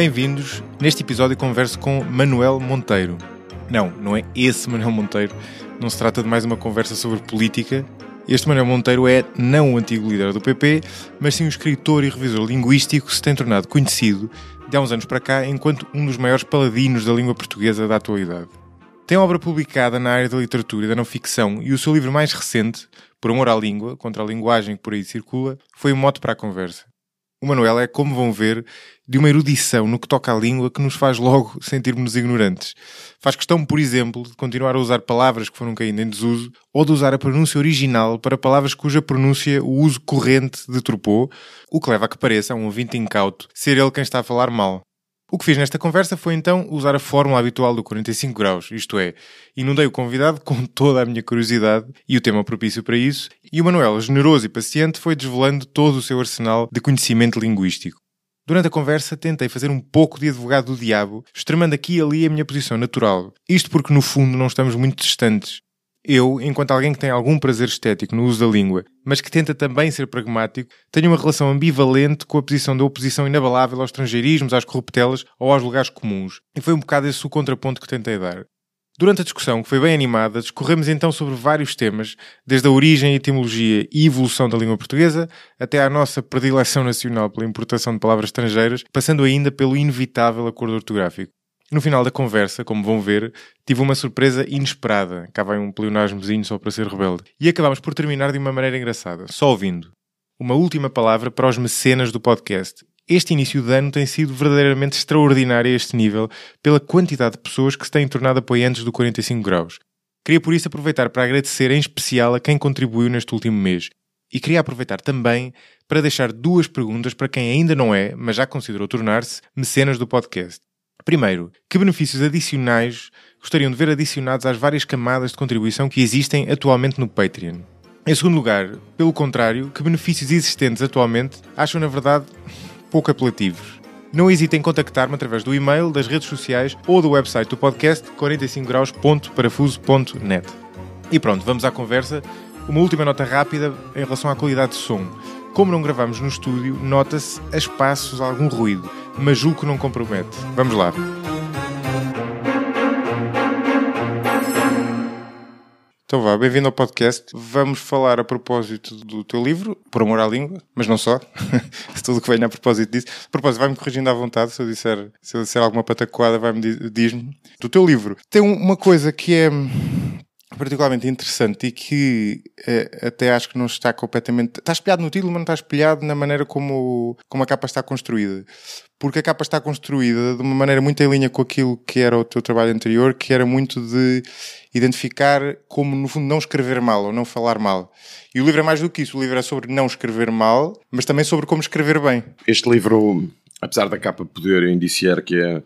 Bem-vindos. Neste episódio converso com Manuel Monteiro. Não, não é esse Manuel Monteiro. Não se trata de mais uma conversa sobre política. Este Manuel Monteiro é não o antigo líder do PP, mas sim um escritor e revisor linguístico que se tem tornado conhecido de há uns anos para cá enquanto um dos maiores paladinos da língua portuguesa da atualidade. Tem obra publicada na área da literatura e da não ficção e o seu livro mais recente, Por Amor à Língua, contra a linguagem que por aí circula, foi o um mote para a conversa o Manuel é, como vão ver, de uma erudição no que toca à língua que nos faz logo sentirmos ignorantes. Faz questão, por exemplo, de continuar a usar palavras que foram caindo em desuso ou de usar a pronúncia original para palavras cuja pronúncia o uso corrente deturpou, o que leva a que pareça a um ouvinte incauto ser ele quem está a falar mal. O que fiz nesta conversa foi então usar a fórmula habitual do 45 graus, isto é, inundei o convidado com toda a minha curiosidade e o tema propício para isso, e o Manuel, generoso e paciente, foi desvelando todo o seu arsenal de conhecimento linguístico. Durante a conversa, tentei fazer um pouco de advogado do diabo, extremando aqui e ali a minha posição natural. Isto porque, no fundo, não estamos muito distantes. Eu, enquanto alguém que tem algum prazer estético no uso da língua, mas que tenta também ser pragmático, tenho uma relação ambivalente com a posição da oposição inabalável aos estrangeirismos, às corruptelas ou aos lugares comuns. E foi um bocado esse o contraponto que tentei dar. Durante a discussão, que foi bem animada, discorremos então sobre vários temas, desde a origem, etimologia e evolução da língua portuguesa, até à nossa predileção nacional pela importação de palavras estrangeiras, passando ainda pelo inevitável acordo ortográfico. No final da conversa, como vão ver, tive uma surpresa inesperada. Cá vai um pleonasmozinho só para ser rebelde. E acabámos por terminar de uma maneira engraçada, só ouvindo. Uma última palavra para os mecenas do podcast. Este início de ano tem sido verdadeiramente extraordinário a este nível, pela quantidade de pessoas que se têm tornado apoiantes do 45 Graus. Queria por isso aproveitar para agradecer em especial a quem contribuiu neste último mês. E queria aproveitar também para deixar duas perguntas para quem ainda não é, mas já considerou tornar-se, mecenas do podcast. Primeiro, que benefícios adicionais gostariam de ver adicionados às várias camadas de contribuição que existem atualmente no Patreon? Em segundo lugar, pelo contrário, que benefícios existentes atualmente acham, na verdade, pouco apelativos? Não hesitem em contactar-me através do e-mail, das redes sociais ou do website do podcast 45graus.parafuso.net. E pronto, vamos à conversa. Uma última nota rápida em relação à qualidade de som. Como não gravamos no estúdio, nota-se a espaços algum ruído mas julgo que não compromete. Vamos lá. Então vá, bem-vindo ao podcast. Vamos falar a propósito do teu livro, Por Amor à Língua, mas não só. Tudo o que venha a propósito disso. A propósito, vai-me corrigindo à vontade se eu disser, se eu disser alguma patacoada, vai-me diz-me. Do teu livro. Tem uma coisa que é particularmente interessante e que eh, até acho que não está completamente. Está espelhado no título, mas não está espelhado na maneira como, como a capa está construída porque a capa está construída de uma maneira muito em linha com aquilo que era o teu trabalho anterior, que era muito de identificar como, no fundo, não escrever mal ou não falar mal. E o livro é mais do que isso, o livro é sobre não escrever mal, mas também sobre como escrever bem. Este livro apesar da capa poder indiciar que é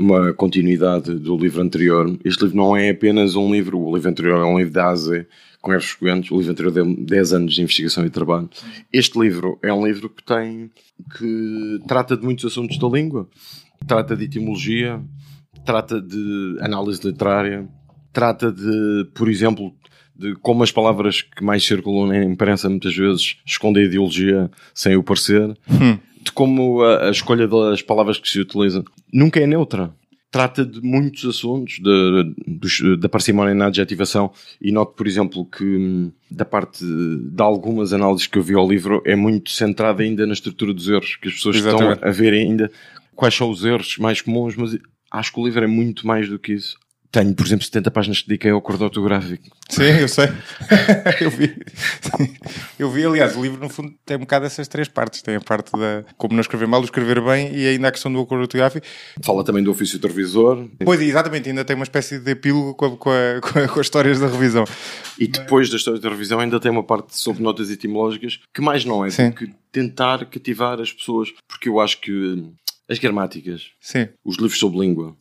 uma continuidade do livro anterior, este livro não é apenas um livro, o livro anterior é um livro da ASE, com erros frequentes, o livro anterior deu 10 anos de investigação e trabalho. Este livro é um livro que tem, que trata de muitos assuntos da língua, trata de etimologia, trata de análise literária, trata de, por exemplo, de como as palavras que mais circulam na imprensa muitas vezes escondem a ideologia sem o parecer. Hum como a, a, escolha das palavras que se utilizam, nunca é neutra. Trata de muitos assuntos, de, de, da parcimónia na adjetivação, e noto, por exemplo, que da parte de algumas análises que eu vi ao livro é muito centrada ainda na estrutura dos erros, que as pessoas Exatamente. estão a ver ainda quais são os erros mais comuns, mas acho que o livro é muito mais do que isso. Tenho, por exemplo, 70 páginas que dediquei ao acordo autográfico. Sim, eu sei. eu vi. Eu vi, aliás, o livro, no fundo, tem um bocado essas três partes. Tem a parte da como não escrever mal, escrever bem e ainda a questão do acordo autográfico. Fala também do ofício de revisor. Pois, é, exatamente. Ainda tem uma espécie de epílogo com, a, com, a, com, as histórias da revisão. E depois das histórias da revisão ainda tem uma parte sobre notas etimológicas, que mais não é Sim. do que tentar cativar as pessoas. Porque eu acho que... Hum, as gramáticas. Sim. Os livros sobre língua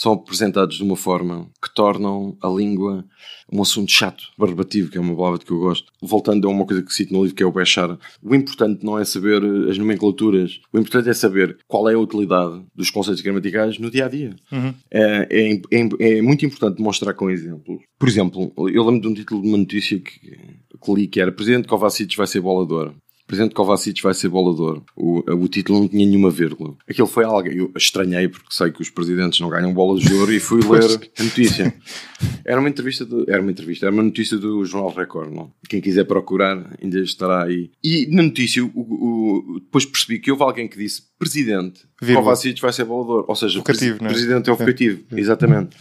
são apresentados de uma forma que tornam a língua um assunto chato, barbativo, que é uma palavra que eu gosto. Voltando a uma coisa que cito no livro, que é o Bechara, o importante não é saber as nomenclaturas, o importante é saber qual é a utilidade dos conceitos gramaticais no dia a dia. Uhum. É, é, é, é, muito importante mostrar com exemplos. Por exemplo, eu lembro de um título de uma notícia que, que li que era Presidente Kovacic vai ser bolador. Presidente Kovacic vai ser bolador. O, o título não tinha nenhuma vírgula. Aquilo foi algo. Eu estranhei, porque sei que os presidentes não ganham bola de ouro, e fui ler a notícia. Era uma entrevista, do, era uma entrevista, era uma notícia do Jornal Record, não? Quem quiser procurar ainda estará aí. E na notícia, o, o, depois percebi que houve alguém que disse: Presidente, Vírgula. Kovacic vai ser bolador. Ou seja, o é? presidente é o é. Exatamente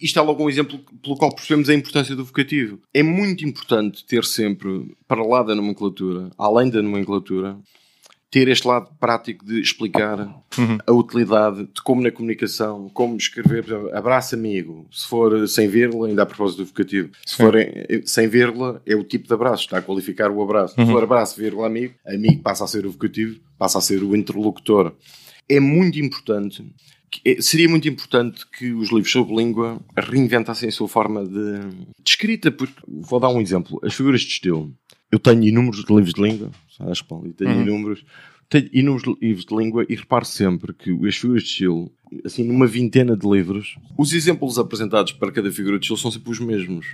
isto é logo um exemplo pelo qual percebemos a importância do vocativo. É muito importante ter sempre, para lá da nomenclatura, além da nomenclatura, ter este lado prático de explicar uhum. a utilidade de como na comunicação, como escrever, abraço amigo, se for sem vírgula, ainda a propósito do vocativo, se for em, eh, sem vírgula, é o tipo de abraço, está a qualificar o abraço. Uhum. Se for abraço, vírgula, amigo, amigo passa a ser o vocativo, passa a ser o interlocutor. É muito importante eh, seria muito importante que os livros sobre língua reinventassem a sua forma de, de escrita, porque vou dar um exemplo. As figuras de estilo. Eu tenho inúmeros livros de língua, sabes, Paulo? tenho uhum. inúmeros tenho inúmeros livros de língua e reparo sempre que as figuras de estilo, assim, numa vintena de livros, os exemplos apresentados para cada figura de estilo são sempre os mesmos.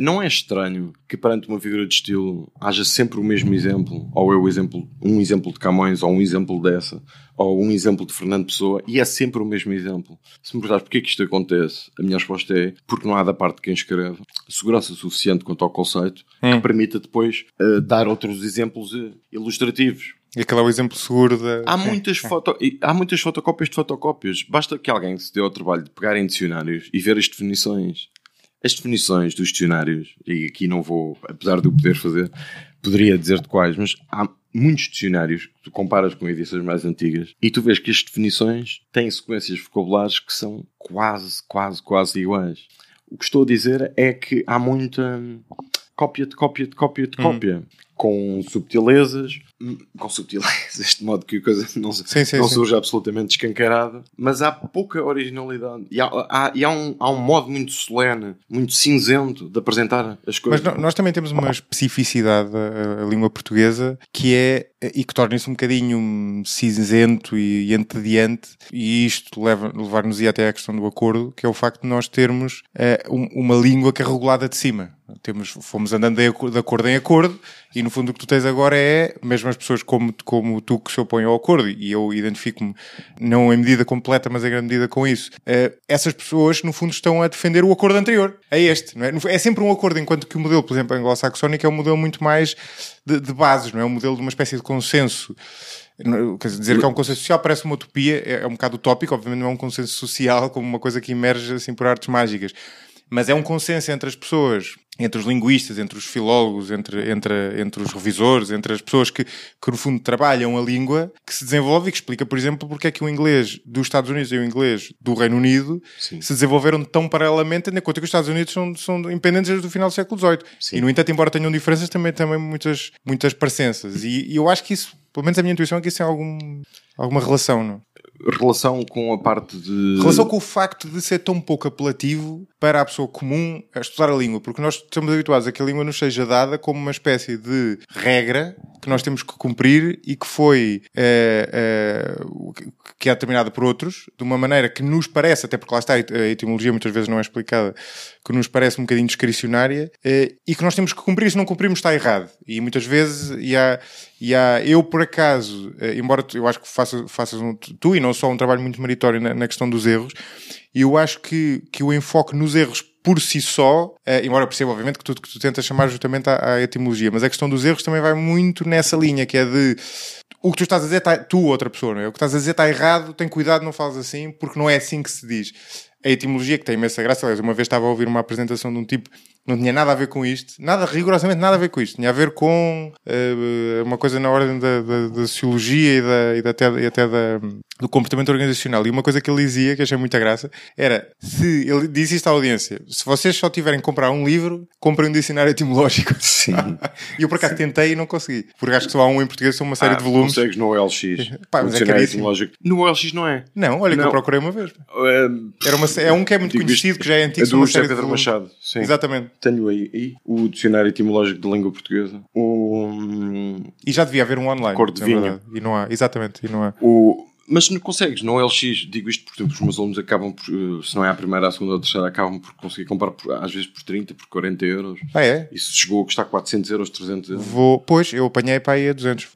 Não é estranho que perante uma figura de estilo haja sempre o mesmo exemplo, ou eu exemplo, um exemplo de Camões, ou um exemplo dessa, ou um exemplo de Fernando Pessoa, e é sempre o mesmo exemplo. Se me perguntares porquê que isto acontece, a minha resposta é porque não há da parte de quem escreve segurança suficiente quanto ao conceito hum. que permita depois uh, dar outros exemplos uh, ilustrativos. E aquele é o exemplo seguro da. Há muitas, foto... há muitas fotocópias de fotocópias. Basta que alguém se dê ao trabalho de pegar em dicionários e ver as definições. As definições dos dicionários, e aqui não vou, apesar de o poder fazer, poderia dizer-te quais, mas há muitos dicionários que tu comparas com edições mais antigas e tu vês que as definições têm sequências vocabulares que são quase, quase, quase iguais. O que estou a dizer é que há muita cópia de cópia de cópia de hum. cópia com subtilezas, hum, com subtilezas, de modo que a coisa não, sim, sim, não sim. surge absolutamente escancarada, mas há pouca originalidade e, há, há, e há, um, há, um, modo muito solene, muito cinzento de apresentar as coisas. Mas nós também temos uma especificidade, a, a língua portuguesa, que é e que torna isso um bocadinho cinzento e, entediante, e isto levar-nos até à questão do acordo, que é o facto de nós termos eh, uma língua que é regulada de cima. Temos, fomos andando de, acordo em acordo, e no fundo o que tu tens agora é, mesmo as pessoas como, como tu que se opõem ao acordo, e eu identifico-me não em medida completa, mas em grande medida com isso, uh, essas pessoas no fundo estão a defender o acordo anterior a este, não é? É sempre um acordo, enquanto que o modelo, por exemplo, anglo-saxónico é um modelo muito mais de, de bases, não é? Um modelo de uma espécie de consenso. Quer dizer que é um consenso social parece uma utopia, é, é um bocado utópico, obviamente não é um consenso social como uma coisa que emerge assim por artes mágicas. Mas é um consenso entre as pessoas, entre os linguistas, entre os filólogos, entre, entre, entre os revisores, entre as pessoas que, que, no fundo, trabalham a língua, que se desenvolve e que explica, por exemplo, porque é que o inglês dos Estados Unidos e o inglês do Reino Unido Sim. se desenvolveram tão paralelamente, tendo em conta que os Estados Unidos são, são independentes desde o final do século XVIII. Sim. E, no entanto, embora tenham diferenças, também, também muitas, muitas parecenças. E, e eu acho que isso, pelo menos a minha intuição é que isso tem algum, alguma relação, não? relação com a parte de. Relação com o facto de ser tão pouco apelativo para a pessoa comum a estudar a língua, porque nós estamos habituados a que a língua nos seja dada como uma espécie de regra que nós temos que cumprir e que foi é, é, que é determinada por outros, de uma maneira que nos parece, até porque lá está, a etimologia muitas vezes não é explicada, que nos parece um bocadinho discricionária eh, e que nós temos que cumprir, se não cumprimos está errado. E muitas vezes, e há, e há, eu, por acaso, eh, embora eu acho que faças, faças um, tu e não só um trabalho muito meritório na, na, questão dos erros, eu acho que, que o enfoque nos erros por si só, eh, embora perceba, obviamente, que tu, que tu tentas chamar justamente à, à etimologia, mas a questão dos erros também vai muito nessa linha, que é de o que tu estás a dizer, tá, tu, outra pessoa, não é? O que estás a dizer está errado, tem cuidado, não fales assim, porque não é assim que se diz. A etimologia, que tem imensa graça, aliás, uma vez estava a ouvir uma apresentação de um tipo não tinha nada a ver com isto, nada, rigorosamente nada a ver com isto. Tinha a ver com uh, uma coisa na ordem da, da, da sociologia e, da, e, da, até, e até da, do comportamento organizacional. E uma coisa que ele dizia, que achei muita graça, era: se ele disse isto à audiência, se vocês só tiverem que comprar um livro, comprem um dicionário etimológico. Sim. e eu por acaso tentei e não consegui. Porque acho que só há um em português, são uma série ah, de volumes. Consegues no OLX. Pá, mas é Etimológico. No OLX não é? Não, olha não. que eu procurei uma vez. era uma, é um que é muito conhecido, que já é antigo. É do José Pedro Machado. Sim. Exatamente. Tenho aí, aí o dicionário etimológico da língua portuguesa. O, hum, e já devia haver um online. Cor de é vinho. Verdade. E não há, exatamente, e não há. O, mas não consegues, não LX, é digo isto porque os meus alunos acabam, por, eh, se não é a primeira, a segunda ou a terceira, acabam por conseguir comprar por, às vezes por 30, por 40 euros. Ah, é? Isso chegou a custar 400 euros, 300 euros. Vou, pois, eu apanhei para aí a 200.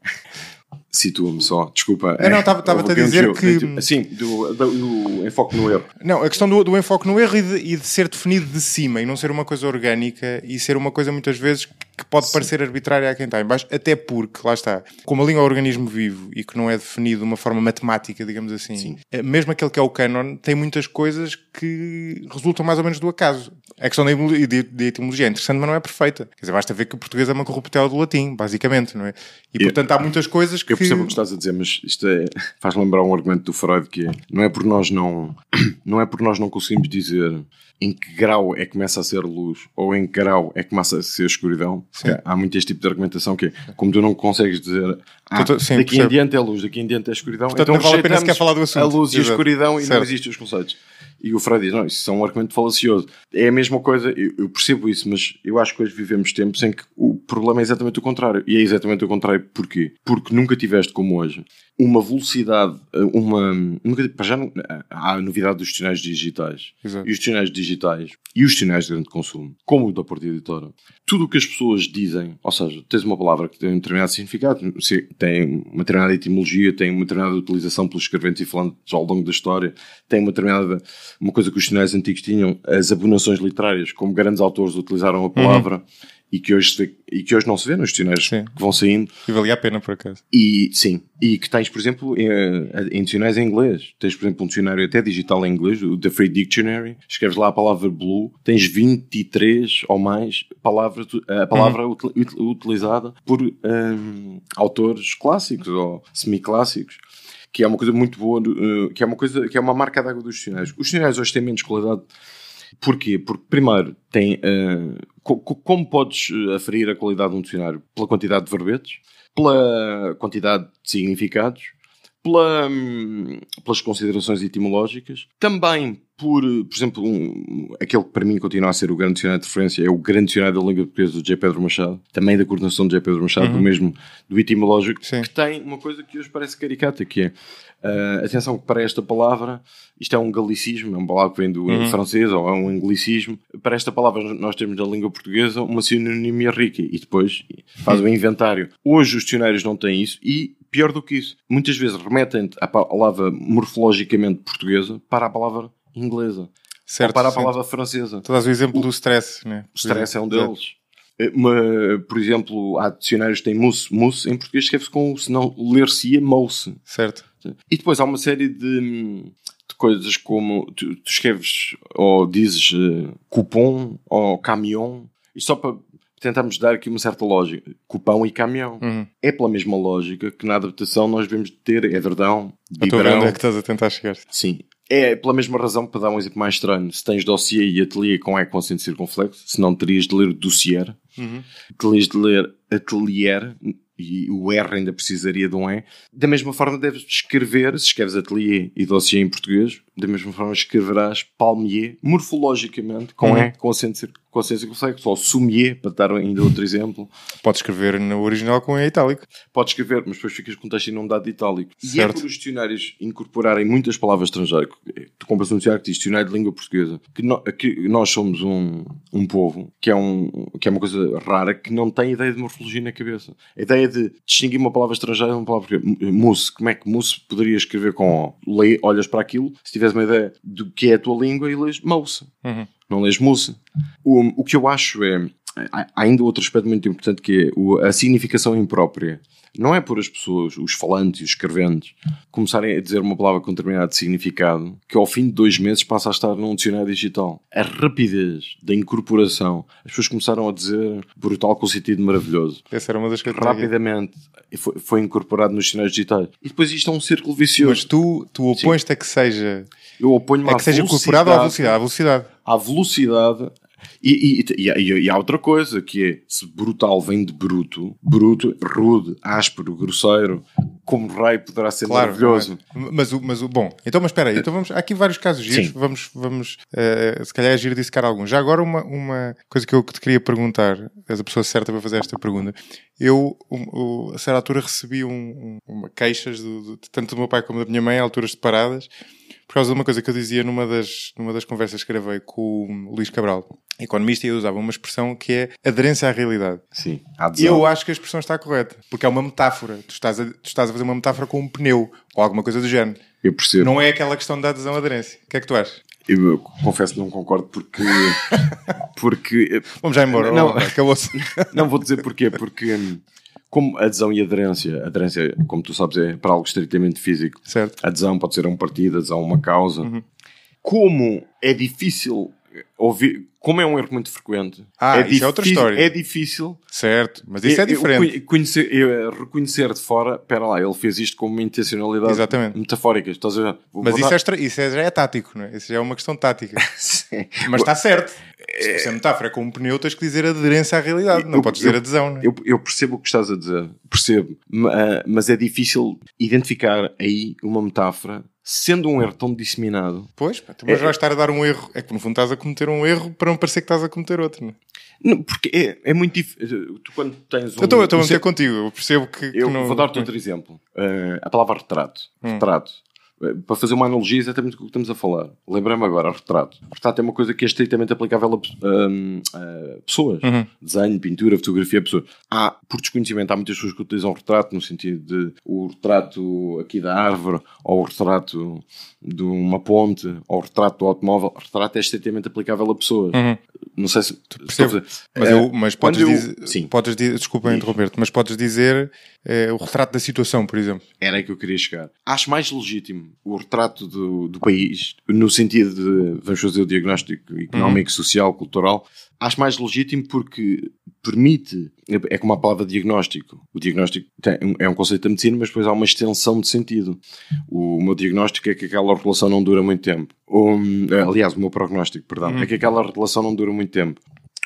Situa-me só, desculpa. É, não, estava-te a dizer que. Né, tipo, Sim, do, do, enfoque no erro. Não, a questão do, do enfoque no erro e de, e de, ser definido de cima e não ser uma coisa orgânica e ser uma coisa muitas vezes que pode Sim. parecer arbitrária a quem está em baixo, até porque, lá está, como a língua é um organismo vivo e que não é definido de uma forma matemática, digamos assim, Sim. Eh, mesmo aquele que é o canon, tem muitas coisas que resultam mais ou menos do acaso. A questão da etimologia é interessante, mas não é perfeita. Quer dizer, basta ver que o português é uma corruptela do latim, basicamente, não é? E, portanto, há muitas coisas que... Eu percebo o que estás a dizer, mas isto é... faz lembrar um argumento do Freud que é, não é por nós não... não é por nós não conseguimos dizer em que grau é que começa a ser luz ou em que grau é que começa a ser escuridão. Há muito este tipo de argumentação que é, como tu não consegues dizer ah, tu, sim, daqui percebo. em diante é luz, daqui em diante é escuridão, Portanto, então não vale a pena sequer falar do assunto. A luz e a escuridão e certo. não existem os conceitos. E o Freud diz, não, isso é um argumento falacioso. É a mesma coisa, eu, eu percebo isso, mas eu acho que hoje vivemos tempos em que o problema é exatamente o contrário. E é exatamente o contrário porquê? Porque nunca tiveste como hoje uma velocidade, eh, uma. para já eh, há a novidade dos sinais digitais. Exato. E os sinais digitais e os sinais de grande consumo, como o da Porta Editora. Tudo o que as pessoas dizem, ou seja, tens uma palavra que tem um determinado significado, tem uma determinada etimologia, tem uma determinada utilização pelos escreventes e falantes ao longo da história, tem uma determinada. Uma coisa que os sinais antigos tinham, as abonações literárias, como grandes autores utilizaram a uhum. palavra. Uhum e que hoje, e que hoje não se vê nos dicionários sim. que vão saindo. E valia a pena, por acaso. E, sim, e que tens, por exemplo, em, eh, em dicionários em inglês. Tens, por exemplo, um dicionário até digital em inglês, o The Free Dictionary. Escreves lá a palavra blue, tens 23 ou mais palavras, eh, a palavra uhum. util, utilizada por um, eh, autores clássicos ou semiclássicos que é uma coisa muito boa, que é uma coisa que é uma marca d'água dos dicionários. Os dicionários hoje têm menos qualidade Porquê? Porque, primeiro, tem. Uh, co como podes eh, aferir a qualidade de um dicionário? Pela quantidade de verbetes, pela quantidade de significados, pela, hum, pelas considerações etimológicas, também por, por exemplo, um, aquele que para mim continua a ser o grande dicionário de referência é o grande dicionário da língua portuguesa do J. Pedro Machado, também da coordenação do J. Pedro Machado, uhum. do mesmo, do etimológico, Sim. que tem uma coisa que hoje parece caricata, que é, uh, atenção para esta palavra, isto é um galicismo, é um palavra que vem do uhum. francês, ou é um anglicismo, para esta palavra nós temos da língua portuguesa uma sinonimia rica, e depois faz um uhum. inventário. Hoje os dicionários não têm isso, e pior do que isso, muitas vezes remetem à palavra morfologicamente portuguesa para a palavra inglesa. Certo, para a palavra francesa. Tu dás o exemplo o, do stress, né? O stress é um deles. Uma, é, por exemplo, há dicionários que têm mousse. Mousse em português escreve-se com se não ler-se-ia mousse. Certo. E depois há uma série de, de coisas como tu, tu escreves ou dizes eh, cupom ou caminhão. E só para tentarmos dar aqui uma certa lógica. Cupão e caminhão. Uhum. É pela mesma lógica que na adaptação nós devemos ter edredão, biberão... tua grande é que estás a tentar chegar. Sim. É pela mesma razão para dar um exemplo mais estranho. Se tens dossiê e ateliê com eco acento circunflexo, se não terias de ler dossier, uhum. terias de ler atelier e o R ainda precisaria de um E. Da mesma forma, deves escrever, se escreves ateliê e dossiê em português, da mesma forma escreverás palmier, morfologicamente, com, uhum. com acento circunflexo, ou sumier, para dar ainda outro exemplo. Podes escrever no original com E itálico. Podes escrever, mas depois ficas com o texto inundado de itálico. Certo. E é por os dicionários incorporarem muitas palavras estrangeiras. Tu compras um dicionário que diz dicionário de língua portuguesa, que, no, que nós somos um, um povo, que é, um, que é uma coisa rara, que não tem ideia de morfologia na cabeça. A ideia de distinguir uma palavra estrangeira de uma palavra portuguesa. Mousse, como é que mousse poderia escrever com O? Lê, olhas para aquilo, se tiver tens uma ideia do que é a tua língua e lês mouse. Uhum. Não lês mousse. O, o que eu acho é, há ainda outro aspecto muito importante que é a significação imprópria. Não é por as pessoas, os falantes e os escreventes, começarem a dizer uma palavra com determinado significado que ao fim de dois meses passa a estar num dicionário digital. A rapidez da incorporação. As pessoas começaram a dizer brutal com sentido maravilhoso. Essa era uma das que Rapidamente foi, foi incorporado nos dicionários digitais. E depois isto é um círculo vicioso. Mas tu, tu opões-te a que seja. Eu oponho-me a que seja incorporado à velocidade. À velocidade. À velocidade e, e, e, e, há outra coisa que é: se brutal vem de bruto, bruto, rude, áspero, grosseiro, como rei poderá ser claro, maravilhoso. Mas, é? mas, o, mas o bom, então, mas espera aí, então vamos, há aqui vários casos giros, Sim. vamos, vamos uh, se calhar agir é desse dissecar alguns. Já agora, uma, uma coisa que eu te queria perguntar, és a pessoa certa para fazer esta pergunta. Eu, um, um, a certa altura, recebi um, uma queixas do, do, tanto do meu pai como da minha mãe, a alturas separadas por causa de uma coisa que eu dizia numa das, numa das conversas que gravei com o Luís Cabral economista e eu usava uma expressão que é aderência à realidade. Sim. E eu acho que a expressão está correta, porque é uma metáfora. Tu estás a, tu estás a fazer uma metáfora com um pneu ou alguma coisa do género. Eu percebo. Não é aquela questão da adesão à aderência. O que é que tu achas? Eu confesso que não concordo porque. porque Vamos já embora. Não, acabou-se. Não vou dizer porquê, porque. Hum, como adesão e aderência, aderência, como tu sabes, é para algo estritamente físico. Certo. Adesão pode ser a um partido, adesão a uma causa. Uhum. Como é difícil ouvir, como é um erro muito frequente, ah, é, difícil, é outra história. É difícil. Certo, mas isso é, é diferente. Conhecer, eh, reconhecer de fora, espera lá, ele fez isto com uma intencionalidade Exatamente. metafórica. Estás a ver? Vou mas isso, é isso é, já é tático, não é? Isso já é uma questão tática. mas está certo. É- Se é metáfora é como um pneu, tens que dizer aderência à realidade, não eu, podes dizer eu, adesão. Não é? eu, eu percebo o que estás a dizer, percebo, ah, mas é difícil identificar aí uma metáfora sendo um erro tão disseminado. Pois, pá, tu é, vais estar a dar um erro. É que no fundo estás a cometer um erro para não parecer que estás a cometer outro, não é? Não, porque é, é muito difícil. Tu quando tens um. Eu estou a meter contigo, eu percebo que. Eu que não... vou dar-te outro exemplo. Uh, a palavra retrato. Hum. Retrato para fazer uma analogia é exatamente do que estamos a falar, lembrei-me agora, retrato. Retrato é uma coisa que é estritamente aplicável a, hum, a pessoas. Uhum. Desenho, pintura, fotografia, pessoas. Há, por desconhecimento, há muitas pessoas que utilizam retrato no sentido de o retrato aqui da árvore, ou o retrato de uma ponte, ou o retrato do automóvel. Retrato é estritamente aplicável a pessoas. Uhum. Não sei se. Percebo, mas, é, eu, mas podes, eu, dizer, sim. podes dizer. Desculpa interromper-te, mas podes dizer eh, o retrato da situação, por exemplo. Era que eu queria chegar. Acho mais legítimo o retrato do, do país, no sentido de vamos fazer o diagnóstico económico, uhum. social, cultural, Acho mais legítimo porque permite, é como a palavra diagnóstico. O diagnóstico tem, é um conceito da medicina, mas depois há uma extensão de sentido. O, meu diagnóstico é que aquela relação não dura muito tempo. Ou, hum, aliás, o meu prognóstico, perdão, hum. é que aquela relação não dura muito tempo.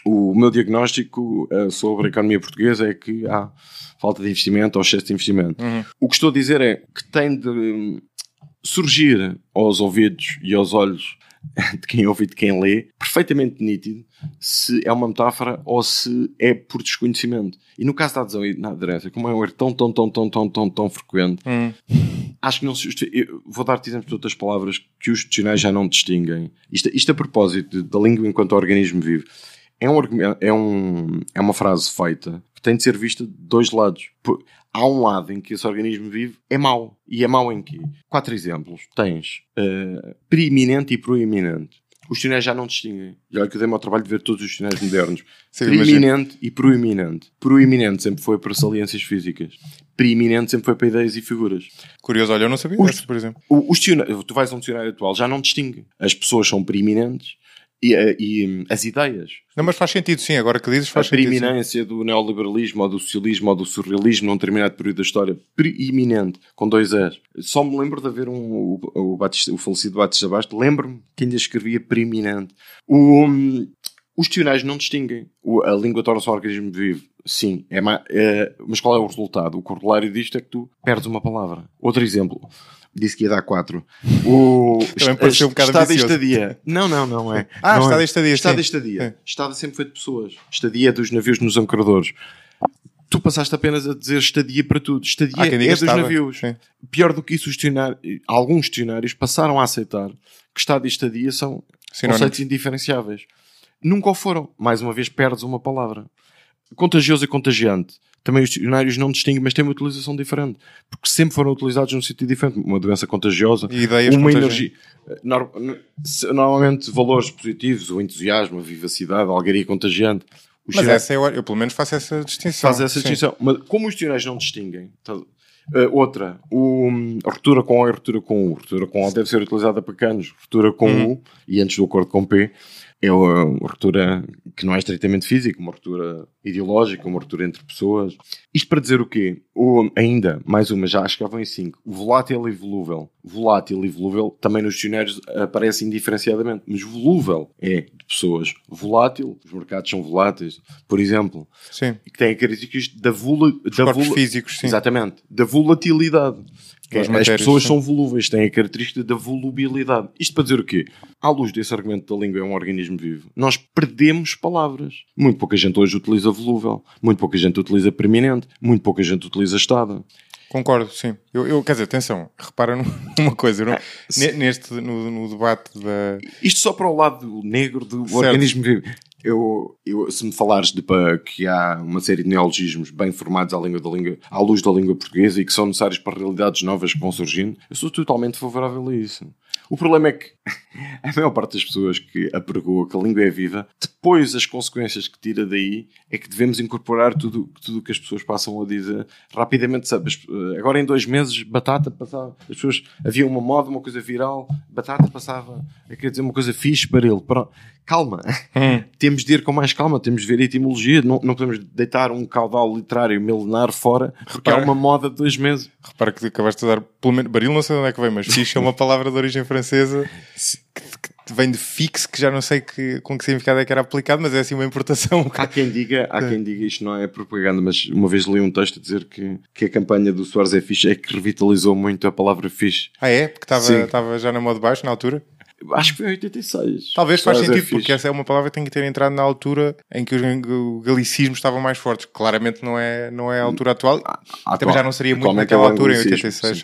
O meu diagnóstico eh, sobre a economia portuguesa é que há falta de investimento ou excesso de investimento. Uhum. O que estou a dizer é que tem de hum, surgir aos ouvidos e aos olhos de quem ouve e de quem lê, perfeitamente nítido se é uma metáfora ou se é por desconhecimento. E no caso da adesão e da aderência, como é um erro tão, tão, tão, tão, tão, tão, tão frequente, hum. acho que não se justifica. Vou dar-te exemplos de outras palavras que os dicionários já não distinguem. Isto, isto a propósito da língua enquanto organismo vivo. É, um, é, um, é uma frase feita que tem de ser vista de dois lados há um lado em que esse organismo vive é mau. E é mau em quê? Quatro exemplos. Tens uh, preeminente e proeminente. Os chineses já não distinguem. E olha que eu dei-me ao trabalho de ver todos os chineses modernos. Sim, preeminente e proeminente. Proeminente sempre foi para saliências físicas. Preeminente sempre foi para ideias e figuras. Curioso, olha, eu não sabia por exemplo. Os, os tu vais a um dicionário atual, já não distingue. As pessoas são preeminentes e, eh, e, hum, as ideias. Não, mas faz sentido, sim, agora que dizes faz sentido. A preeminência do neoliberalismo ou do socialismo ou do surrealismo num determinado período da história, preeminente, com dois S. Só me lembro de haver um, o, o, Batista, o falecido Batista Basto, lembro-me que ainda escrevia preeminente. O, um, os tionais não distinguem. O, a língua torna-se um organismo vivo. Sim, é, é mas qual é o resultado? O corolário disto é que tu perdes uma palavra. Outro exemplo disse que ia dar 4. O Também pareceu um bocado Estado em estadia. Não, não, não é. Ah, não estado é. estadia. Estado em estadia. É. Estado sempre foi de pessoas. Estadia dos navios nos ancoradores. Tu passaste apenas a dizer estadia para tudo. Estadia é dos estava. navios. Sim. Pior do que isso, os alguns dicionários passaram a aceitar que estado e estadia são Sinónimos. conceitos indiferenciáveis. Nunca o foram. Mais uma vez, perdes uma palavra. Contagioso e contagiante também os dicionários não distinguem, mas têm uma utilização diferente, porque sempre foram utilizados num sentido diferente. Uma doença contagiosa, uma energia. Eh, normalmente, valores positivos, o entusiasmo, a vivacidade, a alegria contagiante. mas essa é, eu, eu, pelo menos faço essa distinção. Faz essa sim. distinção. Mas como os dicionários não distinguem, uh, outra, o, a ruptura com O e a ruptura com U. A ruptura com O deve ser utilizada para canos, ruptura com hum. U, e antes do acordo com P, é uma ruptura que não é estritamente física, uma ruptura ideológica, uma ruptura entre pessoas. Isto para dizer o quê? Ou ainda, mais uma, já acho chegavam em cinco. Volátil e volúvel. Volátil e volúvel também nos dicionários aparecem indiferenciadamente, mas volúvel é de pessoas. Volátil, os mercados são voláteis, por exemplo. Sim. Que têm características da, vola, da físicos, sim. Exatamente. Da volatilidade. Mas as é pessoas são volúveis, têm a característica da volubilidade. Isto para dizer o quê? À luz desse argumento da língua é um organismo vivo, nós perdemos palavras. Muito pouca gente hoje utiliza volúvel, muito pouca gente utiliza permanente, muito pouca gente utiliza estado. Concordo, sim. Eu, eu, quer dizer, atenção, repara numa coisa, não, ah, neste, no, no, debate da. Isto só para o lado negro do certo. organismo vivo. Eu, eu, se me falares de que há uma série de neologismos bem formados à, língua da língua, à luz da língua portuguesa e que são necessários para realidades novas que vão surgindo, eu sou totalmente favorável a isso. O problema é que a maior parte das pessoas que apregoa que a língua é viva, depois as consequências que tira daí é que devemos incorporar tudo o que as pessoas passam a dizer rapidamente. Sabes? Eh, agora em dois meses, batata passava. As pessoas havia uma moda, uma coisa viral, batata passava, quer dizer, uma coisa fixe para ele. Pronto. Calma, hum. temos de ir com mais calma, temos de ver a etimologia, não, não podemos deitar um caudal literário milenar fora porque repara, há é uma moda de dois meses. Repara que acabaste de dar, pelo menos, baril não sei de onde é que vem, mas fixe é uma palavra de origem francesa que vem de fix, que já não sei que, com que significado é que era aplicado, mas é assim uma importação. Há quem diga, há é. quem diga isto não é propaganda, mas uma vez li um texto a dizer que, que a campanha do Soares é fixe, é que revitalizou muito a palavra fixe. Ah, é? Porque estava já na moda baixo na altura? Acho que foi em 86. Talvez faz sentido, porque essa é uma palavra que tem que ter entrado na altura em que os galicismos estavam mais fortes. Claramente não é, não é a altura atual. Hum, Até Também já não seria muito naquela é altura, em 86,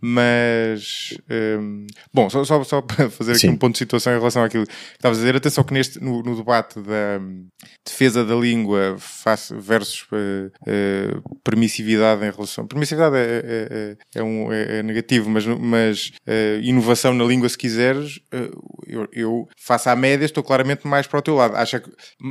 Mas. Um, bom, só, só, só, para fazer aqui um ponto de situação em relação àquilo que estavas a dizer, atenção que neste, no, no debate da hum, defesa da língua versus uh, uh, permissividade em relação. Permissividade é, é, é, é um, é, é, negativo, mas, mas uh, inovação na língua, se quiseres coisas, eh, eu, eu faço à média, estou claramente mais para o teu lado. Acho que,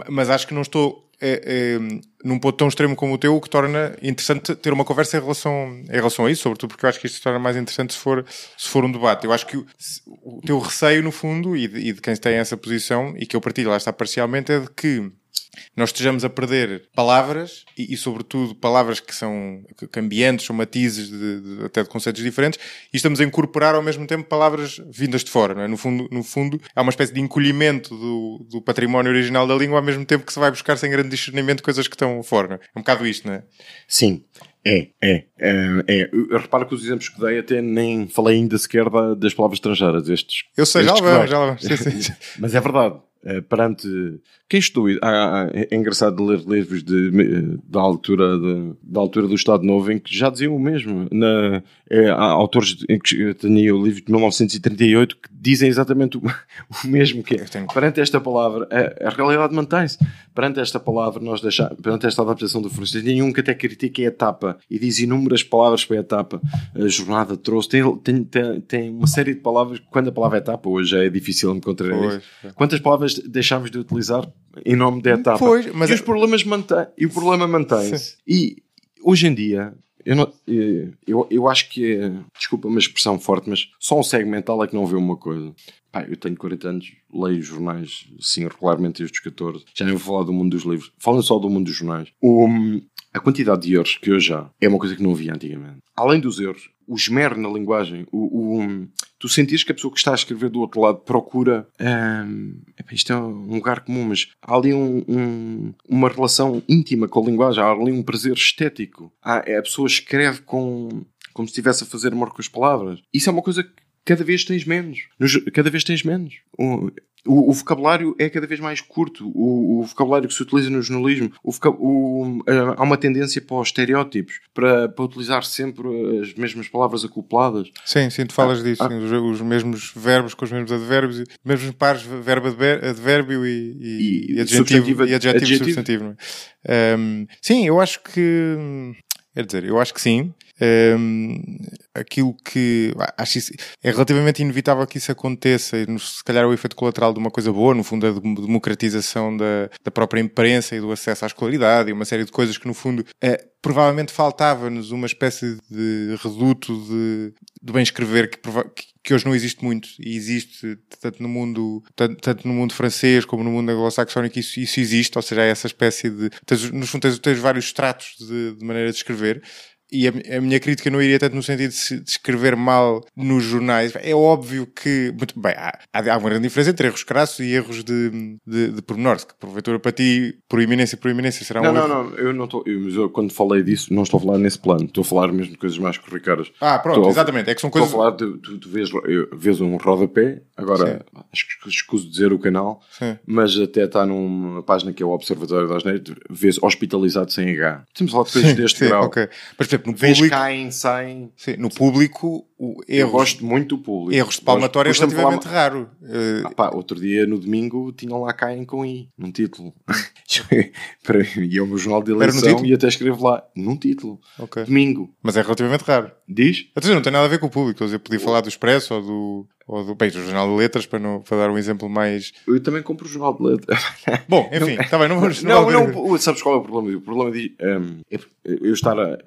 mas acho que não estou é, é, num ponto tão extremo como o teu, o que torna interessante ter uma conversa em relação, em relação a isso, sobretudo porque eu acho que isto se torna mais interessante se for, se for um debate. Eu acho que o, o teu receio, no fundo, e de, e de, quem tem essa posição, e que eu partilho lá está parcialmente, é de que nós estejamos a perder palavras e, e, sobretudo, palavras que são cambiantes, são matizes de, de, até de conceitos diferentes, e estamos a incorporar ao mesmo tempo palavras vindas de fora. É? no, fundo, no fundo, há uma espécie de encolhimento do, do, património original da língua, ao mesmo tempo que se vai buscar sem grande discernimento coisas que estão fora. É? é um bocado isto, não é? Sim. É, é, é, é. Repara que os exemplos que dei até nem falei ainda sequer da, das palavras estrangeiras, estes. Eu sei, estes já lá vamos, já lá vamos. Mas é verdade. Eh, perante quem estou é, ah, ah, ah, é engraçado de ler livros de, eh, da, altura, de, da altura do Estado Novo em que já diziam o mesmo. Na, é, há autores em que eu tinha o livro de 1938 que dizem exatamente o, o mesmo que é. Tenho... Perante esta palavra, a, a realidade mantém-se. Perante esta palavra, nós deixamos, perante esta adaptação do francês, nenhum que até critica a etapa e diz inúmeras palavras para a etapa. A jornada trouxe, tem, tem, tem, tem uma série de palavras, quando a palavra é etapa, hoje é difícil encontrar isso. Quantas palavras deixámos de utilizar em nome da etapa. Pois, mas e, os é- problemas mantém, e o problema mantém-se. E hoje em dia, eu, não, eh, eu, eu acho que eh, desculpa uma expressão forte, mas só um segmental é que não vê uma coisa. Pá, eu tenho 40 anos, leio jornais, sim, regularmente desde os 14. Já nem vou falar do mundo dos livros. Falem só do mundo dos jornais. O, hum, a quantidade de euros que eu já é uma coisa que não via antigamente. Além dos euros, o esmero na linguagem. O, o, hum, tu sentias que a pessoa que está a escrever do outro lado procura. Hum, isto é um lugar comum, mas há ali um, um, uma relação íntima com a linguagem, há ali um prazer estético. Há, a pessoa escreve com, como se estivesse a fazer amor com as palavras. Isso é uma coisa que cada vez tens menos. Cada vez tens menos. O, o, o vocabulário é cada vez mais curto. O, o vocabulário que se utiliza no jornalismo, há uma tendência para os estereótipos, para, para, utilizar sempre as mesmas palavras acopladas. Sim, sim, tu falas ah, disso. Ah, os, os, mesmos verbos com os mesmos advérbios, os mesmos pares verbo advérbio e, e, e, adjetivo, e adjetivo, adjetivo substantivo. Um, é? sim, eu acho que. Hum, quer dizer, eu acho que sim um, aquilo que acho isso, é relativamente inevitável que isso aconteça, e se calhar o efeito colateral de uma coisa boa, no fundo, a é democratização da, da própria imprensa e do acesso à escolaridade e uma série de coisas que, no fundo, é, provavelmente faltava-nos uma espécie de reduto de, de bem escrever que, que hoje não existe muito e existe tanto no mundo tanto, tanto no mundo francês como no mundo anglo-saxónico isso, isso existe, ou seja, é essa espécie de tens, no fundo tens, tens vários estratos de, de maneira de escrever e a, a, minha crítica não iria tanto no sentido de se mal nos jornais. É óbvio que, muito bem, há, há uma grande diferença entre erros crassos e erros de, de, de pormenores, que porventura para ti, por iminência, por iminência, será não, um. Não, não, não, eu não estou. Mas eu, quando falei disso, não estou a falar nesse plano, estou a falar mesmo de coisas mais corriqueiras. Ah, pronto, estou, exatamente. É que são coisas. Estou a falar, de, tu, tu vês, eu, vês um rodapé, agora Sim. acho que escuso dizer o canal, Sim. mas até está numa página que é o Observatório das Neiras, vês hospitalizado sem H. Temos lá de coisas deste Sim, grau. Okay. Mas, exemplo, no público. caem, saem. Sim, no público, o erros, eu gosto muito do público. Erros de palmatória é relativamente raro. Ah, outro dia, no domingo, tinham lá caem com I, num título. Para mim, e é o meu jornal de eleição e até escrevo lá, num título. Okay. Domingo. Mas é relativamente raro. Diz? Até não tem nada a ver com o público. Eu podia falar do Expresso ou do. Ou do, bem, do Jornal de Letras, para, não, para dar um exemplo mais. Eu também compro o Jornal de Letras. Bom, enfim, está bem, não vamos. Não, não, não, sabes qual é o problema? O problema de, um, eu estar a,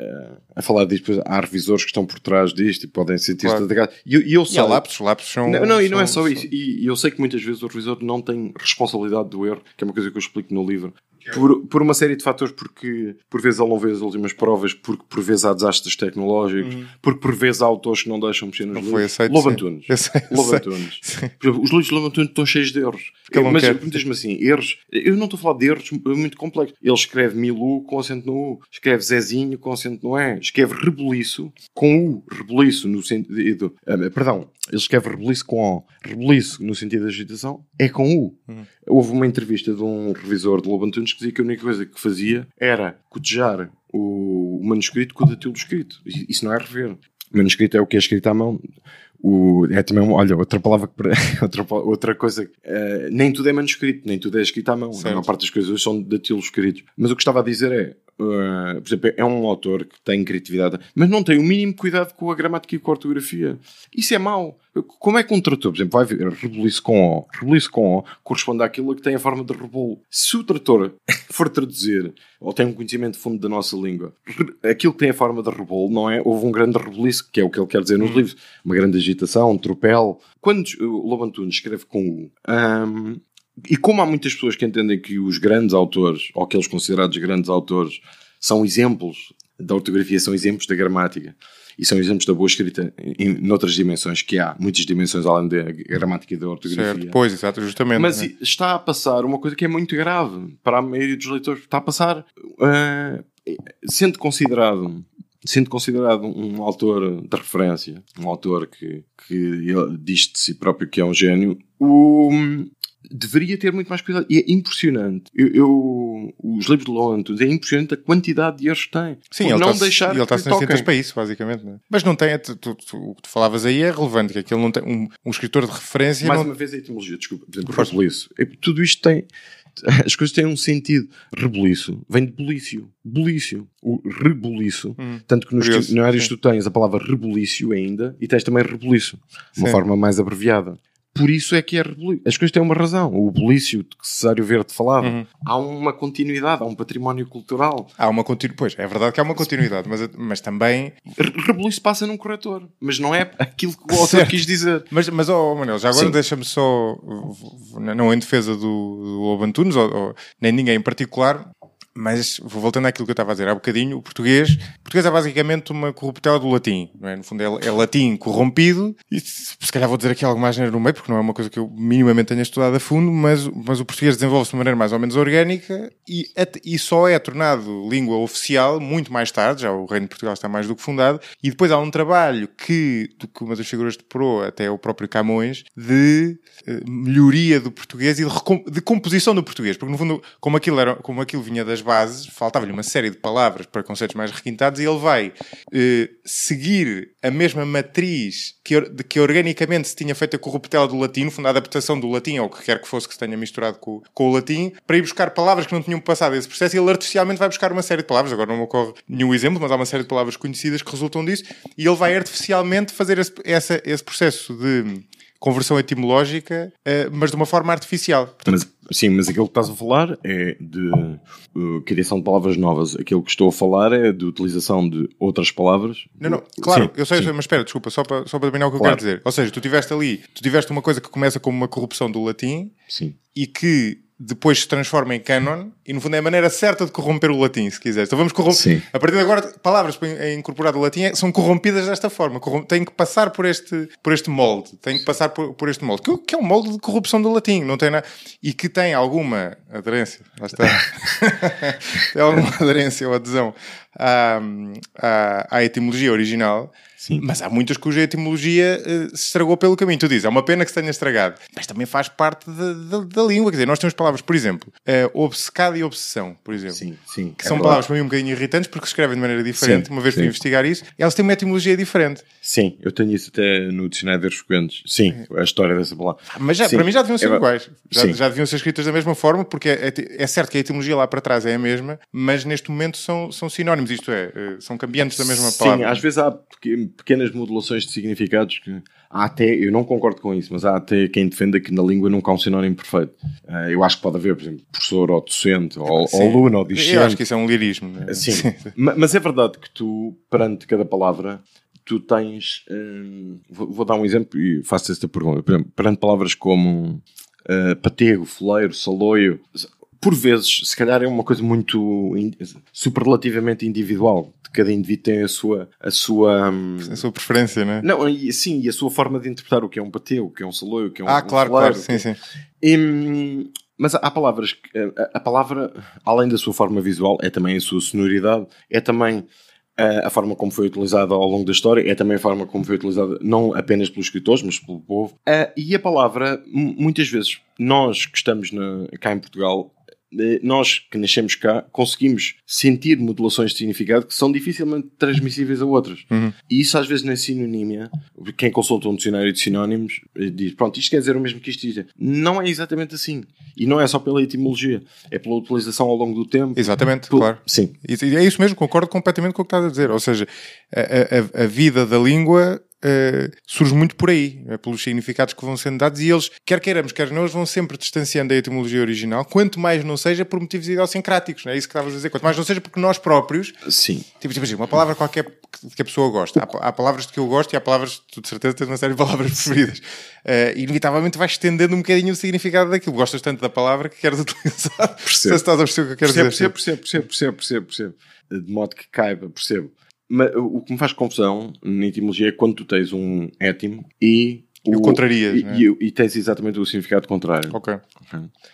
a falar disto, há revisores que estão por trás disto e podem sentir-se claro. atacados. E eu, eu sei. E há lápis, lápis são. Não, não são, e não é só são... isso. e eu sei que muitas vezes o revisor não tem responsabilidade do erro, que é uma coisa que eu explico no livro. É por, por uma série de fatores, porque por vezes ele não vê as últimas provas, porque por vezes há desastres tecnológicos, uhum. porque por vezes há autores que não deixam mexer nos livros. Lobo Antunes. Antunes. Os livros de Lobo Antunes estão cheios de erros. Eu, mas mesmo assim, erros. Eu não estou a falar de erros muito complexos. Ele escreve Milu com acento no U, escreve Zezinho com acento no E, escreve Rebuliço com U, Rebuliço no sentido. Uh, perdão, ele escreve Rebuliço com O, Rebuliço no sentido da agitação, é com U. Uhum. Houve uma entrevista de um revisor de Lobo Antunes que dizia que a única coisa que fazia era cotejar o manuscrito com o datilo escrito. Isso não é rever. O manuscrito é o que é escrito à mão. O, é também, olha, outra palavra outra, outra coisa, uh, nem tudo é manuscrito, nem tudo é escrito à mão. Certo. A maior parte das coisas são datilos escritos. Mas o que estava a dizer é, uh, por exemplo, é um autor que tem criatividade, mas não tem o mínimo cuidado com a gramática e com a ortografia. Isso é mau. Como é que um trator, por exemplo, vai ver reboliço com O, reboliço com O, corresponde àquilo que tem a forma de rebolo. Se o trator for traduzir ou têm um conhecimento fundo da nossa língua. Aquilo que tem a forma de rebolo, não é? Houve um grande reboliço, que é o que ele quer dizer nos hum. livros. Uma grande agitação, um tropel. Quando eh, o Lobo escreve com o um, e como há muitas pessoas que entendem que os grandes autores, ou aqueles considerados grandes autores, são exemplos da ortografia, são exemplos da gramática e são exemplos da boa escrita em, noutras dimensões, que há muitas dimensões além da gramática e da ortografia. Certo, pois, exato, justamente. Mas né? está a passar uma coisa que é muito grave para a maioria dos leitores. Está a passar, uh, sendo considerado sendo considerado um autor de referência, um autor que, que diz de si próprio que é um gênio, o, hum, deveria ter muito mais cuidado. E é impressionante. Eu, eu os livros de Lowenton, é impressionante a quantidade de erros que tem. Sim, ele não está, deixar ele está sendo para isso, basicamente. Não é? Mas não tem, tu, tu, tu, o que tu falavas aí é relevante, que aquilo é não tem um, um escritor de referência. Mais não... uma vez a etimologia, desculpa, por exemplo, isso. É tudo isto tem as coisas têm um sentido. Rebuliço vem de bulício. Bulício. O rebuliço. Hum, Tanto que nos tu, na área tu tens a palavra rebulicio ainda e tens também rebuliço. Sim. Uma forma mais abreviada por isso é que é rebuliço. As coisas têm uma razão. O bulício de que Cesário Verde falava. Uhum. Há uma continuidade, há um património cultural. Há uma continuidade. Pois, é verdade que há uma continuidade, mas, mas também. Rebuliço passa num corretor, mas não é aquilo que o autor quis dizer. Mas, mas oh, Manuel, já agora deixa-me só. Não é em defesa do, do Lobo Antunes, ou, ou, nem ninguém em particular, mas voltando àquilo que eu estava a dizer há bocadinho, o português, o português é basicamente uma corruptela do latim, é? No fundo é, é, latim corrompido, e se, se calhar vou dizer aqui alguma asneira no meio, porque não é uma coisa que eu minimamente tenha estudado a fundo, mas, mas o português desenvolve-se de maneira mais ou menos orgânica e, e só é tornado língua oficial muito mais tarde, já o Reino de Portugal está mais do que fundado, e depois há um trabalho que, do que uma das figuras de Pro, até o próprio Camões, de eh, melhoria do português e de, de composição do português, porque no fundo, como aquilo, era, como aquilo vinha das as bases, faltava-lhe uma série de palavras para conceitos mais requintados e ele vai eh, seguir a mesma matriz que, de que organicamente se tinha feito a corruptela do latim, no fundo a adaptação do latim, ou o que quer que fosse que se tenha misturado com, com o latim, para ir buscar palavras que não tinham passado esse processo e ele artificialmente vai buscar uma série de palavras, agora não me ocorre nenhum exemplo, mas há uma série de palavras conhecidas que resultam disso, e ele vai artificialmente fazer esse, essa, esse processo de conversão etimológica, eh, mas de uma forma artificial. Portanto, mas Sim, mas aquilo que estás a falar é de uh, criação de palavras novas. Aquilo que estou a falar é de utilização de outras palavras. Não, não, claro, sim, eu sei, sim. mas espera, desculpa, só para, só para terminar o que claro. eu quero dizer. Ou seja, tu tiveste ali, tu tiveste uma coisa que começa como uma corrupção do latim sim. e que depois se transforma em canon e no fundo é a maneira certa de corromper o latim, se quiseres. Então vamos corromper. A partir de agora, palavras eh, incorporadas ao latim é, são corrompidas desta forma. Corrom tem que passar por este, por este molde. Tem que passar por, por este molde. Que, que, é um molde de corrupção do latim, não tem nada. E que tem alguma aderência. Lá está. tem alguma aderência ou adesão à, à, à etimologia original Sim. Mas há muitas cuja etimologia eh, se estragou pelo caminho. Tu dizes, é uma pena que se tenha estragado. Mas também faz parte de, de, da língua. Quer dizer, nós temos palavras, por exemplo, uh, obcecado e obsessão, por exemplo. Sim, sim. Que é são palavras para mim um bocadinho irritantes porque se escrevem de maneira diferente. Sim, uma vez que investigar isso, elas têm uma etimologia diferente. Sim, eu tenho isso até no dicionário dos frequentes. Sim, a história dessa palavra. Ah, mas já, para mim já deviam ser é, iguais. Já, já, deviam ser escritas da mesma forma, porque é, é, é, certo que a etimologia lá para trás é a mesma, mas neste momento são, são sinónimos, isto é, eh, são cambiantes da mesma palavra. Sim, às vezes há pequenas modulações de significados que há até, eu não concordo com isso, mas há até quem defenda que na língua nunca há um sinónimo perfeito. Eh, eu acho que pode haver, por exemplo, professor ou docente ou, ou aluno ou discente. Eu acho que isso é um lirismo. Né? Sim, mas é verdade que tu, perante cada palavra, tu tens. Hum, vou, vou, dar um exemplo e faço esta pergunta. perante palavras como uh, patego, foleiro, saloio, por vezes, se calhar é uma coisa muito in, superlativamente individual. Cada indivíduo tem a sua. A sua, hum, a sua preferência, né? Não, e, sim, e a sua forma de interpretar o que é um pateu, o que é um saloio, o que é um. Ah, um claro, claro, sim, é sim. E, hum, mas há palavras. A, a palavra, além da sua forma visual, é também a sua sonoridade, é também a forma como foi utilizada ao longo da história é também a forma como foi utilizada não apenas pelos escritores, mas pelo povo. Ah, e a palavra, muitas vezes, nós que estamos na, cá em Portugal, nós que nascemos cá conseguimos sentir modulações de significado que são dificilmente transmissíveis a outras. Uhum. E isso às vezes na sinonímia, quem consulta um dicionário de sinónimos eh, diz: pronto, isto quer dizer o mesmo que isto diz. Não é exatamente assim. E não é só pela etimologia, é pela utilização ao longo do tempo. Exatamente, por... claro. Sim. E é isso mesmo, concordo completamente com o que estás a dizer. Ou seja, a, a, a vida da língua eh, surge muito por aí, é pelos significados que vão sendo dados e eles, quer queiramos, quer não, eles vão sempre distanciando da etimologia original, quanto mais não seja por motivos idiosincráticos, não é isso que estavas a dizer, quanto mais não seja porque nós próprios. Sim. Tipo, tipo uma palavra qualquer que a pessoa gosta. Há, há, palavras de que eu gosto e há palavras, tu de certeza tens uma série de palavras preferidas. Uh, inevitavelmente vais estendendo um bocadinho o significado daquilo. Gostas tanto da palavra que queres utilizar. Percebo. Se estás a perceber o que eu quero percebo, dizer. Percebo, percebo, percebo, percebo, percebo, percebo. De modo que caiba, percebo o que me faz confusão na etimologia é quando tu tens um étimo e o, o contrarias, e, né? e, e, tens exatamente o significado contrário. Ok.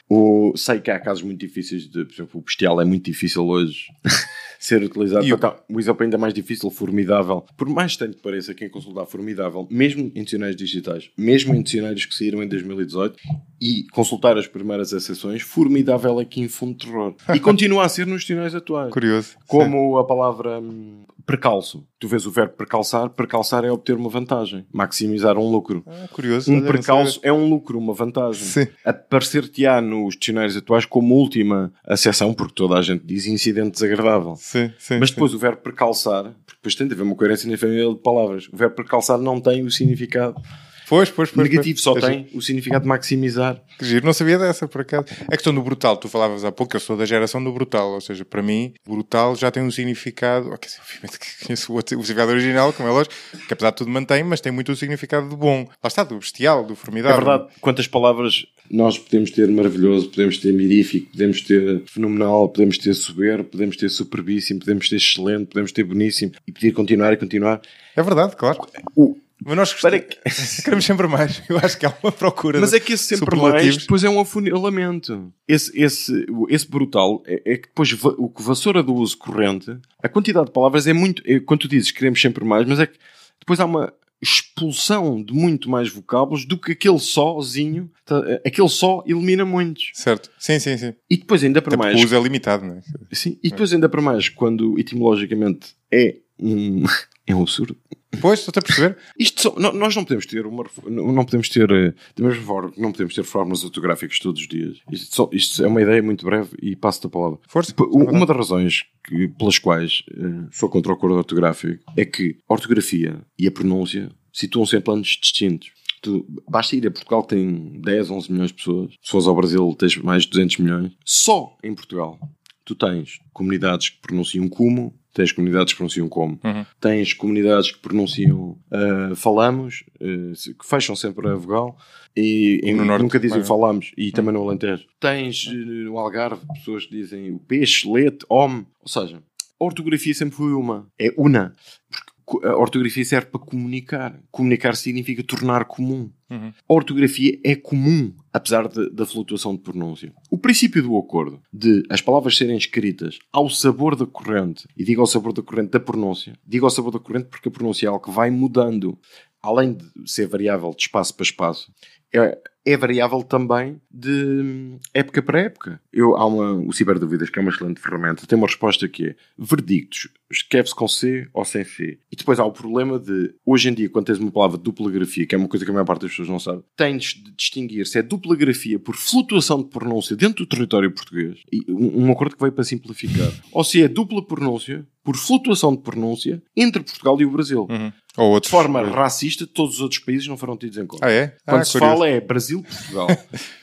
O, sei que há casos muito difíceis de, por exemplo, o bestial é muito difícil hoje ser utilizado. E o... Tal, o é ainda mais difícil, formidável. Por mais tanto que pareça, quem é consultar formidável, mesmo em dicionários digitais, mesmo em dicionários que saíram em 2018, e consultar as primeiras exceções, formidável é que infunde terror. E continua a ser nos dicionários atuais. Curioso. Como Sim. a palavra hum, precalço. Tu vês o verbo precalçar, precalçar é obter uma vantagem, maximizar um lucro. Ah, curioso. Um precalço é um lucro, uma vantagem. Sim. Aparecer-te-á nos dicionários atuais como última acessão, porque toda a gente diz incidente desagradável. Sim, sim, Mas depois sim. o verbo precalçar, porque depois tem de haver uma coerência na família de palavras, o verbo precalçar não tem o significado Pois, pois, pois. Negativo, pois. só tem o significado de maximizar. Que giro, não sabia dessa, por acaso. A questão do brutal, tu falavas há pouco, eu sou da geração do brutal, ou seja, para mim, brutal já tem um significado, ok, obviamente que conheço o, outro, o significado original, como é lógico, que apesar de tudo mantém, mas tem muito o significado de bom. Lá está, do bestial, do formidável. É verdade, quantas palavras... Nós podemos ter maravilhoso, podemos ter mirífico, podemos ter fenomenal, podemos ter soberbo, podemos ter superbíssimo, podemos ter excelente, podemos ter boníssimo e poder continuar e continuar. É verdade, claro. O, mas nós gostamos, que... queremos sempre mais. Eu acho que há uma procura. Mas é que esse sempre mais depois é um afunilamento. Esse, esse, esse brutal é, é, que depois o que vassoura do uso corrente, a quantidade de palavras é muito. É, quando tu dizes queremos sempre mais, mas é que depois há uma expulsão de muito mais vocábulos do que aquele sózinho. Tá, é, aquele só elimina muitos. Certo. Sim, sim, sim. E depois ainda para Até mais. O uso é limitado, não é? Sim. E depois ainda para mais, quando etimologicamente é um. É um absurdo. Pois, estou a perceber. Isto não, nós não podemos ter uma não podemos ter, eh, da mesma forma não podemos ter fórmulas ortográficas todos os dias. Isto, isto é uma ideia muito breve e passo-te a palavra. Força. Uma das razões que, pelas quais uh, sou contra o acordo ortográfico é que a ortografia e a pronúncia situam-se em planos distintos. Tu, basta ir a Portugal, tem 10, 11 milhões de pessoas. Se fores ao Brasil, tens mais de 200 milhões. Só em Portugal, tu tens comunidades que pronunciam como tens comunidades que pronunciam como, uhum. tens comunidades que pronunciam uh, falamos, uh, que fecham sempre a vogal, e, e norte, nunca dizem né? falamos, e uhum. também no Alentejo. Tens uh, no Algarve pessoas que dizem o peixe, leite, homem, ou seja, a ortografia sempre foi uma, é una, porque a ortografia serve para comunicar. Comunicar significa tornar comum. Uhum. A ortografia é comum, apesar de, da flutuação de pronúncia. O princípio do acordo de as palavras serem escritas ao sabor da corrente, e digo ao sabor da corrente da pronúncia, digo ao sabor da corrente porque a pronúncia é algo que vai mudando, além de ser variável de espaço para espaço, é, é variável também de hum, época para época. Eu, há uma, o Ciberdúvidas, que é uma excelente ferramenta, tem uma resposta que é verdictos, escreve-se com C ou sem C. E depois há o problema de, hoje em dia, quando tens uma palavra dupla grafia, que é uma coisa que a maior parte das pessoas não sabe, tens de distinguir se é dupla grafia por flutuação de pronúncia dentro do território português, e um, um acordo que veio para simplificar, ou se é dupla pronúncia por flutuação de pronúncia entre Portugal e o Brasil. Uhum. Ou outros. De forma racista, todos os outros países não foram tidos em conta. Ah, é? Quando ah, se curioso é Brasil-Portugal.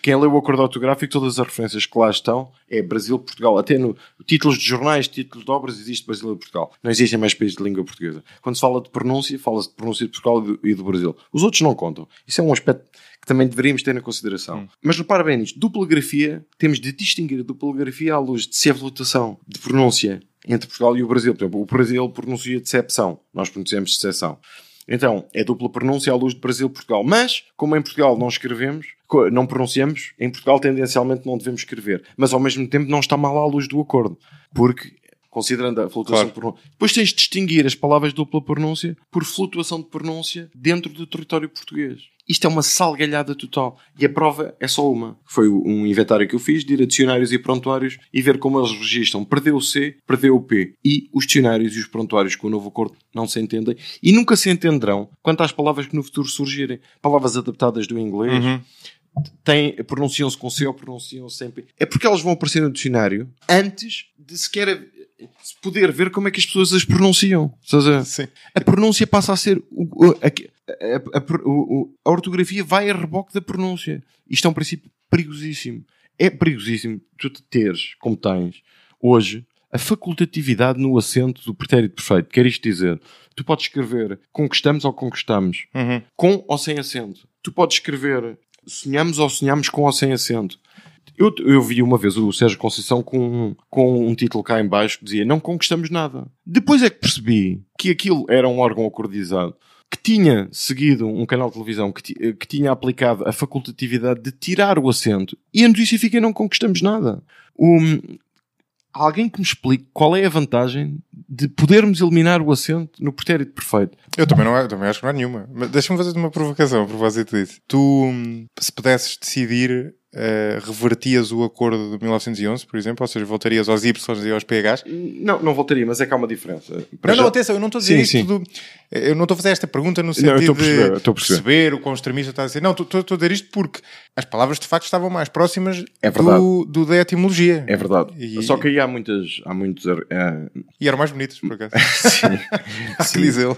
Quem leu o acordo autográfico, todas as referências que lá estão é Brasil-Portugal. Até no títulos de jornais, títulos de obras, existe Brasil-Portugal. e Não existem mais países de língua portuguesa. Quando se fala de pronúncia, fala-se de pronúncia de Portugal e do, e do Brasil. Os outros não contam. Isso é um aspecto que também deveríamos ter na consideração. Hum. Mas repara bem nisto. Dupla grafia, temos de distinguir a dupla grafia à luz de votação de pronúncia entre Portugal e o Brasil. Por exemplo, o Brasil pronuncia decepção, nós pronunciamos decepção. Então, é dupla pronúncia à luz de Brasil-Portugal. e Mas, como em Portugal não escrevemos, não pronunciamos, em Portugal tendencialmente não devemos escrever. Mas, ao mesmo tempo, não está mal à luz do acordo. Porque considerando a flutuação claro. de pronúncia. Depois tens de distinguir as palavras de dupla pronúncia por flutuação de pronúncia dentro do território português. Isto é uma salgalhada total. E a prova é só uma. Foi um inventário que eu fiz de ir a dicionários e prontuários e ver como eles registram. Perdeu o C, perdeu o P. E os dicionários e os prontuários com o novo acordo não se entendem e nunca se entenderão quanto às palavras que no futuro surgirem. Palavras adaptadas do inglês. Uhum pronunciam-se com C ou pronunciam-se sem P. É porque elas vão aparecer no dicionário antes de sequer poder ver como é que as pessoas as pronunciam. Sim. A pronúncia passa a ser. O, a, a, a, a, ortografia vai a reboque da pronúncia. Isto é um princípio perigosíssimo. É perigosíssimo tu teres, como tens, hoje, a facultatividade no acento do pretérito perfeito. Quer isto dizer, tu podes escrever conquistamos ou conquistamos, uhum. com ou sem acento. Tu podes escrever sonhamos ou sonhamos com ou sem acento. Eu, eu vi uma vez o Sérgio Conceição com, com um título cá em baixo que dizia não conquistamos nada. Depois é que percebi que aquilo era um órgão acordizado que tinha seguido um canal de televisão que, que, tinha aplicado a facultatividade de tirar o assento e a notícia fica não conquistamos nada. Um, alguém que me explique qual é a vantagem de podermos eliminar o assento no pretérito perfeito. Eu também não é, também acho que não há nenhuma. Mas deixa-me fazer-te uma provocação a propósito disso. Tu, se pudesses decidir Uh, revertias o acordo de 1911, por exemplo? Ou seja, voltarias aos Y e aos PHs? Não, não voltaria, mas é que há uma diferença. Para não, já... não, atenção, eu não estou a dizer sim, isto sim. Do... Eu não estou a fazer esta pergunta no sentido não, perceber, de perceber. perceber o quão extremista está a dizer. Não, estou a dizer isto porque as palavras de facto estavam mais próximas é do, do, da etimologia. É verdade. E... Só que aí há muitas... Há muitos, é- E eram mais bonitas, por acaso. sim. há sim. que dizê-lo.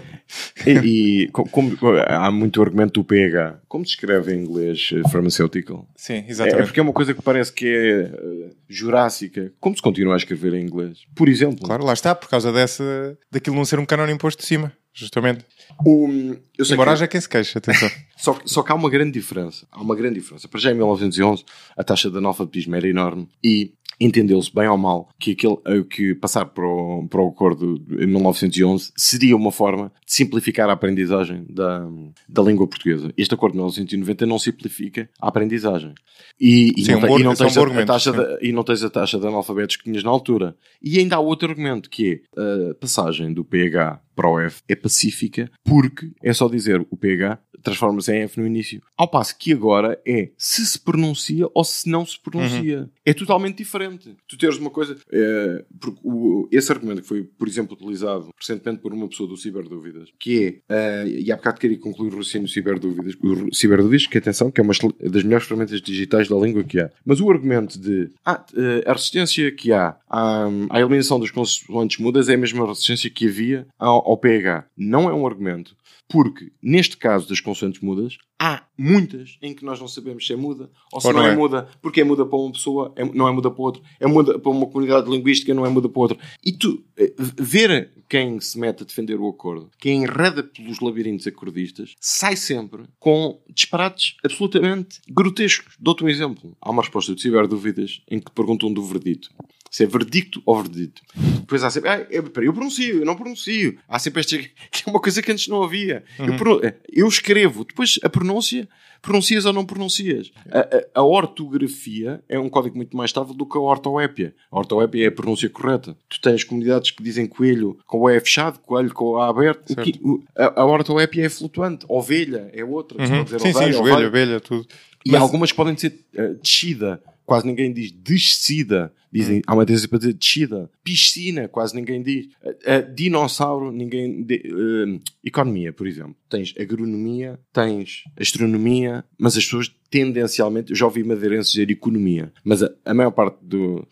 E, e como, há muito argumento do PH. Como se escreve em inglês eh, pharmaceutical? Sim, exato. É, é exatamente. É, porque é uma coisa que parece que é eh, jurássica. Como se continua a escrever em inglês? Por exemplo. Claro, lá está, por causa dessa, daquilo não ser um canão imposto de cima justamente. Um, eu Embora que... haja quem se queixa, atenção. só, só que há uma grande diferença. Há uma grande diferença. Para já em 1911 a taxa de analfabetismo era enorme e entendeu-se bem ou mal que, aquele, eh, que passar para o, para o acordo em 1911 seria uma forma de simplificar a aprendizagem da, da língua portuguesa. Este acordo de 1990 não simplifica a aprendizagem. E, e, não, é um e não, tens, é a, a taxa de, e não tens a taxa de analfabetos que tinhas na altura. E ainda há outro argumento que é a passagem do PH para o F é pacífica porque é só dizer o PH transforma-se em F no início. Ao passo que agora é se se pronuncia ou se não se pronuncia. Uhum. É totalmente diferente. Tu teres uma coisa. É, porque o, esse argumento que foi, por exemplo, utilizado recentemente por uma pessoa do Ciberdúvida que é, uh, e há bocado queria concluir o raciocínio Ciberdúvidas, o Ciberdúvidas, que atenção, que é uma das melhores ferramentas digitais da língua que há. Mas o argumento de ah, eh, a resistência que há à, à eliminação das consoantes mudas é a mesma resistência que havia ao, ao PH. Não é um argumento porque, neste caso das consoantes mudas, há muitas em que nós não sabemos se é muda ou se ou não, não é. é. muda, porque é muda para uma pessoa, é, não é muda para outra, é muda para uma comunidade linguística, não é muda para outra. E tu, eh, ver quem se mete a defender o acordo, quem enreda pelos labirintos acordistas, sai sempre com disparates absolutamente grotescos. Dou-te um exemplo. Há uma resposta de Ciber Dúvidas em que perguntam do verdito. Se é verdicto ou verdito. Depois há sempre. Ah, eu, eu pronuncio, eu não pronuncio. Há sempre esta. que é uma coisa que antes não havia. Uhum. Eu, eu, escrevo, depois a pronúncia, pronuncias ou não pronuncias. A, a, a, ortografia é um código muito mais estável do que a ortoépia. A ortoépia é a pronúncia correta. Tu tens comunidades que dizem coelho com o E fechado, coelho com o A aberto. O que, a, a ortoépia é flutuante. Ovelha é outra. Uhum. Dizer, sim, ovelha, sim, ovelha, joelho, ovelha, tudo. E Mas... algumas podem ser uh, descida quase ninguém diz descida, dizem, hum. há uma tendência para dizer descida, piscina, quase ninguém diz, uh, uh, dinossauro, ninguém. De, uh, economia, por exemplo. Tens agronomia, tens astronomia, mas as pessoas tendencialmente, eu já ouvi madeirenses dizer economia, mas a, a maior parte do.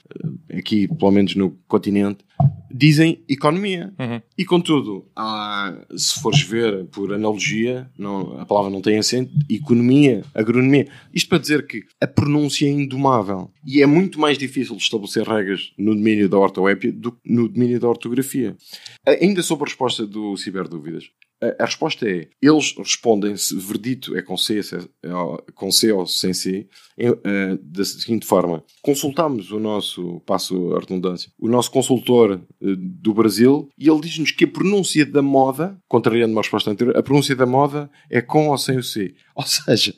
Eh, aqui, pelo menos no continente, dizem economia. Uhum. E contudo, há, se fores ver por analogia, não, a palavra não tem acento, economia, agronomia. Isto para dizer que a pronúncia é indomável e é muito mais difícil estabelecer regras no domínio da ortoweb do que no domínio da ortografia. Ainda sobre a resposta do Ciberdúvidas, a, resposta é: eles respondem-se, verdito é com C, é, é, com C ou sem C, eh, da seguinte forma: consultámos o nosso, passo a redundância, o nosso consultor eh, do Brasil e ele diz-nos que a pronúncia da moda, contrariando uma resposta anterior, a pronúncia da moda é com ou sem o C. Ou seja,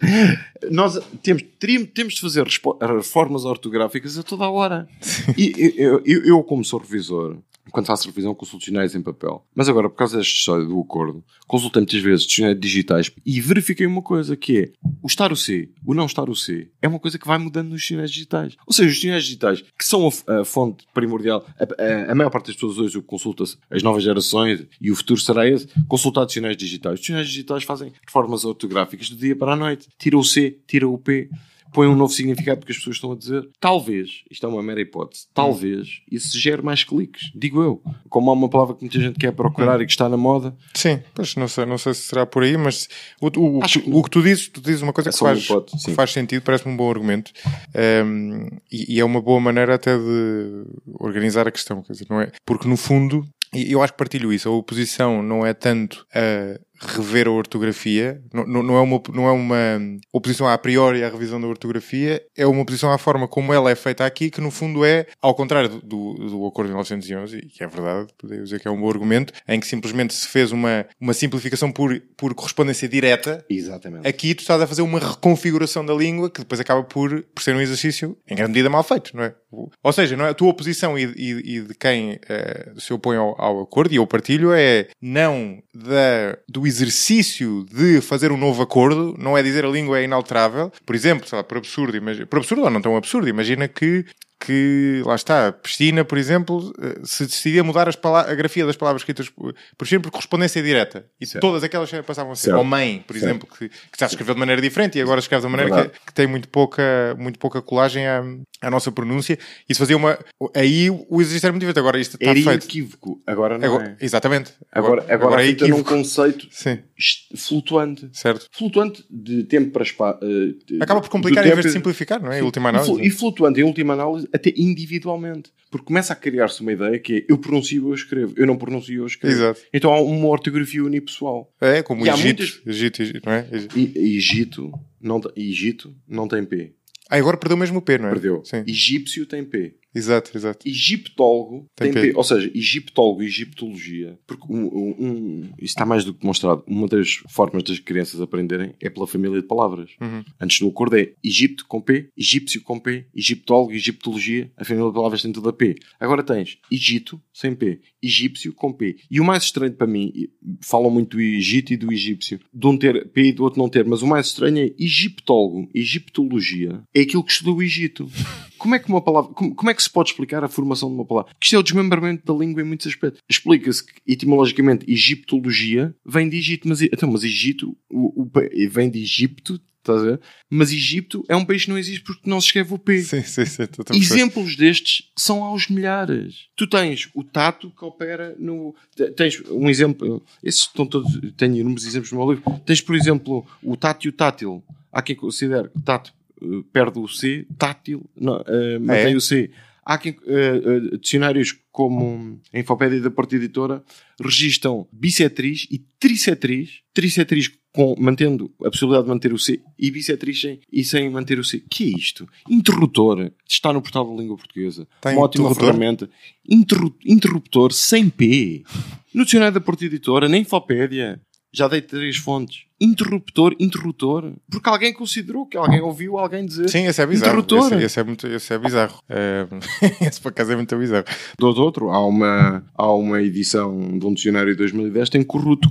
nós temos, teríamos, temos de fazer reformas ortográficas a toda a hora. E eu, eu, eu como sou revisor, quando faço revisão, consulto dicionários em papel. Mas agora, por causa desta história do acordo, consultei muitas vezes dicionários digitais e verifiquei uma coisa, que é o estar o C, o não estar o C, é uma coisa que vai mudando nos dicionários digitais. Ou seja, os dicionários digitais, que são a, a fonte primordial, a, a, a, maior parte das pessoas hoje consulta as novas gerações e o futuro será esse, consultar dicionários digitais. Os dicionários digitais fazem reformas ortográficas do dia para a noite. Tira o C, tira o P põe um novo significado porque as pessoas estão a dizer. Talvez, isto é uma mera hipótese, hum. talvez isso gere mais cliques, digo eu. Como há uma palavra que muita gente quer procurar hum. e que está na moda. Sim, pois não sei, não sei se será por aí, mas o, o, o que tu dizes, tu dizes uma coisa é que, faz, que faz sentido, parece-me um bom argumento. Um, e, e é uma boa maneira até de organizar a questão, quer dizer, não é? Porque no fundo eu acho que partilho isso. A oposição não é tanto a rever a ortografia. Não, não, é uma, não é uma oposição a priori à revisão da ortografia, é uma oposição à forma como ela é feita aqui, que no fundo é, ao contrário do, do, acordo de 1911, e que é verdade, podemos dizer que é um bom argumento, em que simplesmente se fez uma, uma simplificação por, por correspondência direta. Exatamente. Aqui tu estás a fazer uma reconfiguração da língua que depois acaba por, por ser um exercício em grande medida mal feito, não é? Ou seja, não é? a tua oposição e, e, e de quem uh, se opõe ao, ao acordo, e eu partilho, é não da, do o exercício de fazer um novo acordo, não é dizer a língua é inalterável, por exemplo, sei lá, por absurdo, imagina, por absurdo ou não tão absurdo, imagina que que, lá está, Pristina, por exemplo, eh, se decidia mudar a grafia das palavras escritas por Pristina correspondência direta. E certo. todas aquelas passavam a ser. Certo. Ou mãe, por certo. exemplo, que, que já escreveu de maneira diferente e agora escreve de uma maneira que, que, tem muito pouca, muito pouca colagem à, à nossa pronúncia. Isso fazia uma. Aí o exercício era muito diferente. Agora isto está Era feito. equívoco, agora não agora, é. Exatamente. Agora, agora, agora, agora é num conceito. Sim flutuante. Certo. Flutuante de tempo para espaço. Eh, Acaba por complicar em vez de simplificar, não é? Em última análise. E flutuante, em última análise, até individualmente. Porque começa a criar-se uma ideia que é eu pronuncio, eu escrevo. Eu não pronuncio, eu escrevo. Exato. Então há uma ortografia unipessoal. É, como e Egito, muitas... Egito, Egito, não é? Egito. E, Egito, não, Egito não tem P. Ah, agora perdeu mesmo o P, não é? Perdeu. Sim. Egípcio tem P. Exato, exato. Egiptólogo, tem tem P, ou seja, egiptólogo e egiptologia, porque um, um, um, isso está mais do que demonstrado. Uma das formas das crianças aprenderem é pela família de palavras. Uhum. Antes do acordo é Egipto com P, egípcio com P, egiptólogo, egiptologia, a família de palavras tem toda P. Agora tens Egito sem P, egípcio com P. E o mais estranho para mim, falam muito do Egito e do egípcio, de um ter P e do outro não ter, mas o mais estranho é egiptólogo, egiptologia, é aquilo que estudou o Egito. como é que uma palavra, como, como, é que se pode explicar a formação de uma palavra? Que isto é o desmembramento da língua em muitos aspectos. Explica-se que, etimologicamente, egiptologia vem de Egito, mas, então, mas Egito, o, o, vem de Egipto, mas Egito é um país que não existe porque não se escreve o P. Sim, sim, sim, Exemplos destes são aos milhares. Tu tens o tato que opera no. Tens um exemplo. Esses estão todos. Tenho inúmeros exemplos no meu livro. Tens, por exemplo, o tato e o tátil. Há quem considere tato perde o C, tátil, não, uh, mantém é. o C. Há quem, uh, dicionários como a Infopédia da Porta Editora registam bissetriz e tricetriz, tricetriz com, mantendo a possibilidade de manter o C e bissetriz sem, e sem manter o C. Que é isto? Interruptor. Está no portal da língua portuguesa. Tem Uma ótima ferramenta. Interru interruptor sem P. No dicionário da Porta Editora, na Infopédia já dei três fontes. Interruptor, interruptor. Porque alguém considerou que alguém ouviu alguém dizer. Sim, esse é bizarro. Interruptor. Esse, esse é, muito, esse é bizarro. É, esse por acaso é muito bizarro. Do outro, há uma, há uma edição de um dicionário de 2010 tem corrupto.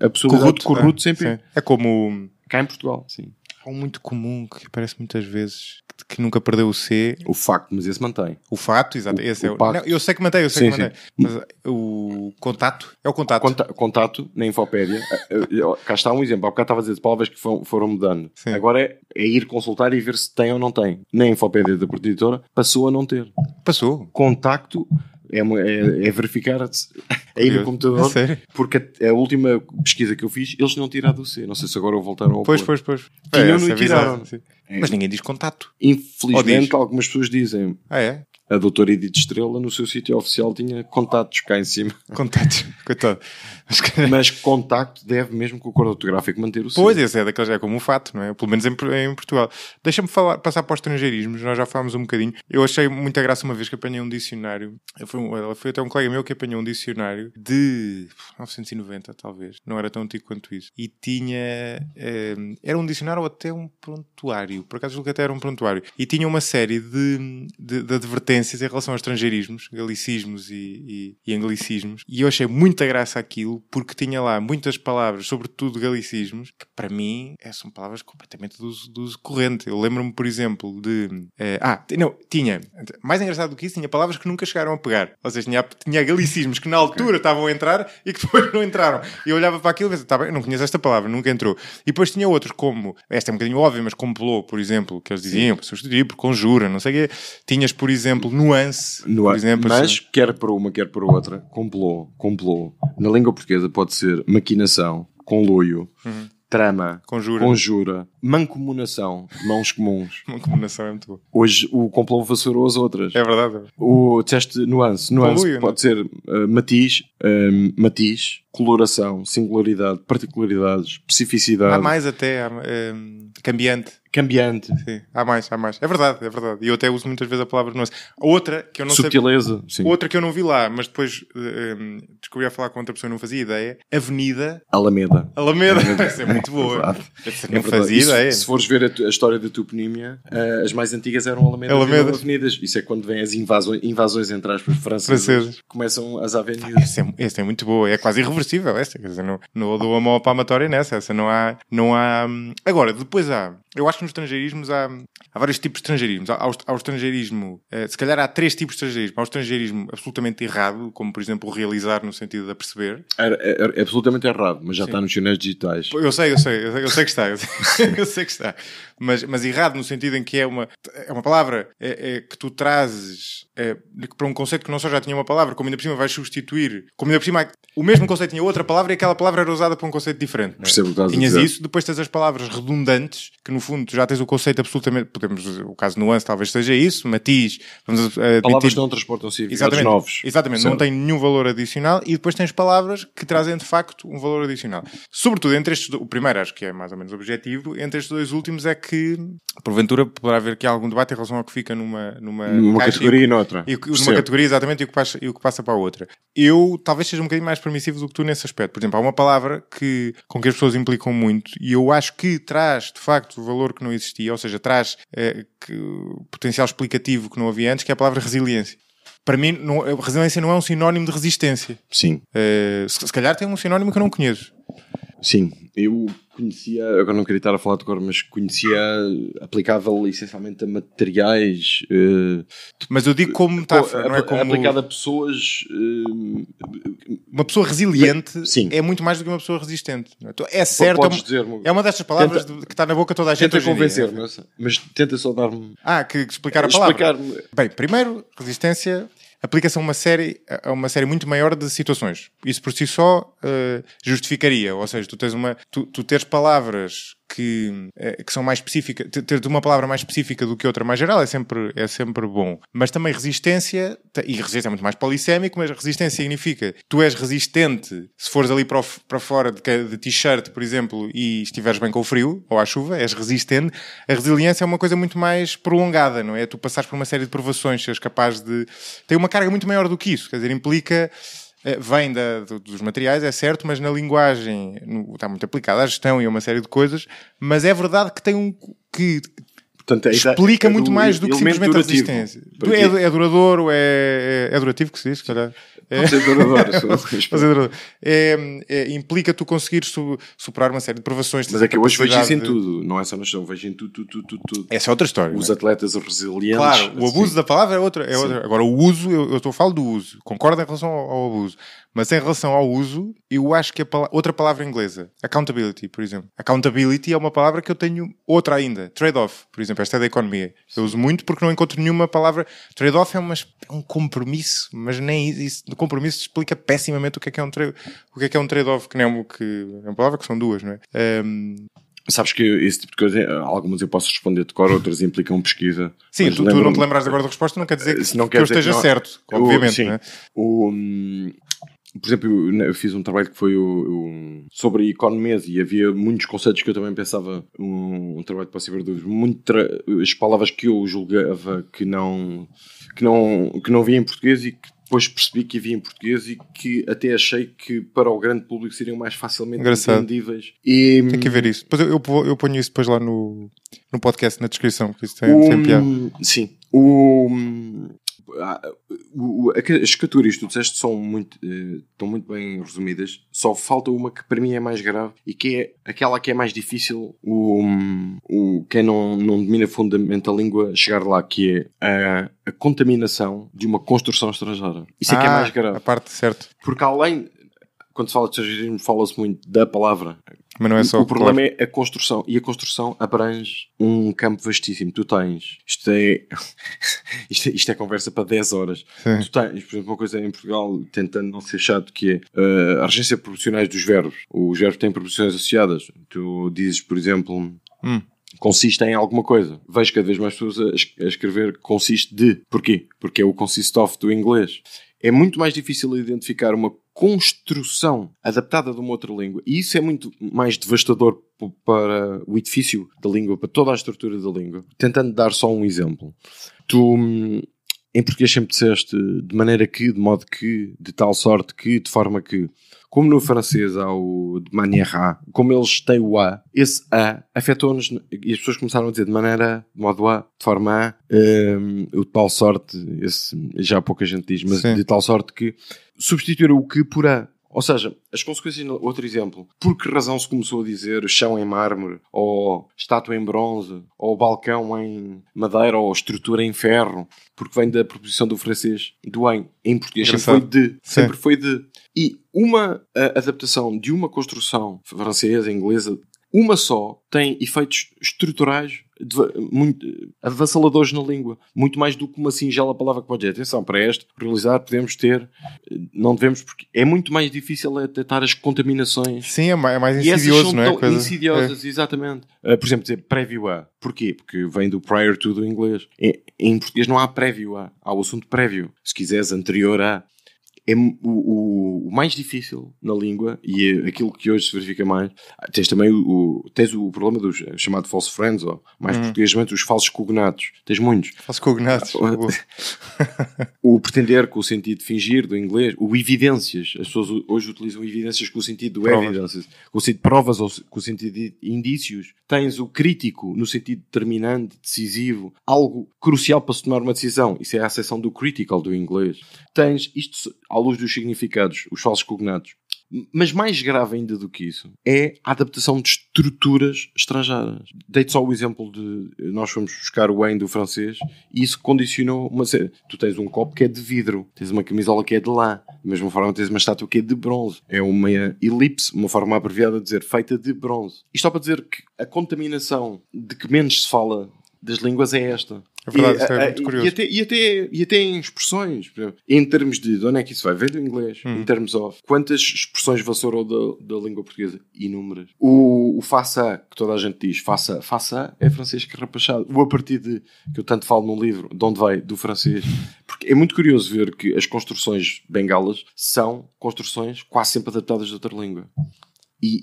Absolutamente corrupto, corrupto é, sempre. Sim. É como. Cá em Portugal, sim um muito comum que aparece muitas vezes, que, que nunca perdeu o C. O facto, mas esse mantém. O fato, exato. O, esse o é o, não, eu sei que mantém, eu sei sim, que mantém. Mas uh, o contato é o contato. Conta, contato na Infopédia. Eh, cá está um exemplo. Há bocado estava a dizer palavras que foram, foram mudando. Sim. Agora é, é, ir consultar e ver se tem ou não tem. Na Infopédia da produtora passou a não ter. Passou. Contacto é, é, hum. é verificar aí no computador, porque a, a, última pesquisa que eu fiz, eles não tiraram o C. Não sei se agora voltaram ao. Pois, pois, pois, pois. Tinham é, é tiraram. É. Mas ninguém diz contato. Infelizmente, diz. algumas pessoas dizem. Ah, é? a doutora Edith Estrela no seu sítio oficial tinha contactos cá em cima. Contactos, coitado. Mas, que... Mas, contacto deve mesmo com o acordo autográfico manter o seu. Pois, esse é daqueles, é como um fato, não é? Pelo menos em, em Portugal. Deixa-me passar para os estrangeirismos, nós já falámos um bocadinho. Eu achei muita graça uma vez que apanhei um dicionário, foi, foi até um colega meu que apanhou um dicionário de 1990, talvez, não era tão antigo quanto isso, e tinha, um, ehm, era um dicionário ou até um prontuário, por acaso julgo que até era um prontuário, e tinha uma série de, de, de advertências em relação aos estrangeirismos, galicismos e, e, e anglicismos, e eu achei muita graça aquilo porque tinha lá muitas palavras, sobretudo galicismos, que para mim eh, são palavras completamente do, do uso corrente. Eu lembro-me, por exemplo, de. Uh, ah, não, tinha. Mais engraçado do que isso, tinha palavras que nunca chegaram a pegar. Ou seja, tinha, tinha galicismos que na altura estavam a entrar e que depois não entraram. E eu olhava para aquilo e pensava, tá não conheço esta palavra, nunca entrou. E depois tinha outros como, esta é um bocadinho óbvia, mas complô, por exemplo, que eles diziam, substituir por conjura, não sei o quê. Tinhas, por exemplo, exemplo, nuance, por exemplo, mas assim. quer para uma, quer para outra, complô, complô. Na língua portuguesa pode ser maquinação, conluio, uhum. trama, conjura. conjura, mancomunação, mãos comuns. mancomunação é muito bom. Hoje o complô vassourou as outras. É verdade. É o teste nuance, nuance conluio, é? pode não? ser uh, matiz, uh, matiz, coloração, singularidade, particularidades, especificidade. Há mais até, há, eh, cambiante cambiante. Sim, há mais, há mais. É verdade, é verdade. E eu até uso muitas vezes a palavra nuance. Outra que eu não Subtileza, sei. Sim. Outra que eu não vi lá, mas depois um, descobri a falar com outra pessoa e não fazia ideia. Avenida. Alameda. Alameda. Alameda. Essa é muito boa. É não fazia ideia. Se fores ver a, a história da toponímia, uh, as mais antigas eram Alameda, Alameda. Avenidas. Isso é quando vêm as invasões, invasões entre aspas, francesas. Começam as avenidas. Ah, essa, é, essa é muito boa. É quase irreversível essa. Quer dizer, não, não dou a mão para a matória nessa. Essa não há, não há. Hum, agora, depois há eu acho que nos estrangeirismos há, há vários tipos de estrangeirismos. Há, há, há o estrangeirismo, eh, se calhar há três tipos de estrangeirismo. Há o estrangeirismo absolutamente errado, como por exemplo o realizar no sentido de aperceber. É, é, é absolutamente errado, mas já Sim. está nos sinais digitais. Eu sei, eu sei, eu sei, eu sei que está. Eu sei, eu sei, que está. Mas, mas errado no sentido em que é uma, é uma palavra é, é que tu trazes é, para um conceito que não só já tinha uma palavra, como ainda por cima vais substituir, como ainda por cima o mesmo conceito tinha outra palavra e aquela palavra era usada para um conceito diferente. É? Percebo, Tinhas isso, depois tens as palavras redundantes que no fundo, tu já tens o conceito absolutamente. Podemos, o caso nuance talvez seja isso, matiz. Vamos admitir, palavras não transportam significados é novos. Exatamente, não tem nenhum valor adicional e depois tens palavras que trazem de facto um valor adicional. Sobretudo entre estes. O primeiro, acho que é mais ou menos objetivo, entre estes dois últimos é que, porventura, poderá haver aqui algum debate em relação ao que fica numa. Numa, numa categoria e, e noutra. E, numa categoria, exatamente, e o, que passa, e o que passa para a outra. Eu talvez seja um bocadinho mais permissivo do que tu nesse aspecto. Por exemplo, há uma palavra que, com que as pessoas implicam muito e eu acho que traz, de facto, valor que não existia, ou seja, traz eh, que, potencial explicativo que não havia antes, que é a palavra resiliência. Para mim, não, resiliência não é um sinónimo de resistência. Sim. Eh, se, se calhar tem um sinónimo que eu não conheço Sim, eu conhecia, agora não queria estar a falar de cor, mas conhecia aplicável essencialmente a materiais. Uh, mas eu digo como metáfora, não é como. Aplicada a pessoas. Uh, uma pessoa resiliente sim. é muito mais do que uma pessoa resistente. É? Então, é certo, Podes é, dizer, é uma destas palavras tenta, que está na boca toda a gente. Tenta convencer-me, é? mas tenta só dar-me. Ah, que explicar a eh, palavra. bem, primeiro, resistência aplicação a uma série, a uma série muito maior de situações. Isso por si só uh, justificaria. Ou seja, tu tens uma. Tu, tu tens palavras que, eh, que são mais específicas, ter uma palavra mais específica do que outra mais geral é sempre, é sempre bom. Mas também resistência, e resistência é muito mais polissémico, mas resistência significa tu és resistente se fores ali para, o, para fora de, de t-shirt, por exemplo, e estiveres bem com o frio ou à chuva, és resistente. A resiliência é uma coisa muito mais prolongada, não é? Tu passares por uma série de provações, seres capaz de. tem uma carga muito maior do que isso, quer dizer, implica eh, vem da, do, dos materiais, é certo, mas na linguagem no, está muito aplicada à gestão e a uma série de coisas, mas é verdade que tem um que Portanto, Explica é muito do, mais do que simplesmente a resistência. É, é, duradouro, é, é, é, durativo que se diz, se calhar. É, duradouro, é, é, implica tu conseguires superar uma série de provações. Mas é que hoje vejo isso em tudo, não é só na gestão, vejo em tudo, tudo, tudo, tudo. Essa é outra história. Os atletas resilientes. Claro, o abuso assim. da palavra é outra. É outra. Agora, o uso, eu, estou a falar do uso, concordo em relação ao, abuso. Mas em relação ao uso, eu acho que a pala outra palavra inglesa, accountability, por exemplo. Accountability é uma palavra que eu tenho outra ainda, trade-off, por exemplo, esta é da economia. Eu uso muito porque não encontro nenhuma palavra. Trade-off é, é um compromisso, mas nem isso. O compromisso explica pessimamente o que é que é um, tra o que é que é um trade-off, que nem é uma, que, é uma palavra que são duas, não é? Um, Sabes que esse tipo de coisa, algumas eu posso responder de cor, outras implicam pesquisa. Sim, tu, tu, não te lembras agora da resposta, não quer dizer eh, que, não que eu esteja não, certo, obviamente. É? O, sim, né? o, por exemplo, né, eu fiz um trabalho que foi o, o, sobre economias e havia muitos conceitos que eu também pensava um, um trabalho para ciberdúvidas, muitas palavras que eu julgava que não que não que não via em português e que depois percebi que havia em português e que até achei que para o grande público seriam mais facilmente Engraçado. entendíveis. E, Tem que ver isso. Depois eu, eu, eu ponho isso depois lá no, no podcast, na descrição, que isso tem, um, tem piada. Sim. O, ah, as categorias que tu disseste são muito, eh, estão muito bem resumidas. Só falta uma que para mim é mais grave e que é aquela que é mais difícil o, hum, o, quem não, não domina fundamentalmente a língua chegar lá, que é a, a contaminação de uma construção estrangeira. Isso é ah, que é ah, mais grave. A parte certo Porque além, quando se fala de estrangeirismo, fala-se muito da palavra mas não é só o, o problema é a construção. E a construção abrange um campo vastíssimo. Tu tens. Isto é. isto, é, isto é conversa para 10 horas. Sim. Tu tens, por exemplo, uma coisa em Portugal, tentando não ser chato, que é uh, a regência proporcionais dos verbos. Os verbos têm proporções associadas. Tu dizes, por exemplo. Hum consiste em alguma coisa. Vejo cada vez mais pessoas a, escrever consiste de. Porquê? Porque é o consist of do inglês. É muito mais difícil identificar uma construção adaptada de uma outra língua. E isso é muito mais devastador para o edifício da língua, para toda a estrutura da língua. Tentando dar só um exemplo. Tu hum, em português sempre disseste de maneira que, de modo que, de tal sorte que, de forma que. Como no francês há o de manière, como eles têm o A, esse A afetou-nos e as pessoas começaram a dizer de maneira, de modo A, de forma A, um, o de tal sorte, esse já pouca gente diz, mas Sim. de tal sorte que substituíram o que por A. Ou seja, as consequências. Outro exemplo. Por que razão se começou a dizer chão em mármore, ou estátua em bronze, ou balcão em madeira, ou estrutura em ferro? Porque vem da proposição do francês do em. Em português Engraçado. sempre foi de. Sempre foi de. E uma adaptação de uma construção francesa, inglesa, uma só tem efeitos estruturais muito, avassaladores na língua, muito mais do que uma singela palavra que pode dizer. Atenção, para este realizar podemos ter, não devemos, porque é muito mais difícil é detectar as contaminações. Sim, é, é mais insidioso, não é? Coisa... Insidiosas, é. exatamente. Ah, por exemplo, dizer prévio a. Porquê? Porque vem do prior to do inglês. É, em, português não há prévio a, há o assunto prévio. Se quiseres, anterior a é o, o, mais difícil na língua e é aquilo que hoje se verifica mais. Tens também o, tens o problema dos eh, chamado false friends, ou mais uhum. portuguesamente os falsos cognatos. Tens muitos. Falsos cognatos. Ah, o pretender com o sentido de fingir do inglês, o evidências. As pessoas hoje utilizam evidências com o sentido do evidence. com o sentido de provas ou com o sentido de indícios. Tens o crítico no sentido determinante, decisivo, algo crucial para se tomar uma decisão. Isso é a acessão do critical do inglês. Tens isto à luz dos significados, os falsos cognatos. Mas mais grave ainda do que isso é a adaptação de estruturas estrangeiras. Deito só o exemplo de nós fomos buscar o Wayne do francês e isso condicionou uma série. Tu tens um copo que é de vidro, tens uma camisola que é de lã, da mesma forma tens uma estátua que é de bronze. É uma elipse, uma forma abreviada de dizer feita de bronze. Isto só para dizer que a contaminação de que menos se fala das línguas é esta. É verdade, e, isso é eh, muito curioso. E até, e, até, e até em expressões, em termos de, de onde é que isso vai? Vem do inglês, hum. em termos of. Quantas expressões vassourou da, da língua portuguesa? Inúmeras. O, o faça, que toda a gente diz, faça, faça, é francês que é rapachado. O a partir de, que eu tanto falo no livro, de onde vai? Do francês. Porque é muito curioso ver que as construções bengalas são construções quase sempre adaptadas de outra língua. E,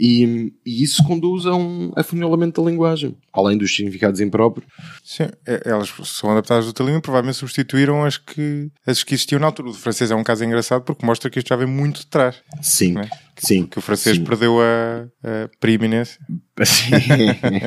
e, e, e, isso conduz a um afunilamento da linguagem, além dos significados impróprios. Sim, é, elas são adaptadas do e provavelmente substituíram as que, as que existiam na altura. O francês é um caso engraçado porque mostra que isto já vem muito de trás. Sim. É? Sim. Que o francês sim. perdeu a, a preeminência. Sim.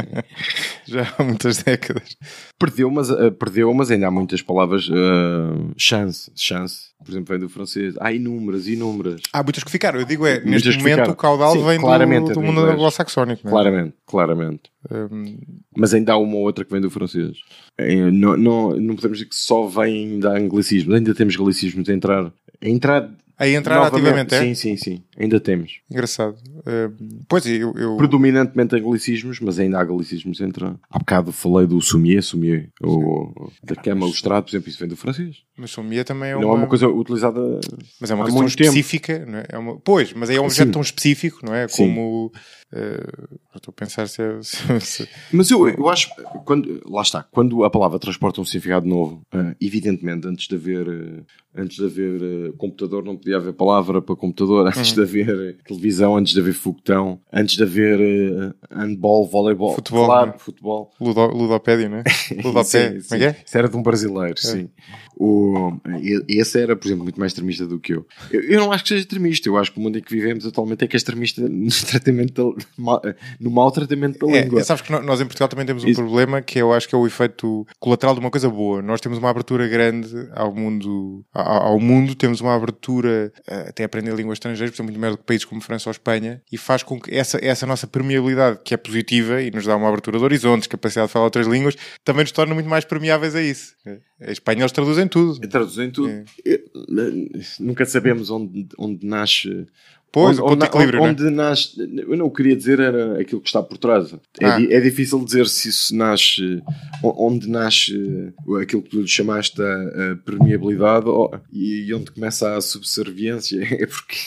Já há muitas décadas. Perdeu, mas, uh, perdeu, mas ainda há muitas palavras. Uh, chance, chance. Por exemplo, vem do francês. Há inúmeras, inúmeras. Há muitas que ficaram. Eu digo é, muitas neste momento ficaram. o caudal sim, vem do, do mundo anglo-saxónico. É? Claramente, claramente. Um... Mas ainda há uma ou outra que vem do francês. É, não, não, não podemos dizer que só vem da anglicismo. Ainda temos galicismos a entrar. A entrar a entrar ativamente, é? Sim, sim, sim. Ainda temos. Engraçado. Uh, pois eu, eu. Predominantemente anglicismos, mas ainda há anglicismos entre. Há bocado falei do sommier, sommier. o ou da cama, o por exemplo, isso vem do francês. Mas sommier também é uma. Não é uma coisa utilizada. Mas é uma coisa tão específica, não é? é uma... Pois, mas é um objeto Sim. tão específico, não é? Como. Uh, estou a pensar se é. Se... Mas eu, eu acho. Quando, lá está. Quando a palavra transporta um significado novo, uh, evidentemente, antes de haver. antes de haver computador, não podia haver palavra para computador, antes uhum. de haver haver eh, televisão, antes de haver foguetão, antes de haver uh, handball, voleibol, futebol, claro, né? futebol. Ludo, ludopédia, não é? sim, é sim. É? Isso era de um brasileiro, é. sim. O, esse era, por exemplo, muito mais extremista do que eu. eu. eu. não acho que seja extremista, eu acho que o mundo em que vivemos atualmente é que é extremista no, tratamento da, no mau tratamento da é, língua. Sabes que nós em Portugal também temos um Isso. problema que eu acho que é o efeito colateral de uma coisa boa. Nós temos uma abertura grande ao mundo, ao, ao mundo temos uma abertura eh, até a aprender línguas estrangeiras, por exemplo, muito melhor do que países como França ou Espanha e faz com que essa, essa nossa permeabilidade, que é positiva e nos dá uma abertura de horizontes, capacidade de falar outras línguas, também nos torna muito mais permeáveis a isso. A é, Espanha eles traduzem tudo. É, traduzem tudo. É. Nunca sabemos onde, onde nasce Pois, onde, o ponto de equilíbrio, onde, né? onde nasce. Eu não queria dizer era aquilo que está por trás. É, ah. é, difícil dizer se isso nasce. Onde nasce aquilo que tu chamaste a, a permeabilidade ou, e onde começa a subserviência. É porque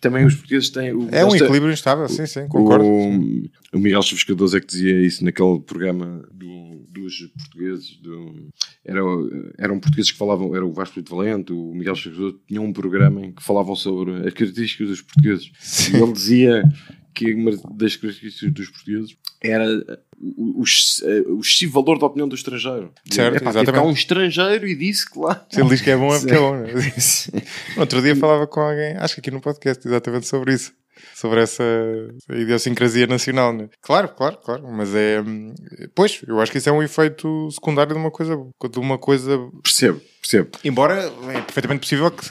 também os portugueses têm. O, é um equilíbrio instável, sim, sim, concordo. O, o Miguel Chaves Cardoso é que dizia isso naquele programa do, dos portugueses. Do, era, eram portugueses que falavam, era o Vasco de Valente, o Miguel Chaves Cardoso, um programa em que falavam sobre as características dos portugueses. Sim. E ele dizia que uma das características dos portugueses era o, o, o valor da opinião do estrangeiro. Certo, é, exatamente. Cá um estrangeiro e disse que lá... Se ele diz que é bom, é porque é bom. É? Outro dia falava com alguém, acho que aqui no podcast, exatamente sobre isso sobre essa idiosincrasia nacional. Né? Claro, claro, claro, mas é. Pois, eu acho que isso é um efeito secundário de uma coisa. De uma coisa... Percebo, percebo. Embora é perfeitamente possível que.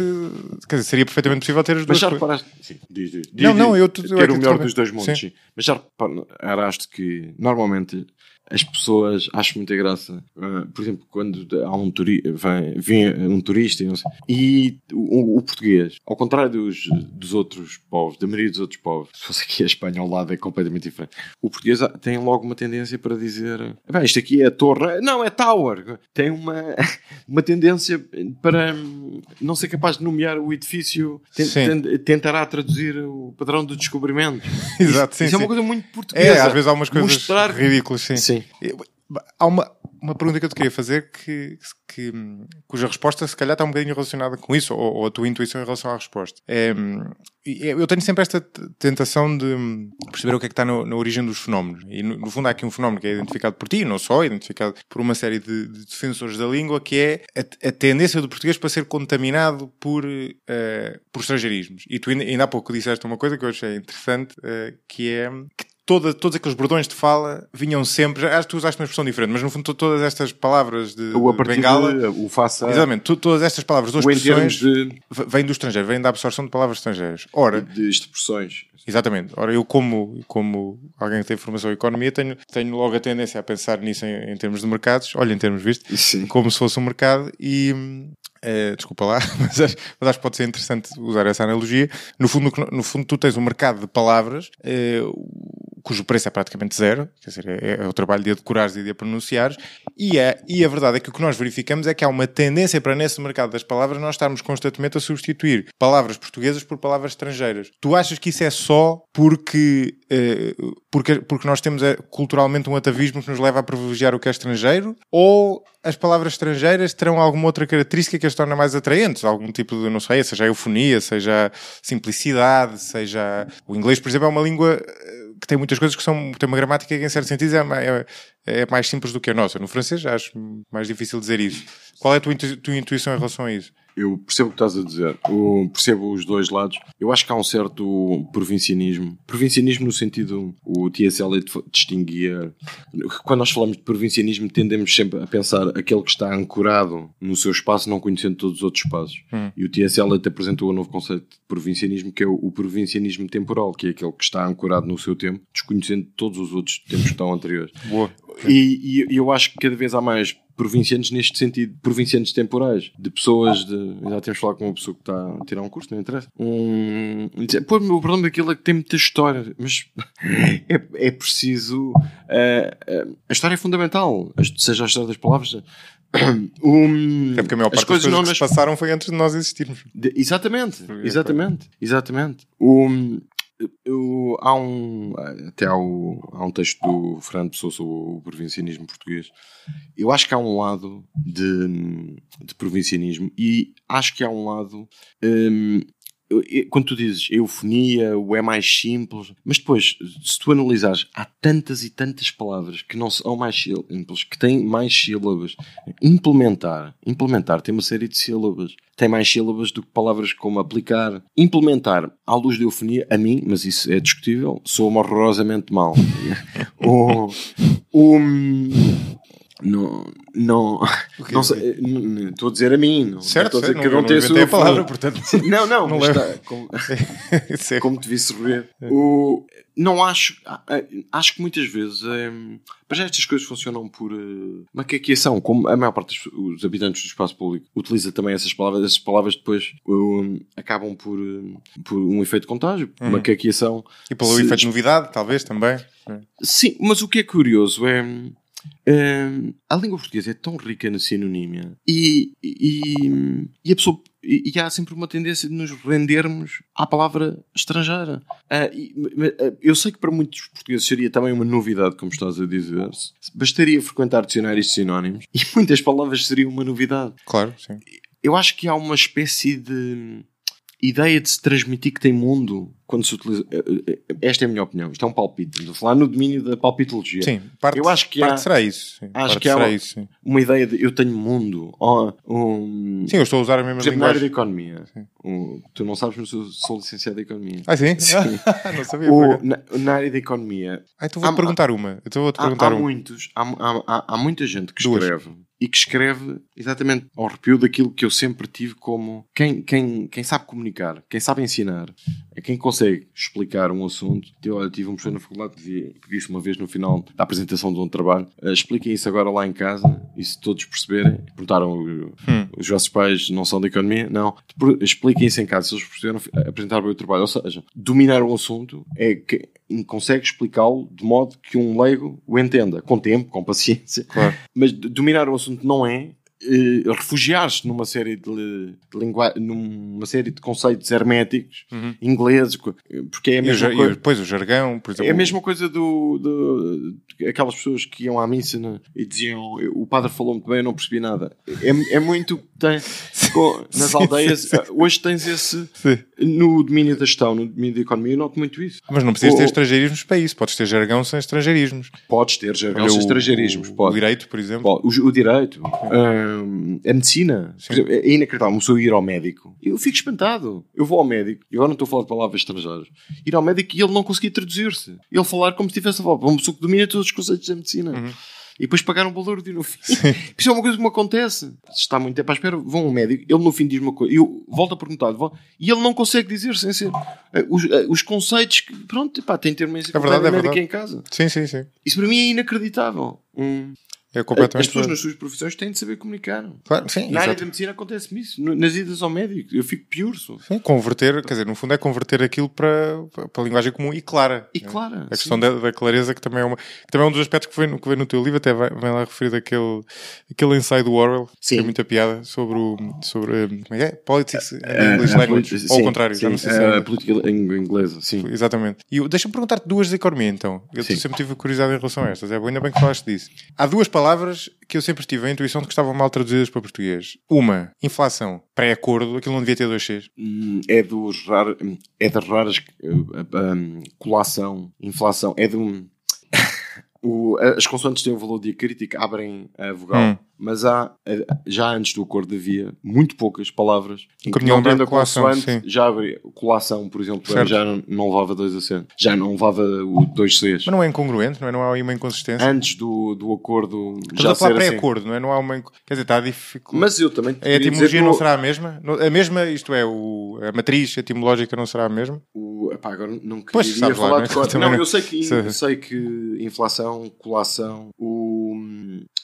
Quer dizer, seria perfeitamente possível ter as duas. Mas já reparaste. Sim, diz, diz, não, diz, não, eu. Ter eu, o melhor dos dois mundos, sim. sim. Mas já reparaste que normalmente as pessoas acham muita graça. Uh, por exemplo, quando há um turista, vem, um turista e não sei. E o, o, português, ao contrário dos, dos outros povos, da maioria dos outros povos, se fosse aqui a Espanha ao lado é completamente diferente. O português ah, tem logo uma tendência para dizer: bem, isto aqui é a torre, não, é tower. Tem uma, uma tendência para não ser capaz de nomear o edifício, tentará traduzir o padrão do descobrimento. Exato, isso, sim. Isso sim. é uma coisa muito é, portuguesa. É, às vezes há umas coisas Mostrar... ridículas, sim. sim Sim. Há uma, uma pergunta que eu te queria fazer que, que, cuja resposta se calhar está um bocadinho relacionada com isso, ou, ou a tua intuição em relação à resposta. É, eu tenho sempre esta tentação de perceber o que é que está no, na origem dos fenómenos. E no, no, fundo há aqui um fenómeno que é identificado por ti, não só, é identificado por uma série de, de defensores da língua, que é a, a, tendência do português para ser contaminado por, uh, por estrangeirismos. E tu ainda, ainda há pouco disseste uma coisa que eu achei interessante, uh, que é que toda, todos aqueles bordões de fala vinham sempre. Acho que tu usaste uma expressão diferente, mas no fundo todas estas palavras de, o de bengala. De, o faça. Exatamente, tu, todas estas palavras, duas expressões. De... Vêm do estrangeiro, vêm da absorção de palavras estrangeiras. Ora. De expressões. Exatamente. Ora, eu, como, como alguém que tem formação em economia, tenho, tenho logo a tendência a pensar nisso em, em termos de mercados, olha, em termos visto, Sim. como se fosse um mercado, e, eh, desculpa lá, mas acho, mas acho, que pode ser interessante usar essa analogia. No fundo, no fundo tu tens um mercado de palavras, eh, cujo preço é praticamente zero, quer dizer, é, é o trabalho de a decorares e de a pronunciares, e, é, e a verdade é que o que nós verificamos é que há uma tendência para nesse mercado das palavras nós estarmos constantemente a substituir palavras portuguesas por palavras estrangeiras. Tu achas que isso é só porque, eh, porque, porque nós temos eh, culturalmente um atavismo que nos leva a privilegiar o que é estrangeiro? Ou as palavras estrangeiras terão alguma outra característica que as torna mais atraentes? Algum tipo de, não sei, seja eufonia, seja simplicidade, seja. O inglês, por exemplo, é uma língua eh, que tem muitas coisas que são, tem uma gramática que, em certo sentido, é, é, é mais simples do que a nossa. No francês, acho mais difícil dizer isso. Qual é a tua, intu, tua intuição em relação a isso? Eu percebo o que estás a dizer, eu percebo os dois lados. Eu acho que há um certo provincianismo. Provincianismo no sentido, o T.S. É Eliot distinguia. Quando nós falamos de provincianismo, tendemos sempre a pensar aquele que está ancorado no seu espaço, não conhecendo todos os outros espaços. Hum. E o T.S. Eliot apresentou um novo conceito de provincianismo, que é o, o provincianismo temporal, que é aquele que está ancorado no seu tempo, desconhecendo todos os outros tempos que estão anteriores. Boa. E, e, eu acho que cada vez há mais provincianos neste sentido, provincianos temporais, de pessoas de. Já temos falado com uma pessoa que está a tirar um curso, não interessa. Um, pô, o problema daquilo é que tem muita história, mas é, é preciso. Uh, uh, a história é fundamental, seja a história das palavras. Eh, um, é porque a maior parte as coisas das coisas não que nas... passaram foi antes de nós existirmos. De, exatamente, exatamente, exatamente. Um, eu, há um até há, o, há um texto do Fernando Pessoa sobre o provincianismo português eu acho que há um lado de, de provincianismo e acho que há um lado hum, quando tu dizes eufonia, o é mais simples, mas depois, se tu analisares, há tantas e tantas palavras que não são mais simples, que têm mais sílabas. Implementar, implementar tem uma série de sílabas, tem mais sílabas do que palavras como aplicar. Implementar, à luz de eufonia, a mim, mas isso é discutível, sou horrorosamente mal ou, não, não, não sei, estou a dizer a mim, não, certo, não estou a dizer que cada não tenho a sua palavra, portanto, não, não, não está, como, como te vi rever, é. o, não acho, acho que muitas vezes, para já estas coisas funcionam por uh, macaqueação, como a maior parte dos habitantes do espaço público utiliza também essas palavras, essas palavras depois um, acabam por, um, eh, por um efeito contágio, uhum. macaqueação. E pelo se, efeito de novidade, talvez, também. Sim, mas o que é curioso é um, a língua portuguesa é tão rica na sinonímia e, e, e a pessoa e, e, há sempre uma tendência de nos rendermos à palavra estrangeira. Uh, e, uh, eu sei que para muitos portugueses seria também uma novidade, como estás a dizer. Bastaria frequentar dicionários de sinónimos e muitas palavras seriam uma novidade. Claro, sim. Eu acho que há uma espécie de ideia de se transmitir que tem mundo quando se utiliza. Eh, eh, esta é a minha opinião, isto é um palpite. Estou a falar no domínio da palpitologia. Sim, parte, eu acho que parte há, será isso. Sim, acho que é uma, isso, uma, ideia de eu tenho mundo. Ou, um, sim, eu estou a usar a mesma exemplo, linguagem. da economia. Um, tu não sabes, mas eu sou licenciado em economia. Ah, sim? sim. não sabia. O, na, na, área da economia. Ah, então vou-te perguntar há, uma. Então vou -te há, perguntar há, um. muitos, há, há, há, muita gente que Duas. escreve e que escreve exatamente ao repio daquilo que eu sempre tive como quem, quem, quem sabe comunicar, quem sabe ensinar, é quem consegue explicar um assunto. Eu tive um professor na faculdade que disse uma vez no final da apresentação de um trabalho: eh, expliquem isso agora lá em casa e se todos perceberem, perguntaram eh, hum. os vossos pais não são da economia, não, expliquem isso em casa, se eles perceberam, apresentar bem o trabalho. Ou seja, dominar um assunto é que consegue explicá-lo de modo que um leigo o entenda, com tempo, com paciência. Claro. Mas dominar o assunto não é eh, refugiar-se numa série de, de numa série de conceitos herméticos uhum. ingleses, porque é a mesma e o, coisa. Depois o jargão, por exemplo. É a mesma coisa do, do, aquelas pessoas que iam à missa né, e diziam o padre falou muito bem, eu não percebi nada. É, é muito tem, com, nas sim, aldeias. Sim, sim. Hoje tens esse no domínio da gestão, no domínio da economia, eu noto muito isso. Mas não precisas ter estrangeirismos para isso, podes ter jargão sem estrangeirismos. Podes ter jargão sem estrangeirismos. O, pode. o direito, por exemplo. Pode. O, o direito. Uh, a medicina. Exemplo, é inacreditável. Uma pessoa ir ao médico. Eu fico espantado. Eu vou ao médico, e agora não estou a falar de palavras estrangeiras. Ir ao médico e ele não conseguia traduzir-se. Ele falar como se estivesse a falar uma pessoa que domina todos os conceitos da medicina. Uhum e depois pagar um valor de no fim. Isso é uma coisa que me acontece. está muito tempo à espera, vão ao médico, ele no fim diz uma coisa, eu volto a perguntar, e ele não consegue dizer sem ser eh, os, eh, os conceitos que, pronto, tem que ter uma é verdade, é médica verdade. em casa. Sim, sim, sim. Isso para mim é inacreditável. Hum. É completamente As pessoas nas suas profissões têm de saber comunicar. Claro, sim, Na área da medicina acontece-me isso. Nas idas ao médico, eu fico piurso. Sim, converter, quer dizer, no fundo é converter aquilo para, para a linguagem comum e clara. E é? clara. A questão da, da, clareza, que também, é uma, que também é um dos aspectos que vem, que vem no teu livro, até vem, lá referido aquele, aquele ensaio do Orwell, sim. que é muita piada, sobre o. Sobre, como é que é? Politics uh, English uh, Language. ou ao contrário, sim, já não sei se. Uh, é. política inglesa, sim. Exatamente. E deixa-me perguntar-te duas da economia, então. Eu sempre tive curiosidade em relação a estas. É ainda bem que falaste disso. Há duas palavras palavras que eu sempre tive a intuição de que estavam mal traduzidas para português. Uma, inflação, pré-acordo, aquilo não devia ter dois Cs. Hum, é, dos rar, é das raras. Eh, eh, eh, colação, inflação. É de um. O, as consoantes têm um valor diacrítico, abrem a vogal. Hum mas há, eh, já antes do acordo havia muito poucas palavras em que não abrindo a já abria. Colação, por exemplo, já não levava dois acentos, já não levava o dois Cs. Mas não é incongruente, não é? Não há aí uma inconsistência. Antes do, do acordo. Estamos já a falar pré acordo assim. não é? Não há uma. Quer dizer, está difícil Mas eu também. A etimologia não o... será a mesma? A mesma, isto é, o... a matriz etimológica não será a mesma? O... Epá, agora não queria pois, falar lá, de é? não, não, eu sei que, sei. sei que inflação, colação, o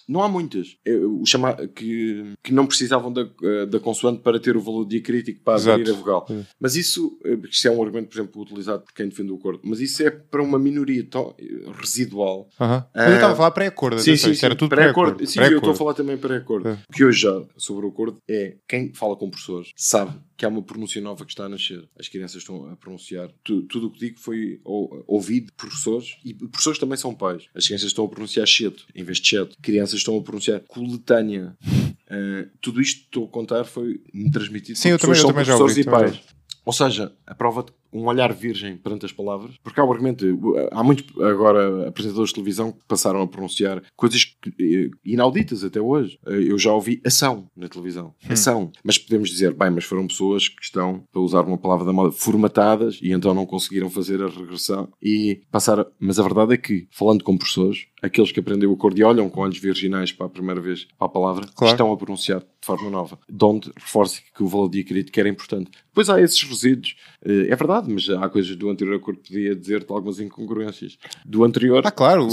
não há muitas. o chama que, que não precisavam da, eh, da consoante para ter o valor diacrítico para Exato. abrir a vogal. Sim. Mas isso, eh, isto é um argumento, por exemplo, utilizado por quem defende o acordo, mas isso é para uma minoria tão eh, residual. Uh -huh. eu estava a falar pré-acordo. Sim, sim, sim, era tudo pré-acordo. Pré sim, pré eu estou a falar também pré-acordo. É. Que hoje já sobre o acordo é quem fala com professores sabe que há uma pronúncia nova que está a nascer. As crianças estão a pronunciar. Tu, tudo o que digo foi ou, ouvido por professores, e professores também são pais. As crianças estão a pronunciar cheto em vez de cheto. Crianças estão a pronunciar coletânea. Uh, tudo isto que estou a contar foi me transmitido Sim, por eu também, eu também ouvi, e pais. Ou seja, a prova de um olhar virgem perante as palavras, porque há o argumento, há muitos agora apresentadores de televisão que passaram a pronunciar coisas eh, inauditas até hoje. Eh, eu já ouvi ação na televisão, hum. ação. Mas podemos dizer, bem, mas foram pessoas que estão, para usar uma palavra da moda, formatadas e então não conseguiram fazer a regressão e passar. Mas a verdade é que, falando com professores, aqueles que aprendem o acordo e olham com olhos virginais para a primeira vez para a palavra, claro. estão a pronunciar de forma nova, de onde reforça que o valor de diacrítico era importante. Depois há esses resíduos. Eh, é verdade verdade, mas há coisas do anterior acordo que podia dizer-te algumas incongruências. Do anterior. Ah, claro,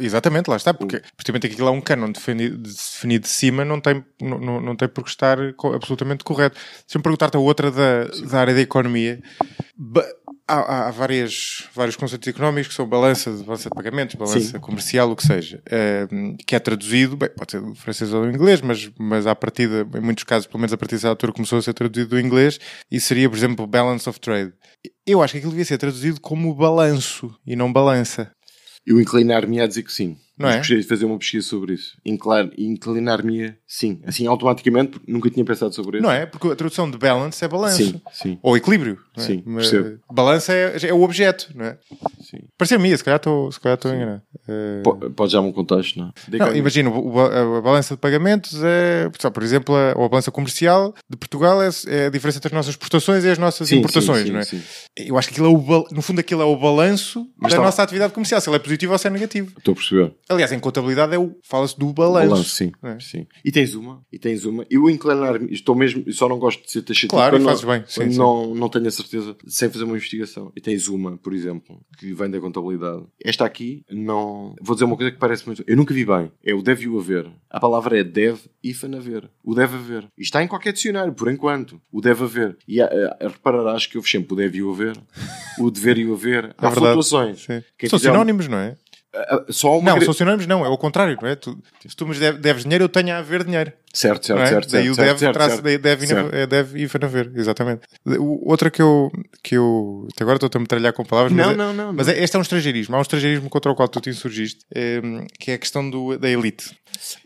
exatamente, lá está, porque precisamente aquilo é um canon definido, definido de cima, não tem, não, não tem por que estar absolutamente correto. eu me perguntar-te a outra da, da área da economia. But, há, há várias, vários conceitos económicos que são balança, balança de pagamentos, balança Sim. comercial, o que seja, uh, que é traduzido, bem, pode ser do francês ou do inglês, mas, mas à partida, em muitos casos, pelo menos a partir dessa altura, começou a ser traduzido do inglês e seria, por exemplo, balance of trade. Eu acho que aquilo devia ser traduzido como balanço e não balança. Eu inclinar-me a dizer que sim. Não é? Gostaria de fazer uma pesquisa sobre isso. Inclinar-me Sim, assim automaticamente, nunca tinha pensado sobre isso. Não é? Porque a tradução de balance é balanço. Sim, sim. Ou equilíbrio. É? Sim, percebo. Balança é, é, o objeto, não é? Sim. Parecia-me, se calhar estou, se calhar estou enganado. Pode dar-me um contexto, não é? Não, imagino, a, a balança de pagamentos é, por exemplo, a, ou a balança comercial de Portugal é, é, a diferença entre as nossas exportações e as nossas sim, importações, sim, não é? Sim, Eu acho que aquilo é o, no fundo aquilo é o balanço Mas da tá. nossa atividade comercial, se ele é positivo ou se é negativo. Estou a perceber. Aliás, em contabilidade é o, fala-se do balanço. Balanço, sim. É? sim. E tem tens uma, e tens uma. Eu inclinar-me, estou mesmo, só não gosto de ser taxativo. Claro, não, fazes bem. Sim, não, sim. não tenho a certeza, sem fazer uma investigação. E tens uma, por exemplo, que vem da contabilidade. Esta aqui, não. Vou dizer uma coisa que parece muito. Eu nunca vi bem. É o deve e o haver. A palavra é deve e haver. O deve haver. E está em qualquer dicionário, por enquanto. O deve haver. E a, a, repararás que eu sempre o deve e o haver, o dever e o haver. É Há é flutuações. São sinónimos, um... não é? É, é, só uma não, cri... são sinónimos, não, é o contrário, não é? Tu, se tu me deves dinheiro, eu tenho a haver dinheiro. Certo, certo, é? certo. Daí o deve, ir para daí deve, ir a ver, exatamente. O, outra que eu, que eu. Até agora estou a me tralhar com palavras, não, mas. Não, é, não, Mas é- este é um estrangeirismo. Há um estrangeirismo contra o qual tu te insurgiste, ehm, que é a questão do, da elite.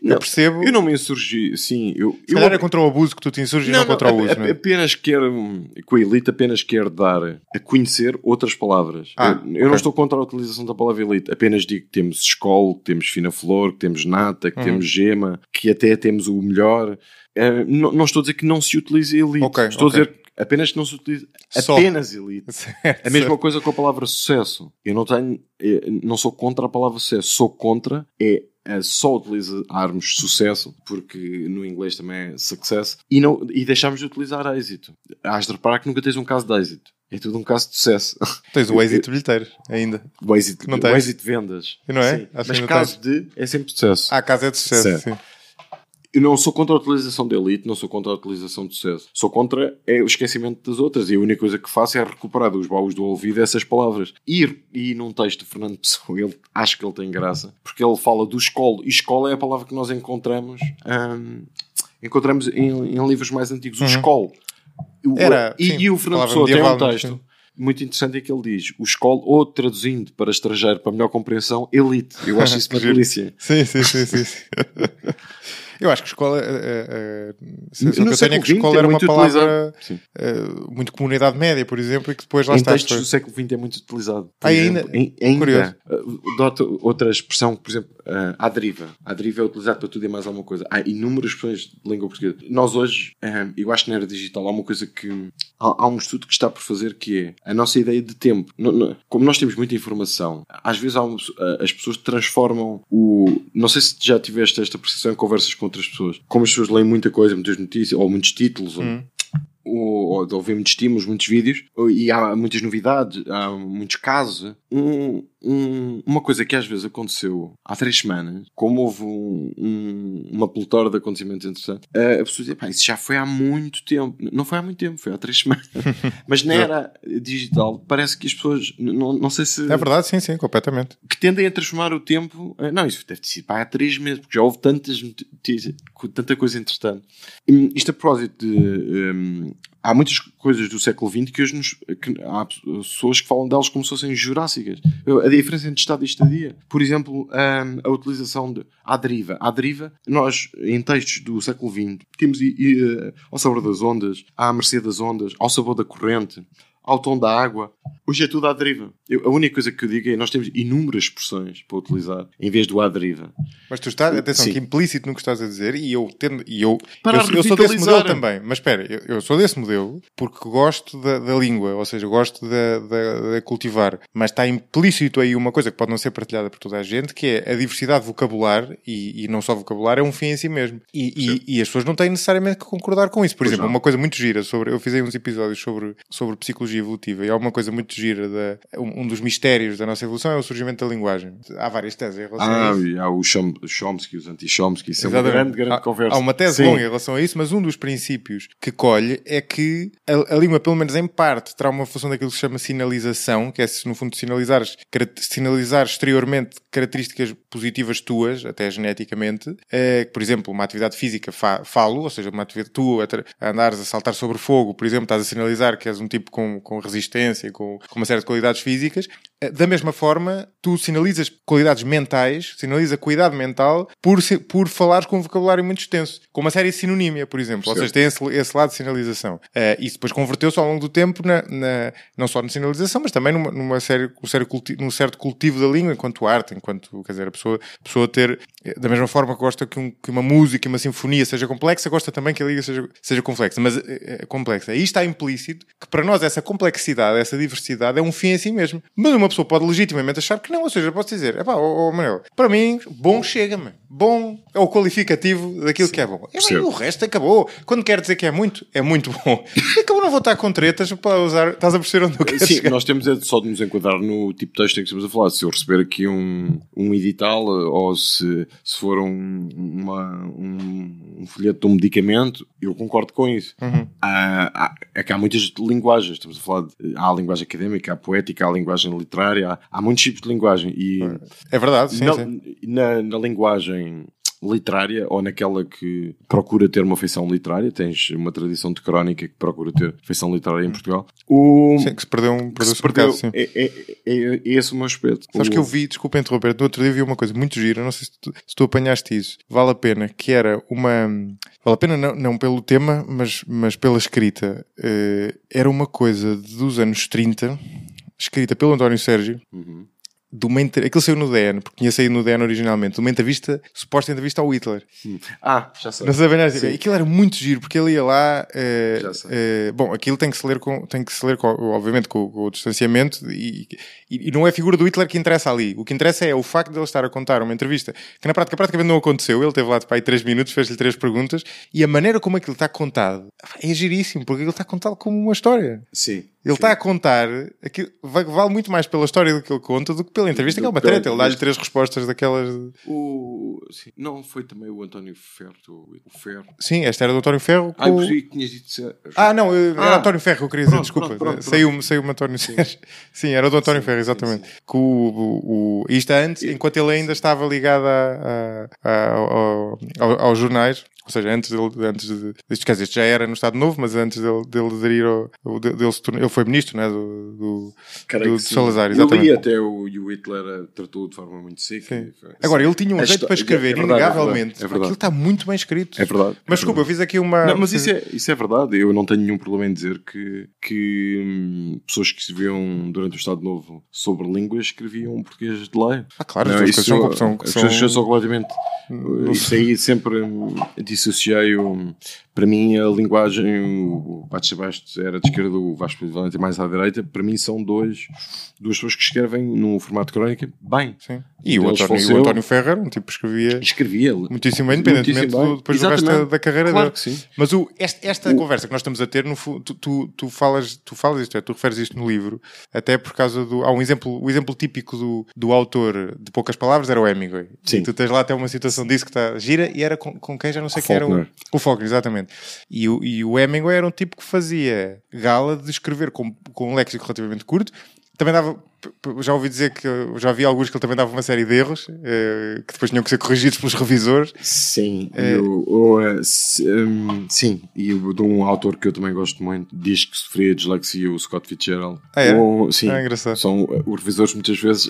Não, eu percebo. Eu não me insurgi, sim. Eu, Se eu... era é contra o abuso que tu te insurges, não, não contra o uso. A, a, apenas quero, com a elite, apenas quero dar a conhecer outras palavras. Ah, eu, okay. não estou contra a utilização da palavra elite, apenas digo que temos escola, que temos fina flor, que temos nata, que uhum. temos gema, que até temos o melhor melhor. Uh, não, não, estou a dizer que não se utilize elite. Okay, estou okay. a dizer apenas que não se utilize Só. apenas elite. Certo, a mesma certo. coisa com a palavra sucesso. Eu não tenho, eu eh, não sou contra a palavra sucesso, sou contra é só utilizarmos sucesso, porque no inglês também é success, e, não, e deixarmos de utilizar êxito. Hás de reparar que nunca tens um caso de êxito. É tudo um caso de sucesso. Tens o êxito bilheteiro ainda. O êxito, não o tens. êxito vendas. E não é? Sim. Mas caso tens. de é sempre sucesso. Ah, caso é de sucesso. Sim eu não sou contra a utilização da elite, não sou contra a utilização do sucesso. Sou contra é o esquecimento das outras. E a única coisa que faço é recuperar dos baús do ouvido essas palavras. E, e num texto de Fernando Pessoa, ele, acho que ele tem graça, porque ele fala do escolo. E escola é a palavra que nós encontramos, hum, encontramos em, em, livros mais antigos. O uhum. escolo. Era, e, sim, e o Fernando Pessoa tem um texto. Sim muito interessante é que ele diz: o escol, ou traduzindo para estrangeiro, para melhor compreensão, elite. Eu acho isso uma delícia. sim, sim, sim. sim. Eu acho que escola. Uh, uh, se, é que escola era uma palavra uh, muito comunidade média, por exemplo, e que depois lá em está. Em textos foi... do século XX é muito utilizado. Ah, ainda? ainda. Curioso. Eh, dota outra expressão, por exemplo, uh, à deriva. À deriva é utilizado para tudo e mais alguma coisa. Há inúmeras expressões de língua portuguesa. Nós hoje, um, eu acho que na era digital há uma coisa que. Há, um estudo que está por fazer que é a nossa ideia de tempo. como nós temos muita informação, às vezes um, as pessoas transformam o. Não sei se já tiveste esta percepção em conversas com outras pessoas. Como as pessoas leem muita coisa, muitas notícias, ou muitos títulos, hum. ou, ou, ou, muitos estímulos, muitos vídeos, e há muitas novidades, há muitos casos, um, um, uma coisa que às vezes aconteceu há três semanas, como houve um, uma pletora de acontecimentos interessantes, eh, a pessoa dizia, pá, isso já foi há muito tempo. Não foi há muito tempo, foi há três semanas. Mas na era digital, parece que as pessoas, não, não sei se... É verdade, sim, sim, completamente. Que tendem a transformar o tempo... Eh, não, isso deve ter sido pá, há três meses, porque já houve tantas tanta coisa interessante. Hum, isto a propósito de... Um, há muitas coisas do século XX que hoje nos, que há pessoas que falam delas como se fossem jurássicas. A diferença entre Estado e Estadia, por exemplo, a, hum, a utilização de à deriva. À deriva, nós, em textos do século XX, temos e, e, eh, ao sabor das ondas, à mercê das ondas, ao sabor da corrente, ao tom da água. Hoje é tudo à deriva. Eu, a única coisa que eu digo é nós temos inúmeras expressões para utilizar em vez do à deriva. Mas tu estás, atenção, Sim. que implícito no que estás a dizer, e eu tendo, e eu, para eu, eu sou desse modelo também, mas espera, eu, eu, sou desse modelo porque gosto da, da língua, ou seja, gosto de cultivar, mas está implícito aí uma coisa que pode não ser partilhada por toda a gente, que é a diversidade vocabular, e, e não só vocabular, é um fim em si mesmo. E, e, e, as pessoas não têm necessariamente que concordar com isso. Por pois exemplo, não. uma coisa muito gira sobre. Eu fiz uns episódios sobre, sobre psicologia evolutiva. E há é uma coisa muito gira, da, um, um dos mistérios da nossa evolução é o surgimento da linguagem. Há várias teses em relação ah, a isso. há o Chomsky, os anti-Chomsky, isso é uma grande, grande há, conversa. Há uma tese Sim. longa em relação a isso, mas um dos princípios que colhe é que a, a língua, pelo menos em parte, terá uma função daquilo que se chama sinalização, que é, no fundo, sinalizar, sinalizar exteriormente características positivas tuas, até geneticamente. É, por exemplo, uma atividade física fa falo, ou seja, uma atividade tua, a andares a saltar sobre fogo, por exemplo, estás a sinalizar que és um tipo com, com resistência, com, com uma série de qualidades físicas. Eh, da mesma forma, tu sinalizas qualidades mentais, sinaliza cuidado mental por, por falares com um vocabulário muito extenso, com uma série de sinonímia, por exemplo. Certo. Ou seja, tem esse, esse lado de sinalização. Uh, isso depois converteu-se ao longo do tempo na, na, não só na sinalização, mas também numa, numa série, um num certo cultivo da língua enquanto arte, enquanto, quer dizer, a pessoa, a pessoa ter, eh, da mesma forma que gosta que, um, que uma música uma sinfonia seja complexa, gosta também que a língua seja, seja complexa. Mas, é, é, complexa. Aí está implícito que para nós essa complexidade complexidade, essa diversidade é um fim em si mesmo. Mas uma pessoa pode legitimamente achar que não, ou seja, posso dizer, é pá, oh, oh, Manuel, para mim, bom chega-me bom é o qualificativo daquilo Sim, que é bom. E o resto acabou. Quando quer dizer que é muito, é muito bom. E acabou não vou estar com tretas para usar. Estás a perceber onde eu quero Sim, chegar. nós temos é só de nos enquadrar no tipo de texto em que estamos a falar. Se eu receber aqui um, um edital eh, ou se, se for um, uma, um, um folheto de um medicamento, eu concordo com isso. Uhum. Há, há, é que há muitas linguagens. Estamos a falar de, há a linguagem académica, há a poética, há a linguagem literária, há, há muitos tipos de linguagem. E é verdade, sim, na, sim. Na, na linguagem origem literária ou naquela que procura ter uma feição literária. Tens uma tradição de crónica que procura ter feição literária em Portugal. O... Sim, que se perdeu um, perdeu se perdeu, é, é, é, é, esse o meu aspecto. Sabes o... que eu vi, desculpa interromper, no outro dia vi uma coisa muito gira, não sei se tu, se tu apanhaste isso, vale a pena, que era uma... Vale a pena não, não pelo tema, mas, mas pela escrita. Uh, era uma coisa dos anos 30, escrita pelo António Sérgio, uhum de uma entrevista. Aquilo saiu no DN, porque tinha saído no DN originalmente, de uma entrevista, suposta entrevista ao Hitler. Hum. Ah, já sei. Não sabem nada. Aquilo era muito giro, porque ele ia lá. Uh, já sei. Uh, bom, aquilo tem que se ler, com, tem que se ler com, obviamente, com, com, o distanciamento, e, e, e não é a figura do Hitler que interessa ali. O que interessa é o facto de ele estar a contar uma entrevista que na prática praticamente não aconteceu. Ele teve lá de pai 3 minutos, fez-lhe três perguntas, e a maneira como aquilo está contado é giríssimo, porque aquilo está contado como uma história. Sim. Ele está a contar, que vale muito mais pela história do que ele conta do que pela entrevista, do que é uma treta. Ele dá-lhe três respostas daquelas. O, sim. Não foi também o António Ferro? O Ferro. Sim, esta era do António Ferro. Ah, com... Ah, tinhas dito. Ah, não, eh, era ah, António Ferro que eu queria dizer, desculpa. Pronto, saiu-me saiu António sim. sim, era do António sim, Ferro, exatamente. Sim, Com o, o, isto antes, enquanto ele ainda estava ligado a, a, a, ao, aos jornais, ou seja, antes dele, antes de, isto quer dizer, já era no Estado Novo, mas antes dele, dele aderir ao, dele se tornou, ele foi ministro, né, do, do, do Salazar, exatamente. Eu até o, o Hitler eh, tratou de forma muito seca. Sim. Agora, ele tinha um jeito para escrever, é verdade, é inegavelmente. É Aquilo está muito bem escrito. É verdade. É mas desculpa, eu fiz aqui uma... Não, mas isso é, isso é verdade, eu não tenho nenhum problema em dizer que, que hum, pessoas que se viam durante o Estado Novo sobre línguas escreviam português de lei. Ah, claro, não, as duas coisas são... são, são, são completamente... Isso aí sempre hum, isso se para mim, a linguagem, o Patos Bastos era de esquerda, o Vasco de Valente é mais à direita. Para mim, são dois, duas pessoas que escrevem num formato crónica bem. Sim. E o António, o António Ferrer, um tipo que escrevia. Escrevia. Muitíssimo bem, independentemente muitíssimo do, depois Exatamente. do resto da carreira claro dele. Que sim. Mas o, esta, esta o... conversa que nós estamos a ter, no, tu, tu, tu, falas, tu falas isto, é, tu referes isto no livro, até por causa do. Há um exemplo, o exemplo típico do, do autor de poucas palavras era o Hemingway. Sim. E tu tens lá até uma situação disso que está gira e era com, com quem já não sei quem era o, o Faulkner, exatamente. E o, e o Hemingway era um tipo que fazia gala de escrever com, com um léxico relativamente curto, também dava. Já ouvi dizer que já vi alguns que ele também dava uma série de erros eh, que depois tinham que ser corrigidos pelos revisores. Sim, eu, eh, eh, um, sim, e de um autor que eu também gosto muito diz que sofria dislexia, o Scott Fitzgerald. Ah, é? Ou, sim, ah, é engraçado. São os revisores muitas vezes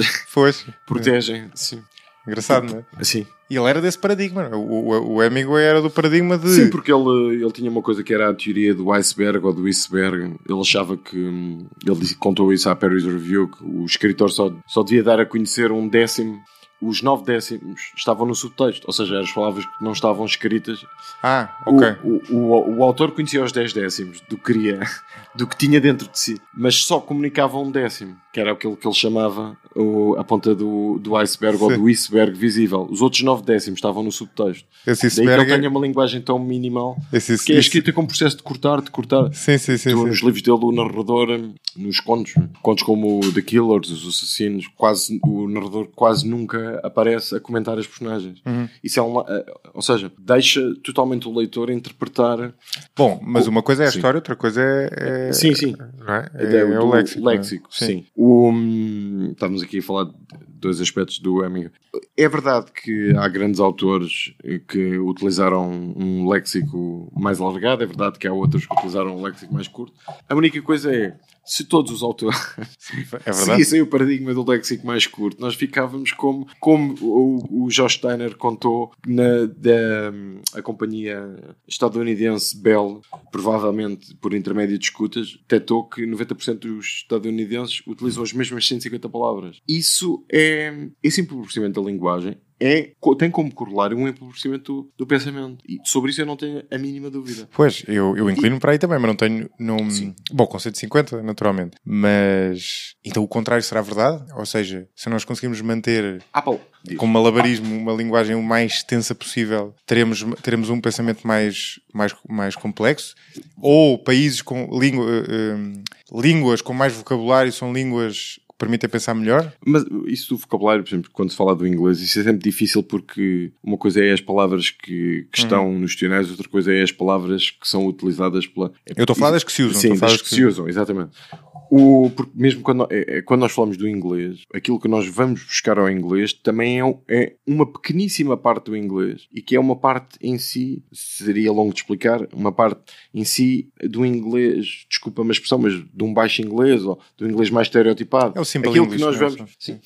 protegem. Sim. Engraçado, tipo, não é? Sim. E ele era desse paradigma. É? O, o Hemingway era do paradigma de. Sim, porque ele, ele tinha uma coisa que era a teoria do iceberg ou do iceberg. Ele achava que. Hum, ele contou isso à Paris Review que o escritor só, só devia dar a conhecer um décimo. Os nove décimos estavam no subtexto, ou seja, as palavras que não estavam escritas. Ah, ok. O, o, o, o autor conhecia os dez décimos do que queria, do que tinha dentro de si, mas só comunicava um décimo que era aquilo que ele chamava o, a ponta do, do iceberg Sim. ou do iceberg visível. Os outros nove décimos estavam no subtexto. Esse iceberg... Daí que ele é- tenha uma linguagem tão minimal esse, que é esse... escrita com o processo de cortar, de cortar. Sim, sim, sim. Tu, sim. Nos livros dele, o narrador, nos contos, contos como The Killers, Os Assassinos, quase, o narrador quase nunca aparece a comentar as personagens. Uhum. Isso é um, eh, ou seja, deixa totalmente o leitor interpretar. Bom, mas o... uma coisa é a sim. história, outra coisa é. é... Sim, sim. É? É, é, o, o léxico. É? léxico sim. sim. O, hum, estamos aqui a falar de dois aspectos do amigo É verdade que há grandes autores que utilizaram um léxico mais alargado, é verdade que há outros que utilizaram um léxico mais curto. A única coisa é, se todos os autores é seguissem o paradigma do léxico mais curto, nós ficávamos como, como o, o Josh Steiner contou na da, a companhia estadunidense Bell, provavelmente por intermédio de escutas, detectou que 90% dos estadunidenses utilizam as mesmas 150 palavras. Isso é, esse é simples da linguagem é, tem como correlar um empobrecimento do, do, pensamento. E sobre isso eu não tenho a mínima dúvida. Pois, eu, eu inclino e... para aí também, mas não tenho. Num... Bom, com 150, naturalmente. Mas. Então o contrário será verdade? Ou seja, se nós conseguimos manter. Ah, com malabarismo, uma linguagem o mais extensa possível, teremos, teremos um pensamento mais, mais, mais complexo? Ou países com língua, uh, uh, línguas com mais vocabulário são línguas permitem pensar melhor. Mas isso do vocabulário, por exemplo, quando se fala do inglês, isso é sempre difícil porque uma coisa é as palavras que, que uhum. estão nos dicionários, outra coisa é as palavras que são utilizadas pela. Eu estou a falar das que se usam. Sim, das que, que se usam, exatamente. O, mesmo quando, é, é, quando nós falamos do inglês, aquilo que nós vamos buscar ao inglês também é, é, uma pequeníssima parte do inglês e que é uma parte em si, seria longo de explicar, uma parte em si do inglês, desculpa a expressão, mas de um baixo inglês ou do inglês mais estereotipado. É o simples aquilo inglês, que nós é? vamos, sim,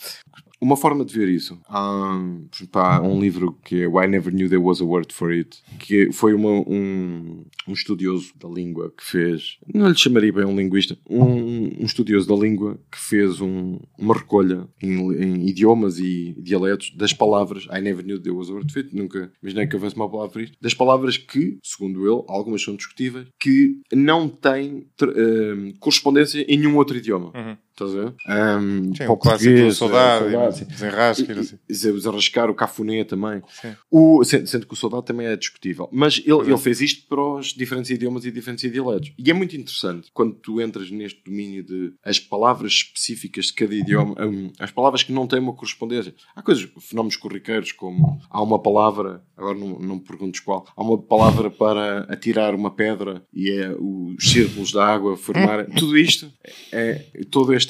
uma forma de ver isso. Há um, há um livro que é I Never Knew There Was a Word for It, que foi uma, um, um estudioso da língua que fez, não lhe chamaria bem um linguista, um, um estudioso da língua que fez um, uma recolha em, em, idiomas e dialetos das palavras I Never Knew There Was a Word for It, nunca imaginei que houvesse uma palavra por isto, das palavras que, segundo ele, algumas são discutíveis, que não têm uh, correspondência em nenhum outro idioma. Uhum. Estás a ver? Um, Sim, o clássico do Soldado, soldado é, é, é, desenrasca. Desenrascar, o Cafuné também. O, sendo que o Soldado também é discutível. Mas ele, ele fez isto para os diferentes idiomas e diferentes dialetos. E é muito interessante quando tu entras neste domínio de as palavras específicas de cada idioma, um, as palavras que não têm uma correspondência. Há coisas, fenómenos corriqueiros, como há uma palavra, agora não, não me perguntes qual, há uma palavra para atirar uma pedra e é os círculos da água formar. Tudo isto é, é todo este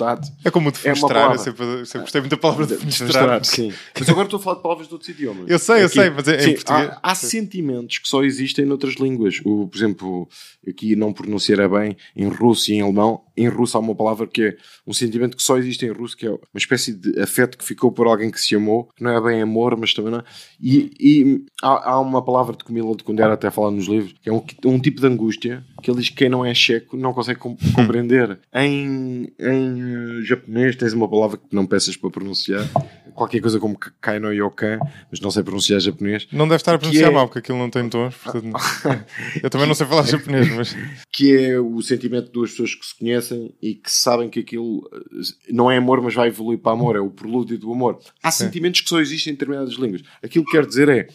é como te é frustrar, é eu sempre, sempre gostei muito da palavra de frustrar. Sim. Mas agora estou a falar de palavras de outros idiomas. Eu sei, aqui, eu sei, mas é, sim, em português. Há, há sentimentos que só existem noutras línguas. O, por exemplo, aqui não pronunciará bem, em russo e em alemão, em russo há uma palavra que é um sentimento que só existe em russo, que é uma espécie de afeto que ficou por alguém que se amou, que não é bem amor, mas também não. É. E, e há, há, uma palavra de Comila de Kundera, até falar nos livros, que é um, um, tipo de angústia que ele diz que quem não é checo não consegue com, hum. compreender. Em, em eh, japonês tens uma palavra que não peças para pronunciar, qualquer coisa como Kaino Yokan, mas não sei pronunciar japonês. Não deve estar a pronunciar é... mal, porque aquilo não tem tons, portanto... eu também não sei falar japonês, mas. Que é o sentimento de duas pessoas que se conhecem conhecem e que sabem que aquilo eh, não é amor, mas vai evoluir para amor, é o prelúdio do amor. Há sentimentos que só existem em determinadas línguas. Aquilo que quer dizer é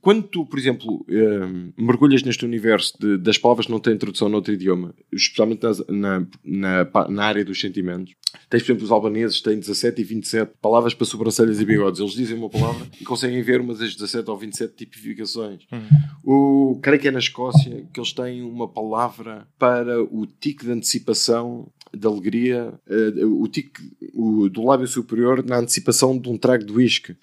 quando tu, por exemplo, ehm, mergulhas neste universo de, das palavras que não têm tradução noutro idioma, especialmente nas, na, na, na, área dos sentimentos, tens, por exemplo, os albaneses têm 17 e 27 palavras para sobrancelhas e bigodes. Eles dizem uma palavra e conseguem ver umas das 17 ou 27 tipificações. Uhum. O, creio que é na Escócia que eles têm uma palavra para o tique de antecipação de alegria, uh, o tique o, do lábio superior na antecipação de um trago de whisky.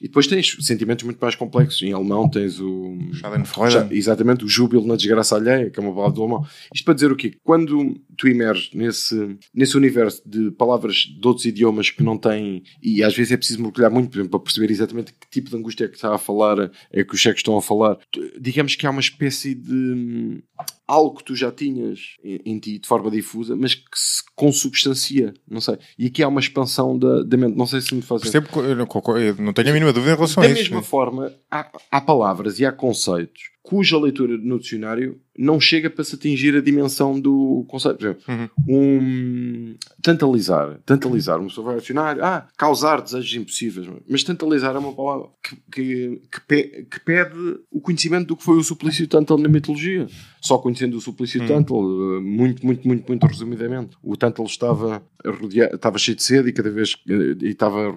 e depois tens sentimentos muito mais complexos. Em alemão tens o. Schadenfreude. Exatamente, o júbilo na desgraça alheia, que é uma palavra do alemão. Isto para dizer o quê? Quando tu imerges nesse, nesse universo de palavras de outros idiomas que não têm, e às vezes é preciso mergulhar muito, por exemplo, para perceber exatamente que tipo de angústia é que está a falar, é que os cheques estão a falar. Digamos que há uma espécie de hum, algo que tu já tinhas em, ti de forma difusa, mas que se consubstancia, não sei. E aqui há uma expansão da, da mente, não sei se me fazem. Percebo, eu não tenho a mínima dúvida em relação da a isso. Da mesma forma, há, há palavras e há conceitos cuja leitura no dicionário não chega para se atingir a dimensão do conceito. Por exemplo, uhum. um, tantalizar. Tantalizar. Uma pessoa vai acionar, ah, causar desejos impossíveis. Mas tantalizar é uma palavra que, que, que, pe, que pede o conhecimento do que foi o suplício tantal na mitologia. Só conhecendo o suplício uhum. muito, muito, muito, muito resumidamente. O tantal estava, rodeado, estava cheio de sede e cada vez e estava,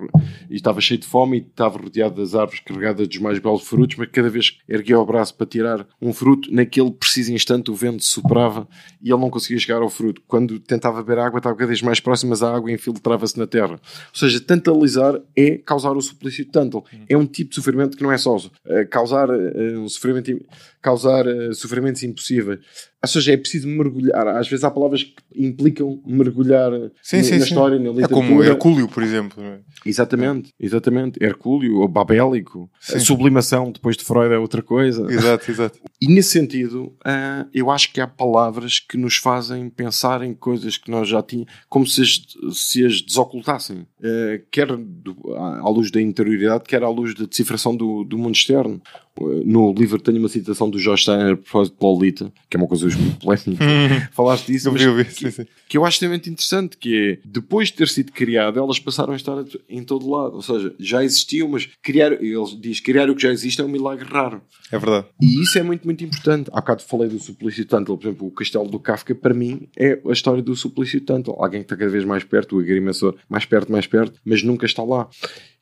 e estava cheio de fome e estava rodeado das árvores carregadas dos mais belos frutos, mas cada vez erguia o braço para tirar um fruto, naquele preciso preciso instante o vento soprava e ele não conseguia chegar ao fruto. Quando tentava beber água, estava cada vez mais próximo, mas a água infiltrava-se na terra. Ou seja, tantalizar é causar o suplício de tântalo. Uhum. É um tipo de sofrimento que não é só uh, eh, causar uh, um sofrimento causar uh, sofrimentos impossíveis. Ou seja, é preciso mergulhar. Às vezes há palavras que implicam mergulhar sim, eh, sim, na sim. história, na é literatura. É como Hercúleo, por exemplo. É? Exatamente, exatamente. Hercúleo, ou Babélico. sublimação, depois de Freud, é outra coisa. Exato, exato. E nesse sentido, uh, eu acho que há palavras que nos fazem pensar em coisas que nós já tínhamos, como se as, se as desocultassem. Uh, quer do, à luz da interioridade, quer à luz da decifração do, do mundo externo no livro tenho uma citação do Josh Steiner a propósito de Lolita, que é uma coisa muito polémica. Hum. Falaste disso, eu vi, que, sim, sim. que eu acho extremamente interessante, que é, depois de ter sido criado, elas passaram a estar em todo lado. Ou seja, já existiam, mas criar, ele diz, criar o que já existe é um milagre raro. É verdade. E isso é muito, muito importante. Há bocado falei do Suplício Tantal, por exemplo, o Castelo do Kafka, para mim, é a história do Suplício Tantal. Alguém que está cada vez mais perto, o agrimensor, mais perto, mais perto, mas nunca está lá.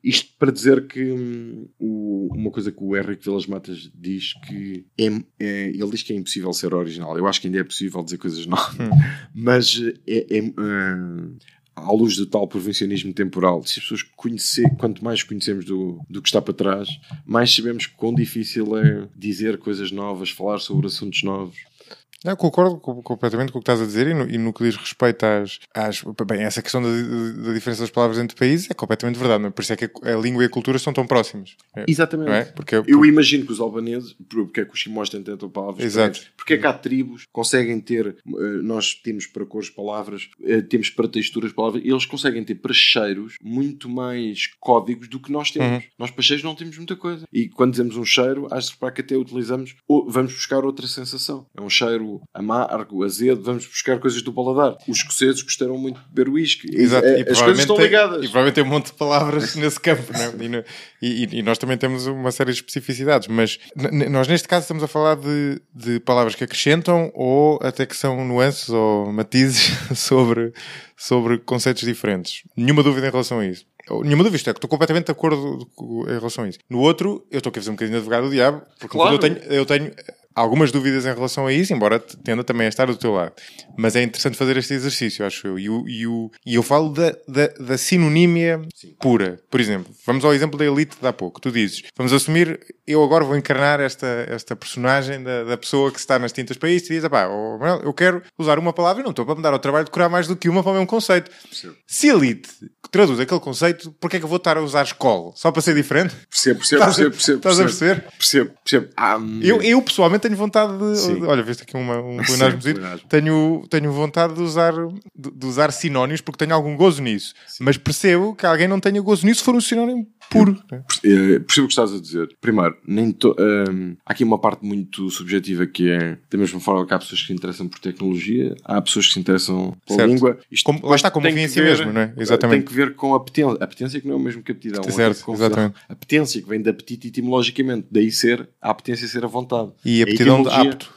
Isto para dizer que hum, o, uma coisa que o Henrique Vilas Matas diz que é, é, ele diz que é impossível ser original. Eu acho que ainda é possível dizer coisas novas, hum. mas é, é hum, à luz do tal provincianismo temporal, se as pessoas conhecer, quanto mais conhecemos do, do que está para trás, mais sabemos quão difícil é dizer coisas novas, falar sobre assuntos novos. Não, concordo completamente com o que estás a dizer e no, e no que diz respeito às, às Bem, essa questão da, da, diferença das palavras entre países é completamente verdade, não é? Por isso é que a, a língua e a cultura são tão próximas. É? Exatamente. É? Porque, é Eu por... imagino que os albaneses, porque é que os chimós têm tantas palavras, é Exato. Países, porque é que há tribos conseguem ter, eh, nós temos para cores palavras, eh, temos para texturas palavras, eles conseguem ter para cheiros muito mais códigos do que nós temos. Uhum. Nós para cheiros não temos muita coisa. E quando dizemos um cheiro, acho que até utilizamos, ou vamos buscar outra sensação. É um cheiro amargo, azedo, vamos buscar coisas do paladar. Os escoceses gostaram muito de beber whisky. Exato. E, é, e as coisas estão ligadas. e provavelmente tem um monte de palavras nesse campo, não? É? E, no, e, e, nós também temos uma série de especificidades, mas nós neste caso estamos a falar de, de palavras que acrescentam ou até que são nuances ou matizes sobre, sobre conceitos diferentes. Nenhuma dúvida em relação a isso. Nenhuma dúvida, é, estou completamente de acordo em relação a isso. No outro, eu estou aqui a fazer um bocadinho de advogado do diabo, porque claro. eu tenho, eu tenho algumas dúvidas em relação a isso, embora tenda também a estar do teu lado. Mas é interessante fazer este exercício, acho eu. E, o, e, o, e eu falo da, da, da sinonímia Sim. pura. Por exemplo, vamos ao exemplo da Elite de há pouco. Tu dizes, vamos assumir, eu agora vou encarnar esta, esta personagem da, da pessoa que está nas tintas para isto e diz, ah, oh, eu quero usar uma palavra e não estou para me dar ao trabalho de curar mais do que uma para o mesmo conceito. Percebo. Se Elite traduz aquele conceito, porquê é que eu vou estar a usar escola? Só para ser diferente? Percebo, percebo, percebo. Estás a perceber? Percebo, percebo. percebo. Ah, eu, eu, pessoalmente, tenho vontade de. Sim. Olha, viste aqui uma, um plenário tenho, tenho vontade de usar, de, de usar sinónimos porque tenho algum gozo nisso. Sim. Mas percebo que alguém não tenha gozo nisso se for um sinónimo puro. É. Eu eh, percebo o que estás a dizer. Primeiro, nem to, um, ehm, há aqui uma parte muito subjetiva que é, da mesma forma que há pessoas que se interessam por tecnologia, há pessoas que se interessam pela certo. língua. Isto como, lá está como tem mesmo, não é? Eh, exatamente. Tem que ver com a apetência. A apetência que não é o mesmo que aptidão. É certo, é exatamente. A apetência que vem de apetite etimologicamente. Daí ser, a apetência ser a vontade. E a aptidão a de apto.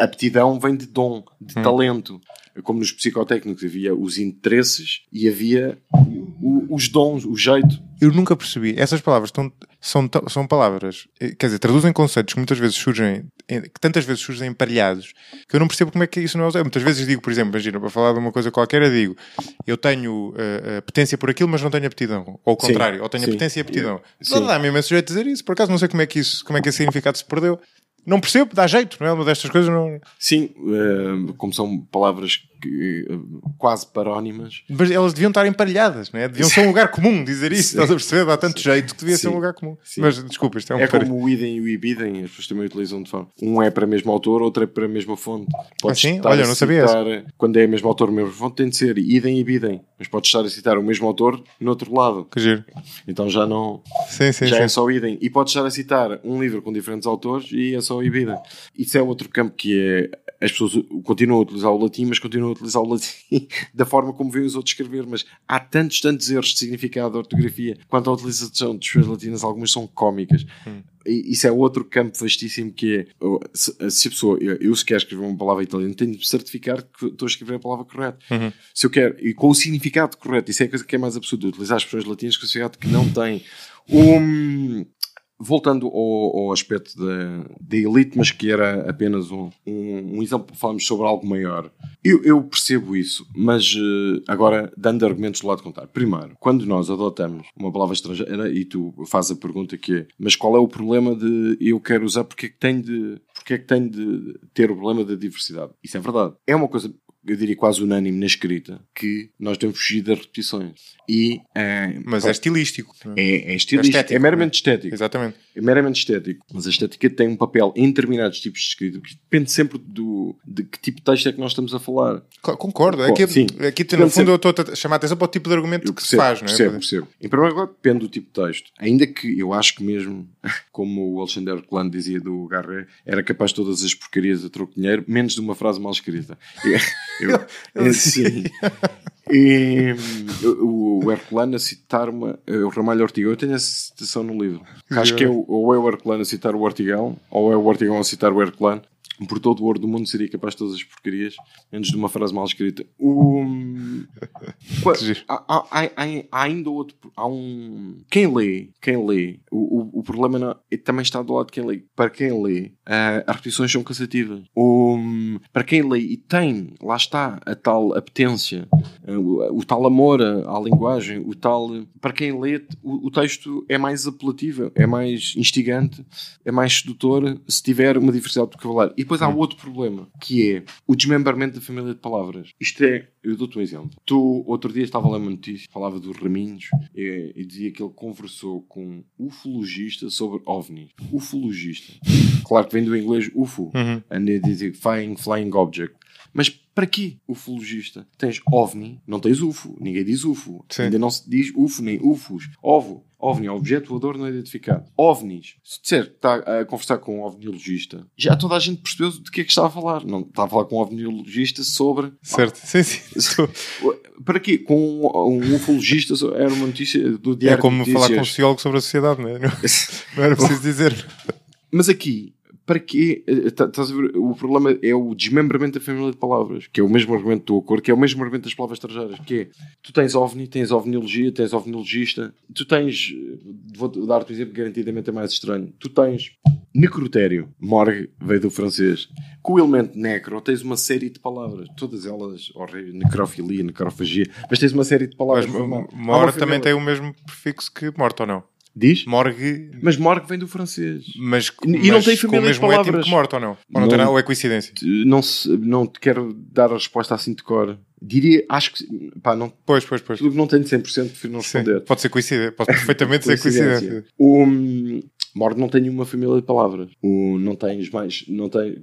A aptidão vem de dom, de hum. talento como nos psicotécnicos, havia os interesses e havia o, os dons, o jeito. Eu nunca percebi. Essas palavras estão, são, são palavras, eh, quer dizer, traduzem conceitos que muitas vezes surgem, eh, que tantas vezes surgem emparelhados, que eu não percebo como é que isso não é usado. Muitas vezes digo, por exemplo, imagina, para falar de uma coisa qualquer, eu digo, eu tenho uh, por aquilo, mas não tenho aptidão. Ou o contrário, sim, ou tenho sim, apetência e aptidão. Dá-me imenso jeito de dizer isso. Por acaso não sei como é que isso, como é que esse significado se perdeu. Não percebo, dá jeito, não é? Uma destas coisas não. Sim, eh, como são palavras eh, quase parónimas. Mas elas deviam estar emparelhadas, não é? Deviam ser um lugar comum, dizer isso. Sim. Estás a perceber? Há tanto jeito que devia Sim. ser um lugar comum. Sim. Mas desculpa, isto é um É como o idem e o ibidem, as pessoas também utilizam de forma. Um é para o mesmo autor, outro é para a mesma fonte. Podes ah, sim? Olha, não sabia. Citar, quando é o mesmo autor, a mesmo fonte, tem de ser idem e ibidem. Mas pode estar a citar o mesmo autor no outro lado. Que giro. Então já não. Sim, sim, já é só idem. E pode estar a citar um livro com diferentes autores e é só ibidem. Isso é outro campo que é. As pessoas continuam a utilizar o latim, mas continuam a utilizar o latim da forma como veem os outros escrever, mas há tantos, tantos erros de significado de ortografia quanto à utilização de suas latinas, algumas são cómicas. Hum. Isso é outro campo vastíssimo que é oh, se, se a pessoa, eu, eu se quer escrever uma palavra italiana, tenho de certificar que estou a escrever a palavra correta. Uhum. Se eu quero, e com o significado correto, isso é a coisa que é mais absurda, utilizar as pessoas latinas com o significado que não têm. Um, Voltando ao, ao aspecto da, elite, mas que era apenas um, um, um exemplo para falarmos sobre algo maior. Eu, eu, percebo isso, mas eh, agora dando argumentos do lado contrário. Primeiro, quando nós adotamos uma palavra estrangeira, e tu fazes a pergunta que é, mas qual é o problema de eu quero usar, porque é que tem de, porque é que tem de ter o problema da diversidade? Isso é verdade. É uma coisa eu diria quase unânime na escrita, que nós temos fugido das repetições. E, eh, Mas é, é? É, é estilístico. É, é estilístico, é, estético, é meramente estético. Exatamente é meramente estético, mas a estética tem um papel em determinados tipos de escrito que depende sempre do, de que tipo de texto é que nós estamos a falar. Concordo, é que, aqui no fundo sempre... eu estou a chamar a atenção para o tipo de argumento eu que percebo, se faz, não é? Percebo, percebo. Em primeiro lugar, depende do tipo de texto. Ainda que eu acho que mesmo, como o Alexandre Herculano dizia do Garret, era capaz de todas as porcarias a troco de dinheiro, menos de uma frase mal escrita. Eu, eu, eu sim. E o, o Herculano a citar uma, o Ramalho Ortigão, eu tenho essa citação no livro. Acho que é, ou é o Herculano a citar o Ortigão, ou é o Ortigão a citar o Herculano, por todo o ouro do mundo seria capaz de todas as porcarias, menos de uma frase mal escrita. O... há, há, há, há, ainda outro. Há um. Quem lê, quem lê, o, o, o problema não... também está do lado de quem lê. Para quem lê, uh, as repetições são cansativas. Um, para quem lê e tem, lá está, a tal apetência, uh, o, o, tal amor à, à, linguagem, o tal. Para quem lê, o, o texto é mais apelativo, é mais instigante, é mais sedutor se tiver uma diversidade de vocabulário. E depois há hum. outro problema, que é o desmembramento da família de palavras. Isto é, eu dou-te um exemplo. Tu, outro dia, estava lá uma notícia, falava dos Raminhos, e, e dizia que ele conversou com um ufologista sobre OVNI. Ufologista. Claro que vem do inglês UFO. Uhum. And it flying, flying object. Mas para quê ufologista? Tens OVNI, não tens UFO, ninguém diz UFO. Sim. Ainda não se diz UFO nem UFOs. OVO, OVNI, é objeto voador não identificado. OVNIs. Se disser que está a conversar com um ovniologista, já toda a gente percebeu do que é que está a falar. Não está a falar com um ovniologista sobre... Certo, ah, sim, sim. para quê? Com um, um ufologista era uma notícia do é diário É como falar com um sociólogo sobre a sociedade, não é? Não, é? não era preciso dizer. Mas aqui, para quê? Eh, eh, tá, estás a ver? O problema é o desmembramento da família de palavras, que é o mesmo argumento do acordo, que é o mesmo argumento das palavras estrangeiras, que é tu tens ovni, tens ovniologia, tens ovniologista, tu tens, eh, vou dar-te um exemplo garantidamente é mais estranho, tu tens necrotério, morgue veio do francês, com o elemento necro tens uma série de palavras, todas elas, oh, necrofilia, necrofagia, mas tens uma série de palavras. Mas, também tem o mesmo prefixo que morto ou não? Diz? Morgue. Mas morgue vem do francês. Mas, e mas não tem família de palavras. É tipo morto ou não? Ou, não, não tem ou é coincidência? Não, se, não te quero dar a resposta assim de cor. Diria, acho que. Pá, não, pois, pois, pois. Tudo que não tenho 100% de não responder. Sim, pode ser coincidência. Pode perfeitamente ser coincidência. O, hum, morgue não tem nenhuma família de palavras. O, não tens mais. Não tem.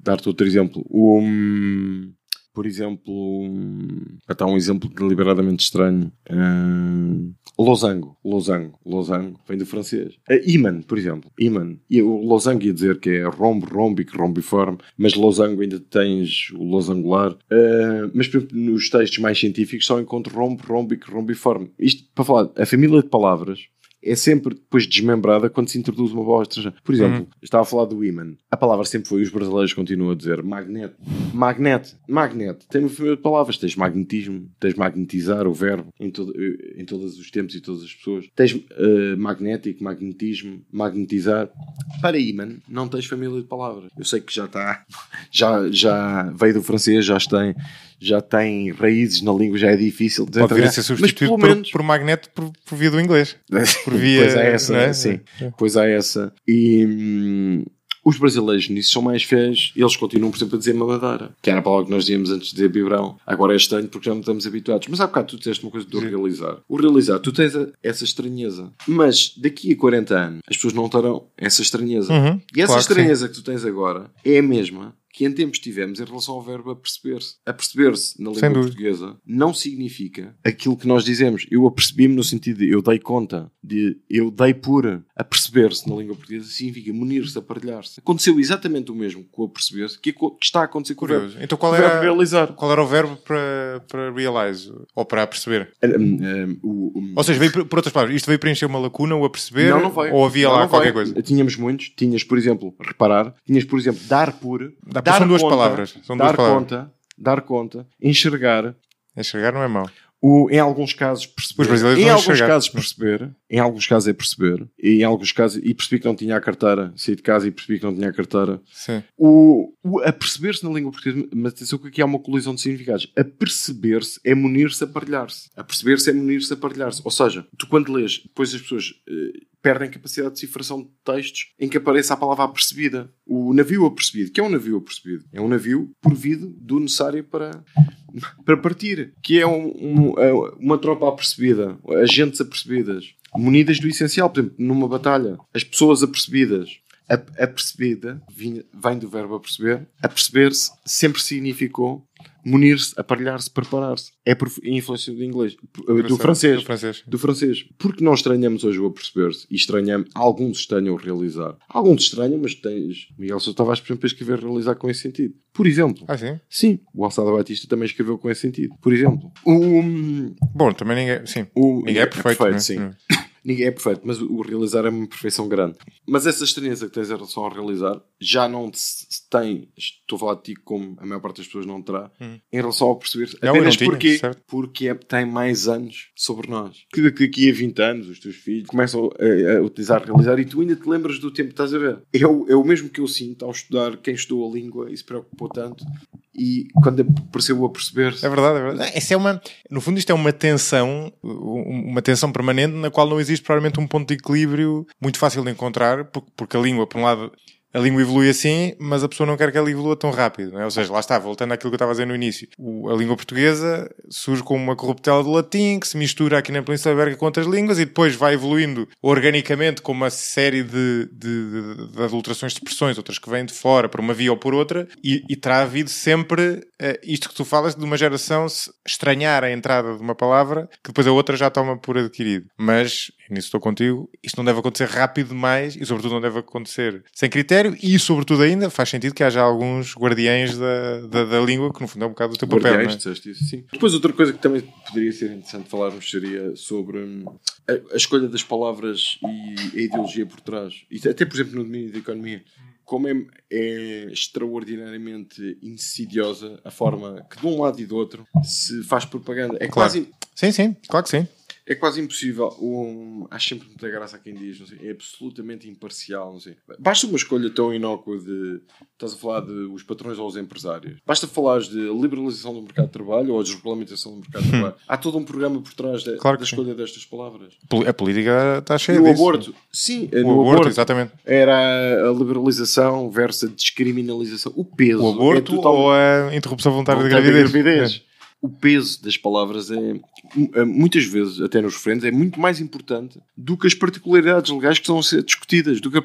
Dar-te outro exemplo. O. Hum, por exemplo, um, está um exemplo deliberadamente estranho. Uh, losango, losango, losango, vem do francês. Uh, ah, Iman, por exemplo, Iman. E o losango ia dizer que é rombo, rombic, rombiforme, mas losango ainda tens o losangular. Uh, mas nos textos mais científicos só encontro rombo, rombic, rombiforme. Isto para falar, a família de palavras é sempre depois desmembrada quando se introduz uma voz estrangeira. Por exemplo, uhum. estava a falar do Iman. A palavra sempre foi, os brasileiros continuam a dizer magnet, magnet, magnet. Tem uma família de palavras. Tens magnetismo, tens magnetizar o verbo em, todo, em todos os tempos e todas as pessoas. Tens uh, magnético, magnetismo, magnetizar. Para Iman, não tens família de palavras. Eu sei que já está, já, já veio do francês, já tem já tem raízes na língua, já é difícil. Pode vir a ser substituído por, menos... por, magneto por, por, via do inglês. Por via, pois há essa, é? sim. É. Pois há essa. E... Hum, os brasileiros nisso são mais fiéis. Eles continuam, por exemplo, a dizer mamadeira, que era a palavra que nós dizíamos antes de dizer biberão. Agora é estranho porque já não estamos habituados. Mas há bocado tu disseste uma coisa do Sim. realizar. O realizar, tu tens essa estranheza. Mas daqui a 40 anos as pessoas não terão essa estranheza. Uhum, e essa claro estranheza que, que, tu tens agora é a mesma que em tempos tivemos em relação ao verbo aperceber-se. Aperceber-se na língua portuguesa não significa aquilo que nós dizemos. Eu apercebi-me no sentido de eu dei conta, de eu dei por. Aperceber-se na língua portuguesa significa munir-se, aparelhar-se. Aconteceu exatamente o mesmo com aperceber-se que, está a acontecer com Curioso. o verbo. Então qual o era, realizar. qual era o verbo para, para realize ou para aperceber? Um, um, um, ou seja, veio, por outras palavras, isto veio preencher uma lacuna, o aperceber, não, não ou havia não, lá não qualquer coisa? Tínhamos muitos. Tinhas, por exemplo, reparar. Tinhas, por exemplo, dar por dar são duas conta, palavras. São duas dar palavras. conta, dar conta, enxergar. Enxergar não é mau. O, em alguns casos perceber, em alguns casos perceber, em alguns casos é perceber, e em alguns casos e percebi que não tinha a carteira, saí de casa e percebi que não tinha a carteira. Sim. O, o a perceber-se na língua portuguesa, mas atenção que aqui há uma colisão de significados. A perceber-se é munir-se a partilhar-se. A perceber-se é munir-se a partilhar-se. Ou seja, tu quando lês, depois as pessoas eh, perdem capacidade de cifração de textos em que apareça a palavra apercebida. O navio apercebido. que é um navio apercebido? É um navio provido do necessário para, para partir. Que é um, um, uma tropa apercebida, agentes apercebidas, munidas do essencial. Por exemplo, numa batalha, as pessoas apercebidas apercebida vem do verbo aperceber. Aperceber-se sempre significou munir-se, aparelhar-se, preparar-se. É por influência do inglês, do francês, do francês. Do francês. Porque nós estranhamos hoje o aperceber-se e estranhamos, alguns estranham o realizar. Alguns estranham, mas tens. Miguel Sousa Tavares, por exemplo, a escrever realizar com esse sentido. Por exemplo. Ah, sim? Sim. O Alçada Batista também escreveu com esse sentido. Por exemplo. O... Hum, Bom, também ninguém. Sim. O... Ninguém é, é perfeito. É perfeito né? sim. Hum. Ninguém é perfeito, mas o realizar é uma perfeição grande. Mas essa estranheza que tens em relação ao realizar já não te tem, estou a falar de ti como a maior parte das pessoas não terá, hum. em relação ao perceber não, apenas tinha, porque, porque é, tem mais anos sobre nós. Que daqui a 20 anos os teus filhos começam a, a utilizar realizar e tu ainda te lembras do tempo que estás a ver. É o, é o mesmo que eu sinto ao estudar quem estudou a língua e se preocupou tanto e quando percebo a perceber. -se. É verdade, é verdade. Essa é uma, no fundo, isto é uma tensão, uma tensão permanente na qual não existe existe provavelmente um ponto de equilíbrio muito fácil de encontrar, porque a língua, por um lado, a língua evolui assim, mas a pessoa não quer que ela evolua tão rápido. É? Ou seja, lá está, voltando àquilo que eu estava a dizer no início. O, a língua portuguesa surge como uma corruptela do latim, que se mistura aqui na Península Ibérica com outras línguas e depois vai evoluindo organicamente com uma série de, de, de, de adulterações de expressões, outras que vêm de fora, por uma via ou por outra, e, e terá havido sempre eh, isto que tu falas de uma geração estranhar a entrada de uma palavra que depois a outra já toma por adquirido. Mas, nisso estou contigo, isto não deve acontecer rápido demais e, sobretudo, não deve acontecer sem critério e, sobretudo, ainda faz sentido que haja alguns guardiães da, da, da língua, que no fundo é um bocado do teu guardiães, papel. Guardiães, é? isso, sim. Depois, outra coisa que também poderia ser interessante falarmos seria sobre hum, a, a escolha das palavras e a ideologia por trás. E até, por exemplo, no domínio da economia como é, é, extraordinariamente insidiosa a forma que de um lado e do outro se faz propaganda. É claro. quase. Sim, sim, claro que sim. É quase impossível. Um, há sempre muita graça a quem diz, não sei, é absolutamente imparcial, não sei. Basta uma escolha tão inócua de. Estás a falar de os patrões ou os empresários. Basta falares de liberalização do mercado de trabalho ou desregulamentação do mercado de hum. trabalho. Há todo um programa por trás de, claro da escolha sim. destas palavras. A política está cheia disso. O Aborto, sim, o no aborto, aborto, exatamente. Era a liberalização versus a descriminalização. O peso. O aborto é total... ou a interrupção voluntária de gravidez. De gravidez. É o peso das palavras é, é muitas vezes, até nos referendos, é muito mais importante do que as particularidades legais que estão a ser discutidas, do que a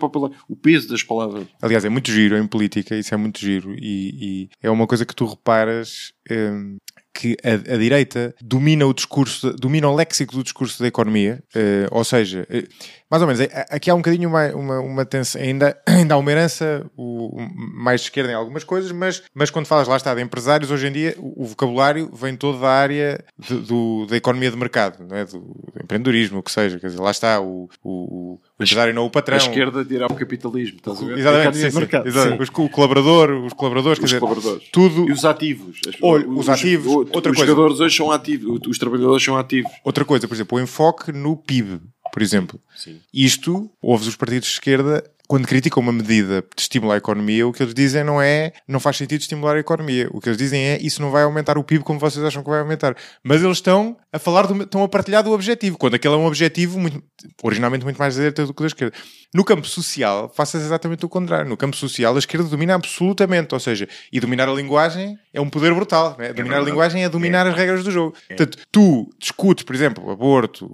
o peso das palavras. Aliás, é muito giro em política, isso é muito giro, e, e é uma coisa que tu reparas. Hum, que a, a, direita domina o discurso, domina o léxico do discurso da economia, eh, ou seja, eh, mais ou menos, eh, aqui há um bocadinho uma, uma, uma tensão, ainda, ainda há uma herança o, mais esquerda em algumas coisas, mas, mas quando falas lá está de empresários, hoje em dia o, o vocabulário vem todo da área de, do, da economia de mercado, não é? do, do empreendedorismo, o que seja, quer dizer, lá está o, o ajudarem não o patrão. A esquerda dirá o capitalismo, estás a ver? Exatamente, sim, sim, mercado, exatamente. Os, o colaborador, os colaboradores, os dizer, colaboradores. tudo... E os ativos. os, os, ativos, o, outra os coisa. Os jogadores hoje são ativos, os trabalhadores são ativos. Outra coisa, por exemplo, o enfoque no PIB por exemplo. Sim. Isto, ouves os partidos de esquerda quando criticam uma medida de estimular a economia, o que eles dizem não é não faz sentido estimular a economia. O que eles dizem é isso não vai aumentar o PIB como vocês acham que vai aumentar. Mas eles estão a falar, do, estão a partilhar do objetivo, quando aquele é um objetivo muito, originalmente muito mais da direita do que da esquerda. No campo social, faças exatamente o contrário. No campo social, a esquerda domina absolutamente, ou seja, e dominar a linguagem é um poder brutal. Né? É dominar é a linguagem é dominar é. as regras do jogo. É. Portanto, tu discutes, por exemplo, aborto,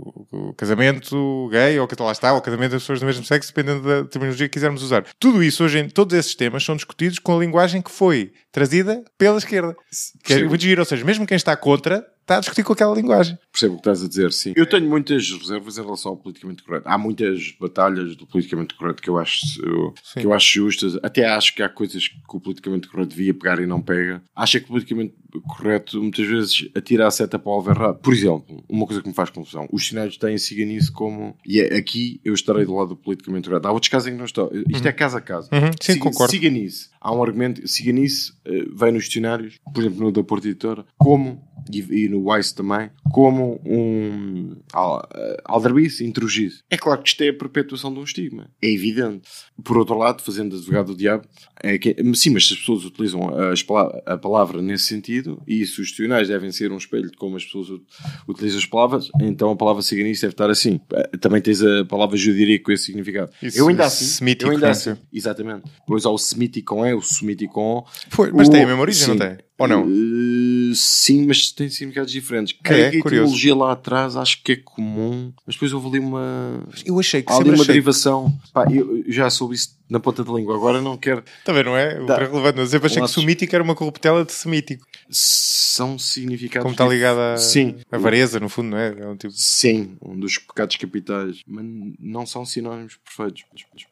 casamento gay, ou que lá está, ou casamento das pessoas do mesmo sexo, dependendo da terminologia que quisermos usar. Tudo isso, hoje, todos esses temas são discutidos com a linguagem que foi trazida pela esquerda. Que é ou seja, mesmo quem está contra está a discutir com aquela linguagem. Percebo o que estás a dizer, sim. Eu tenho muitas reservas em relação ao politicamente correto. Há muitas batalhas do politicamente correto que eu acho, que eu acho justas. Até acho que há coisas que o politicamente correto devia pegar e não pega. Acho que o politicamente correto muitas vezes atira a seta para o alvo errado. Por exemplo, uma coisa que me faz confusão. Os sinais têm siga nisso como... E é aqui eu estarei do lado do politicamente correto. Há outros casos em que não estou. Isto uhum. é casa a casa Uhum. Sim, siga, concordo. Siga nisso há um argumento, Ciganice eh, vem nos dicionários, por exemplo, no da Porta Editora, como, e, e no Weiss também, como um al, uh, aldrabice, intrugido. É claro que isto é a perpetuação de um estigma, é evidente. Por outro lado, fazendo advogado do diabo, é que, sim, mas se as pessoas utilizam as, a palavra nesse sentido, e se os dicionários devem ser um espelho de como as pessoas utilizam as palavras, então a palavra ciganice deve estar assim. Eh, também tens a palavra judiria com esse significado. Isso, eu ainda é assim, semítico, eu ainda é? assim, exatamente. Pois há o semítico com o Sumiticon. Foi, mas o... tem a mesma origem, sim. não tem? Ou não? Uh, sim, mas tem significados diferentes. É, Creio é, que a etimologia lá atrás acho que é comum, mas depois houve ali uma. Eu achei que seria uma achei. derivação. Pá, eu já soube isso na ponta da língua, agora não quero. Também não é? Tá. Relevante, mas eu achei que atos... Sumítico era uma corruptela de Semítico são significados. Como está ligada à Sim. avareza, no fundo, não é? é um tipo... Sim, um dos pecados capitais. Mas não são sinónimos perfeitos.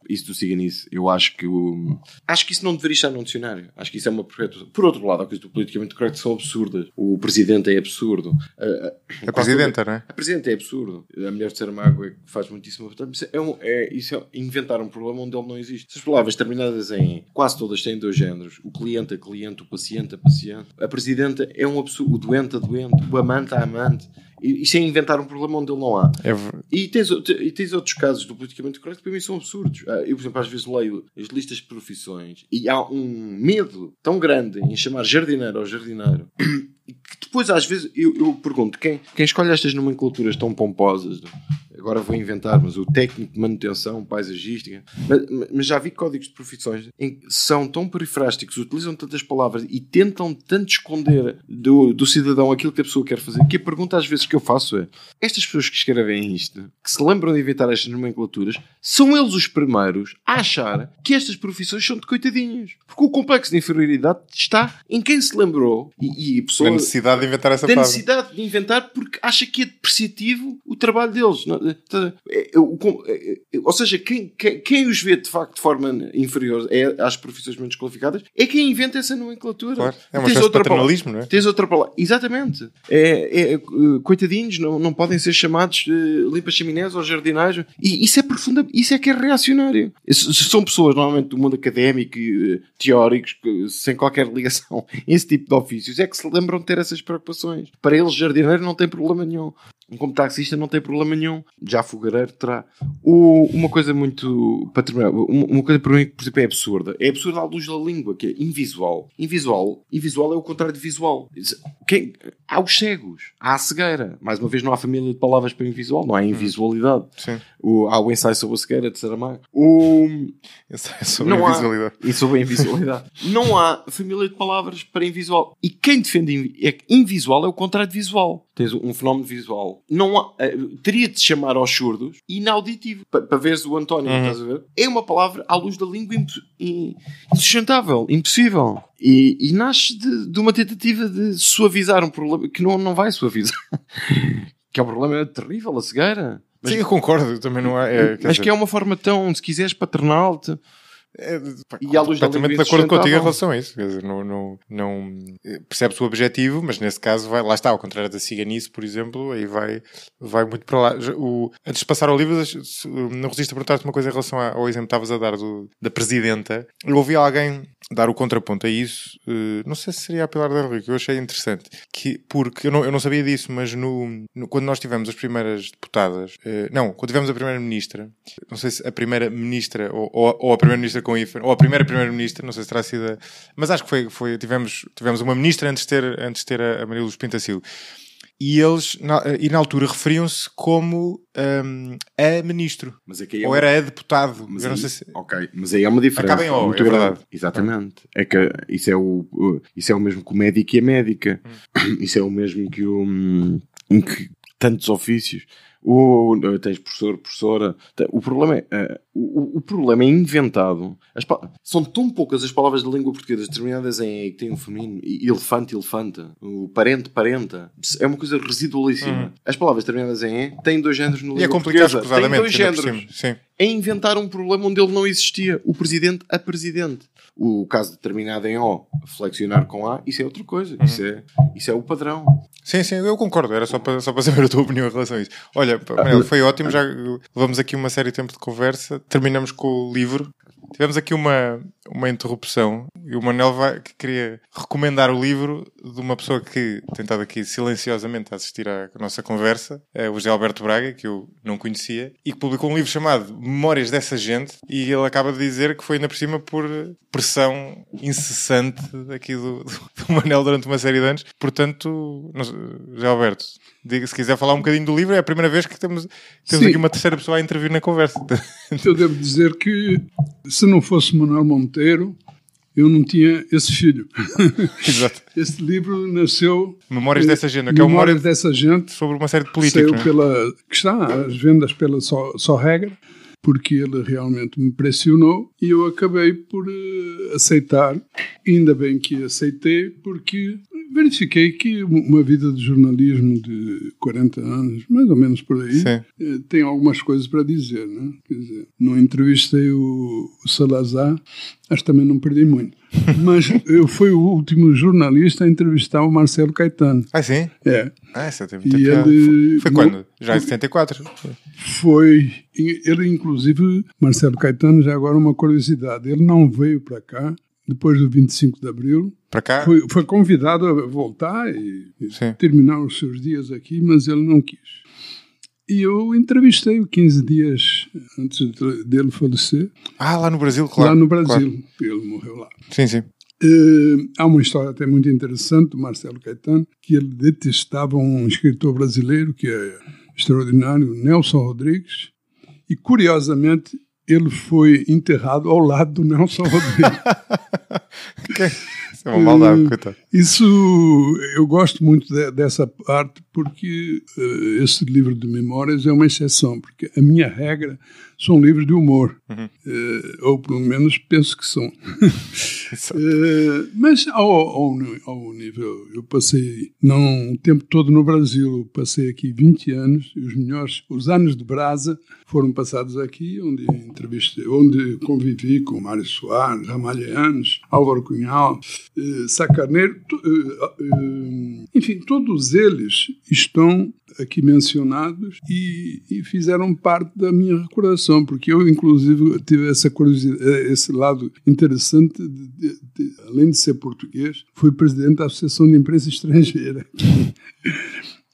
Isso do siganice eu acho que. O... Acho que isso não deveria estar num dicionário. Acho que isso é uma perfeita. Por outro lado, a coisas do politicamente correto são absurdas. O presidente é absurdo. A, a, a presidenta, não é? A presidente é absurdo. A mulher de Saramago é que faz muitíssimo. É um, é, isso é inventar um problema onde ele não existe. Se as palavras terminadas em quase todas têm dois géneros: o cliente, a cliente, o paciente, a paciente. A presidente é um absurdo, o doente a doente, o amante a amante. e sem inventar um problema onde ele não há. É e, tens, e tens outros casos do politicamente correto que para mim são absurdos. Ah, eu, por exemplo, às vezes leio as listas de profissões e há um medo tão grande em chamar jardineiro ao jardineiro que depois às vezes eu, eu pergunto quem, quem escolhe estas nomenclaturas tão pomposas agora vou inventar, mas o técnico de manutenção paisagística, mas, mas já vi códigos de profissões em que são tão perifrásticos, utilizam tantas palavras e tentam tanto esconder do, do cidadão aquilo que a pessoa quer fazer, que a pergunta às vezes que eu faço é: estas pessoas que escrevem isto, que se lembram de inventar estas nomenclaturas, são eles os primeiros a achar que estas profissões são de coitadinhos? Porque o complexo de inferioridade está em quem se lembrou e, e a pessoa. necessidade de inventar essa palavra. necessidade de inventar porque acha que é depreciativo o trabalho deles. Não, é, é, é, ou seja, quem, quem, quem, os vê de facto de forma inferior é, às profissões menos qualificadas é quem inventa essa nomenclatura. Claro. É uma tens outra paternalismo, palavra. não é? Tens outra palavra. Exatamente. É, é, coitadinhos, não, não podem ser chamados eh, limpas chaminés ou jardinais. E isso é profunda, isso é que é reacionário. São pessoas normalmente do mundo académico e eh, teóricos, sem qualquer ligação a esse tipo de ofícios, é que se lembram de ter essas preocupações. Para eles, jardineiro não tem problema nenhum como taxista não tem problema nenhum. Já fogareiro terá. O, uma coisa muito. Para terminar, uma, uma, coisa para mim que, por exemplo, é absurda. É absurda a luz da língua, que é invisual. Invisual, invisual é o contrário de visual. Quem, há os cegos, há a cegueira. Mais uma vez, não há família de palavras para invisual, não há hum. invisualidade. Sim. O, há o ensaio sobre a cegueira de Saramago. O, ensaio sobre não a invisualidade. Há, e sobre a invisualidade. não há família de palavras para invisual. E quem defende é que invisual é o contrário de visual. Tens um fenómeno visual não há, eh, teria de chamar aos surdos inauditivo para pa veres o António, uhum. estás a ver? É uma palavra à luz da língua insustentável, impossível. E, e nasce de, de, uma tentativa de suavizar um problema que não, não vai suavizar. que é um problema terrível, a cegueira. Mas, Sim, eu concordo, também não é. é mas dizer... que é uma forma tão, se quiseres, paternal. É, é e à luz completamente de acordo contigo em relação a isso. não, não, não eh, percebes o objetivo, mas nesse caso vai, lá está, ao contrário da Ciganice, por exemplo, aí vai, vai muito para lá. O, antes de passar ao livro, eh, não resisto a perguntar-te uma coisa em relação ao exemplo que estavas a dar do, da presidenta. Eu ouvi alguém dar o contraponto a isso, eh, não sei se seria a Pilar da Henrique, eu achei interessante, que, porque eu não, eu não sabia disso, mas no, no, quando nós tivemos as primeiras deputadas, não, quando tivemos a primeira-ministra, não sei se a primeira-ministra ou, ou, ou a primeira-ministra com IFAN, ou a primeira primeira-ministra, não sei se terá sido, a... mas acho que foi, foi tivemos, tivemos uma ministra antes de ter, antes de ter a, a Maria Luz Silva. E eles, na, e na altura, referiam-se como um, a ministro. É, é ou era a deputado. Mas eu não sei se... Ok, mas aí é uma diferença. muito é grave. Exatamente. É que isso é, o, isso é o mesmo que o médico e a médica. Hum. Isso é o mesmo que o. Hum, que tantos ofícios o, tens professor, professora. O problema é, eh, o, o, problema é inventado. As, são tão poucas as palavras da língua portuguesa determinadas em que tem um feminino. Elefante, elefanta. O parente, parenta. É uma coisa residualíssima. Hum. As palavras determinadas em E têm dois géneros no é língua é portuguesa. tem dois géneros. É inventar um problema onde ele não existia. O presidente a presidente o caso determinado em O flexionar com A, isso é outra coisa. Uhum. Isso, é, isso é o padrão. Sim, sim, eu concordo. Era só para, só para saber a tua opinião em relação a isso. Olha, Manel, foi ótimo. Já levamos aqui uma série de tempo de conversa. Terminamos com o livro. Tivemos aqui uma, uma interrupção e o Manuel vai, que queria recomendar o livro de uma pessoa que tem estado aqui silenciosamente a assistir à nossa conversa, é o José Alberto Braga, que eu não conhecia, e que publicou um livro chamado Memórias dessa Gente, e ele acaba de dizer que foi ainda por cima por pressão incessante aqui do, do durante uma série de anos. Portanto, não, José Alberto, diga, se quiser falar um bocadinho do livro, é a primeira vez que temos, temos aqui uma terceira pessoa a intervir na conversa. Eu devo dizer que se não fosse Manuel Monte eu não tinha esse filho. Exato. Esse livro nasceu. Memórias dessa gente, é Memórias é dessa gente. Sobre uma série de políticas. Saiu né? pela. que está às vendas pela só, só regra, porque ele realmente me pressionou e eu acabei por uh, aceitar. Ainda bem que aceitei, porque verifiquei que uma vida de jornalismo de 40 anos, mais ou menos por aí, Sim. Eh, tem algumas coisas para dizer, né? Quer dizer, não entrevistei o Salazar, mas também não perdi muito. Mas eu fui o último jornalista a entrevistar o Marcelo Caetano. Ah, sim? É. Ah, você teve e ele, Foi quando? Já em 74? Foi. Ele, inclusive, Marcelo Caetano, já agora uma curiosidade, ele não veio para cá depois do 25 de abril. Para cá? Foi, foi, convidado a voltar e, terminar os seus dias aqui, mas ele não quis. E eu entrevistei-o 15 dias antes dele falecer. Ah, lá no Brasil, claro. Lá no Brasil, claro. ele morreu lá. Sim, sim. Uh, há uma história até muito interessante do Marcelo Caetano, que ele detestava um escritor brasileiro que é extraordinário, Nelson Rodrigues, e curiosamente ele foi enterrado ao lado do Nelson Rodrigues. isso é uma maldade, é, coitado. Isso, eu gosto muito de, dessa parte porque uh, esse livro de memórias é uma exceção, porque a minha regra são livros de humor. Uhum. Eh, ou pelo menos penso que são. Eh, mas ao, ao, ao, nível, eu passei não o tempo todo no Brasil, eu passei aqui 20 anos e os melhores, os anos de brasa foram passados aqui, onde entrevistei, onde convivi com Mário Soares, Ramalhianos, Álvaro Cunhal, eh, Sá Sacarneiro, enfim, todos eles estão aqui mencionados e, e, fizeram parte da minha recordação, porque eu, inclusive, tive essa eh, esse lado interessante, de, de, de, além de ser português, fui presidente da Associação de Imprensa Estrangeira.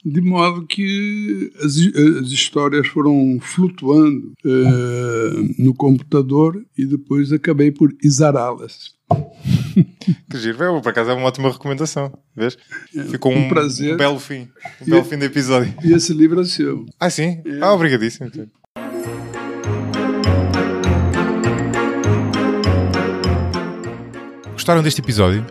de modo que as, as histórias foram flutuando eh, no computador e depois acabei por exará-las. que giro, eu, por acaso é uma ótima recomendação. Vês? É, Ficou um, um, prazer. um belo fim. Um e, belo fim do episódio. E esse livro é seu. Ah, sim? É. Ah, obrigadíssimo. Então. Gostaram deste episódio?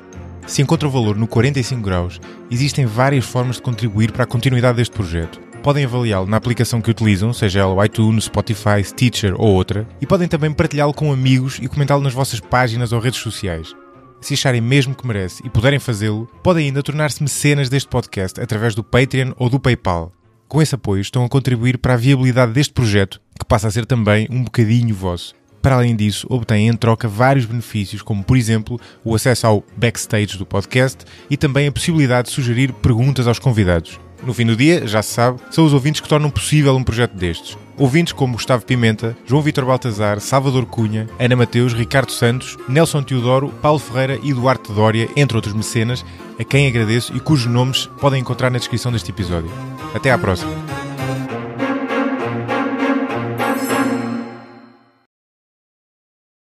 Se encontra o valor no 45 graus, existem várias formas de contribuir para a continuidade deste projeto. Podem avaliá-lo na aplicação que utilizam, seja ela o iTunes, Spotify, Stitcher ou outra, e podem também partilhá-lo com amigos e comentá-lo nas vossas páginas ou redes sociais. Se acharem mesmo que merece e puderem fazê-lo, podem ainda tornar-se mecenas deste podcast através do Patreon ou do PayPal. Com esse apoio, estão a contribuir para a viabilidade deste projeto, que passa a ser também um bocadinho vosso. Para além disso, obtém em troca vários benefícios, como por exemplo o acesso ao backstage do podcast e também a possibilidade de sugerir perguntas aos convidados. No fim do dia, já se sabe, são os ouvintes que tornam possível um projeto destes. Ouvintes como Gustavo Pimenta, João Vitor Baltazar, Salvador Cunha, Ana Mateus, Ricardo Santos, Nelson Teodoro, Paulo Ferreira e Duarte Dória, entre outros mecenas, a quem agradeço e cujos nomes podem encontrar na descrição deste episódio. Até à próxima!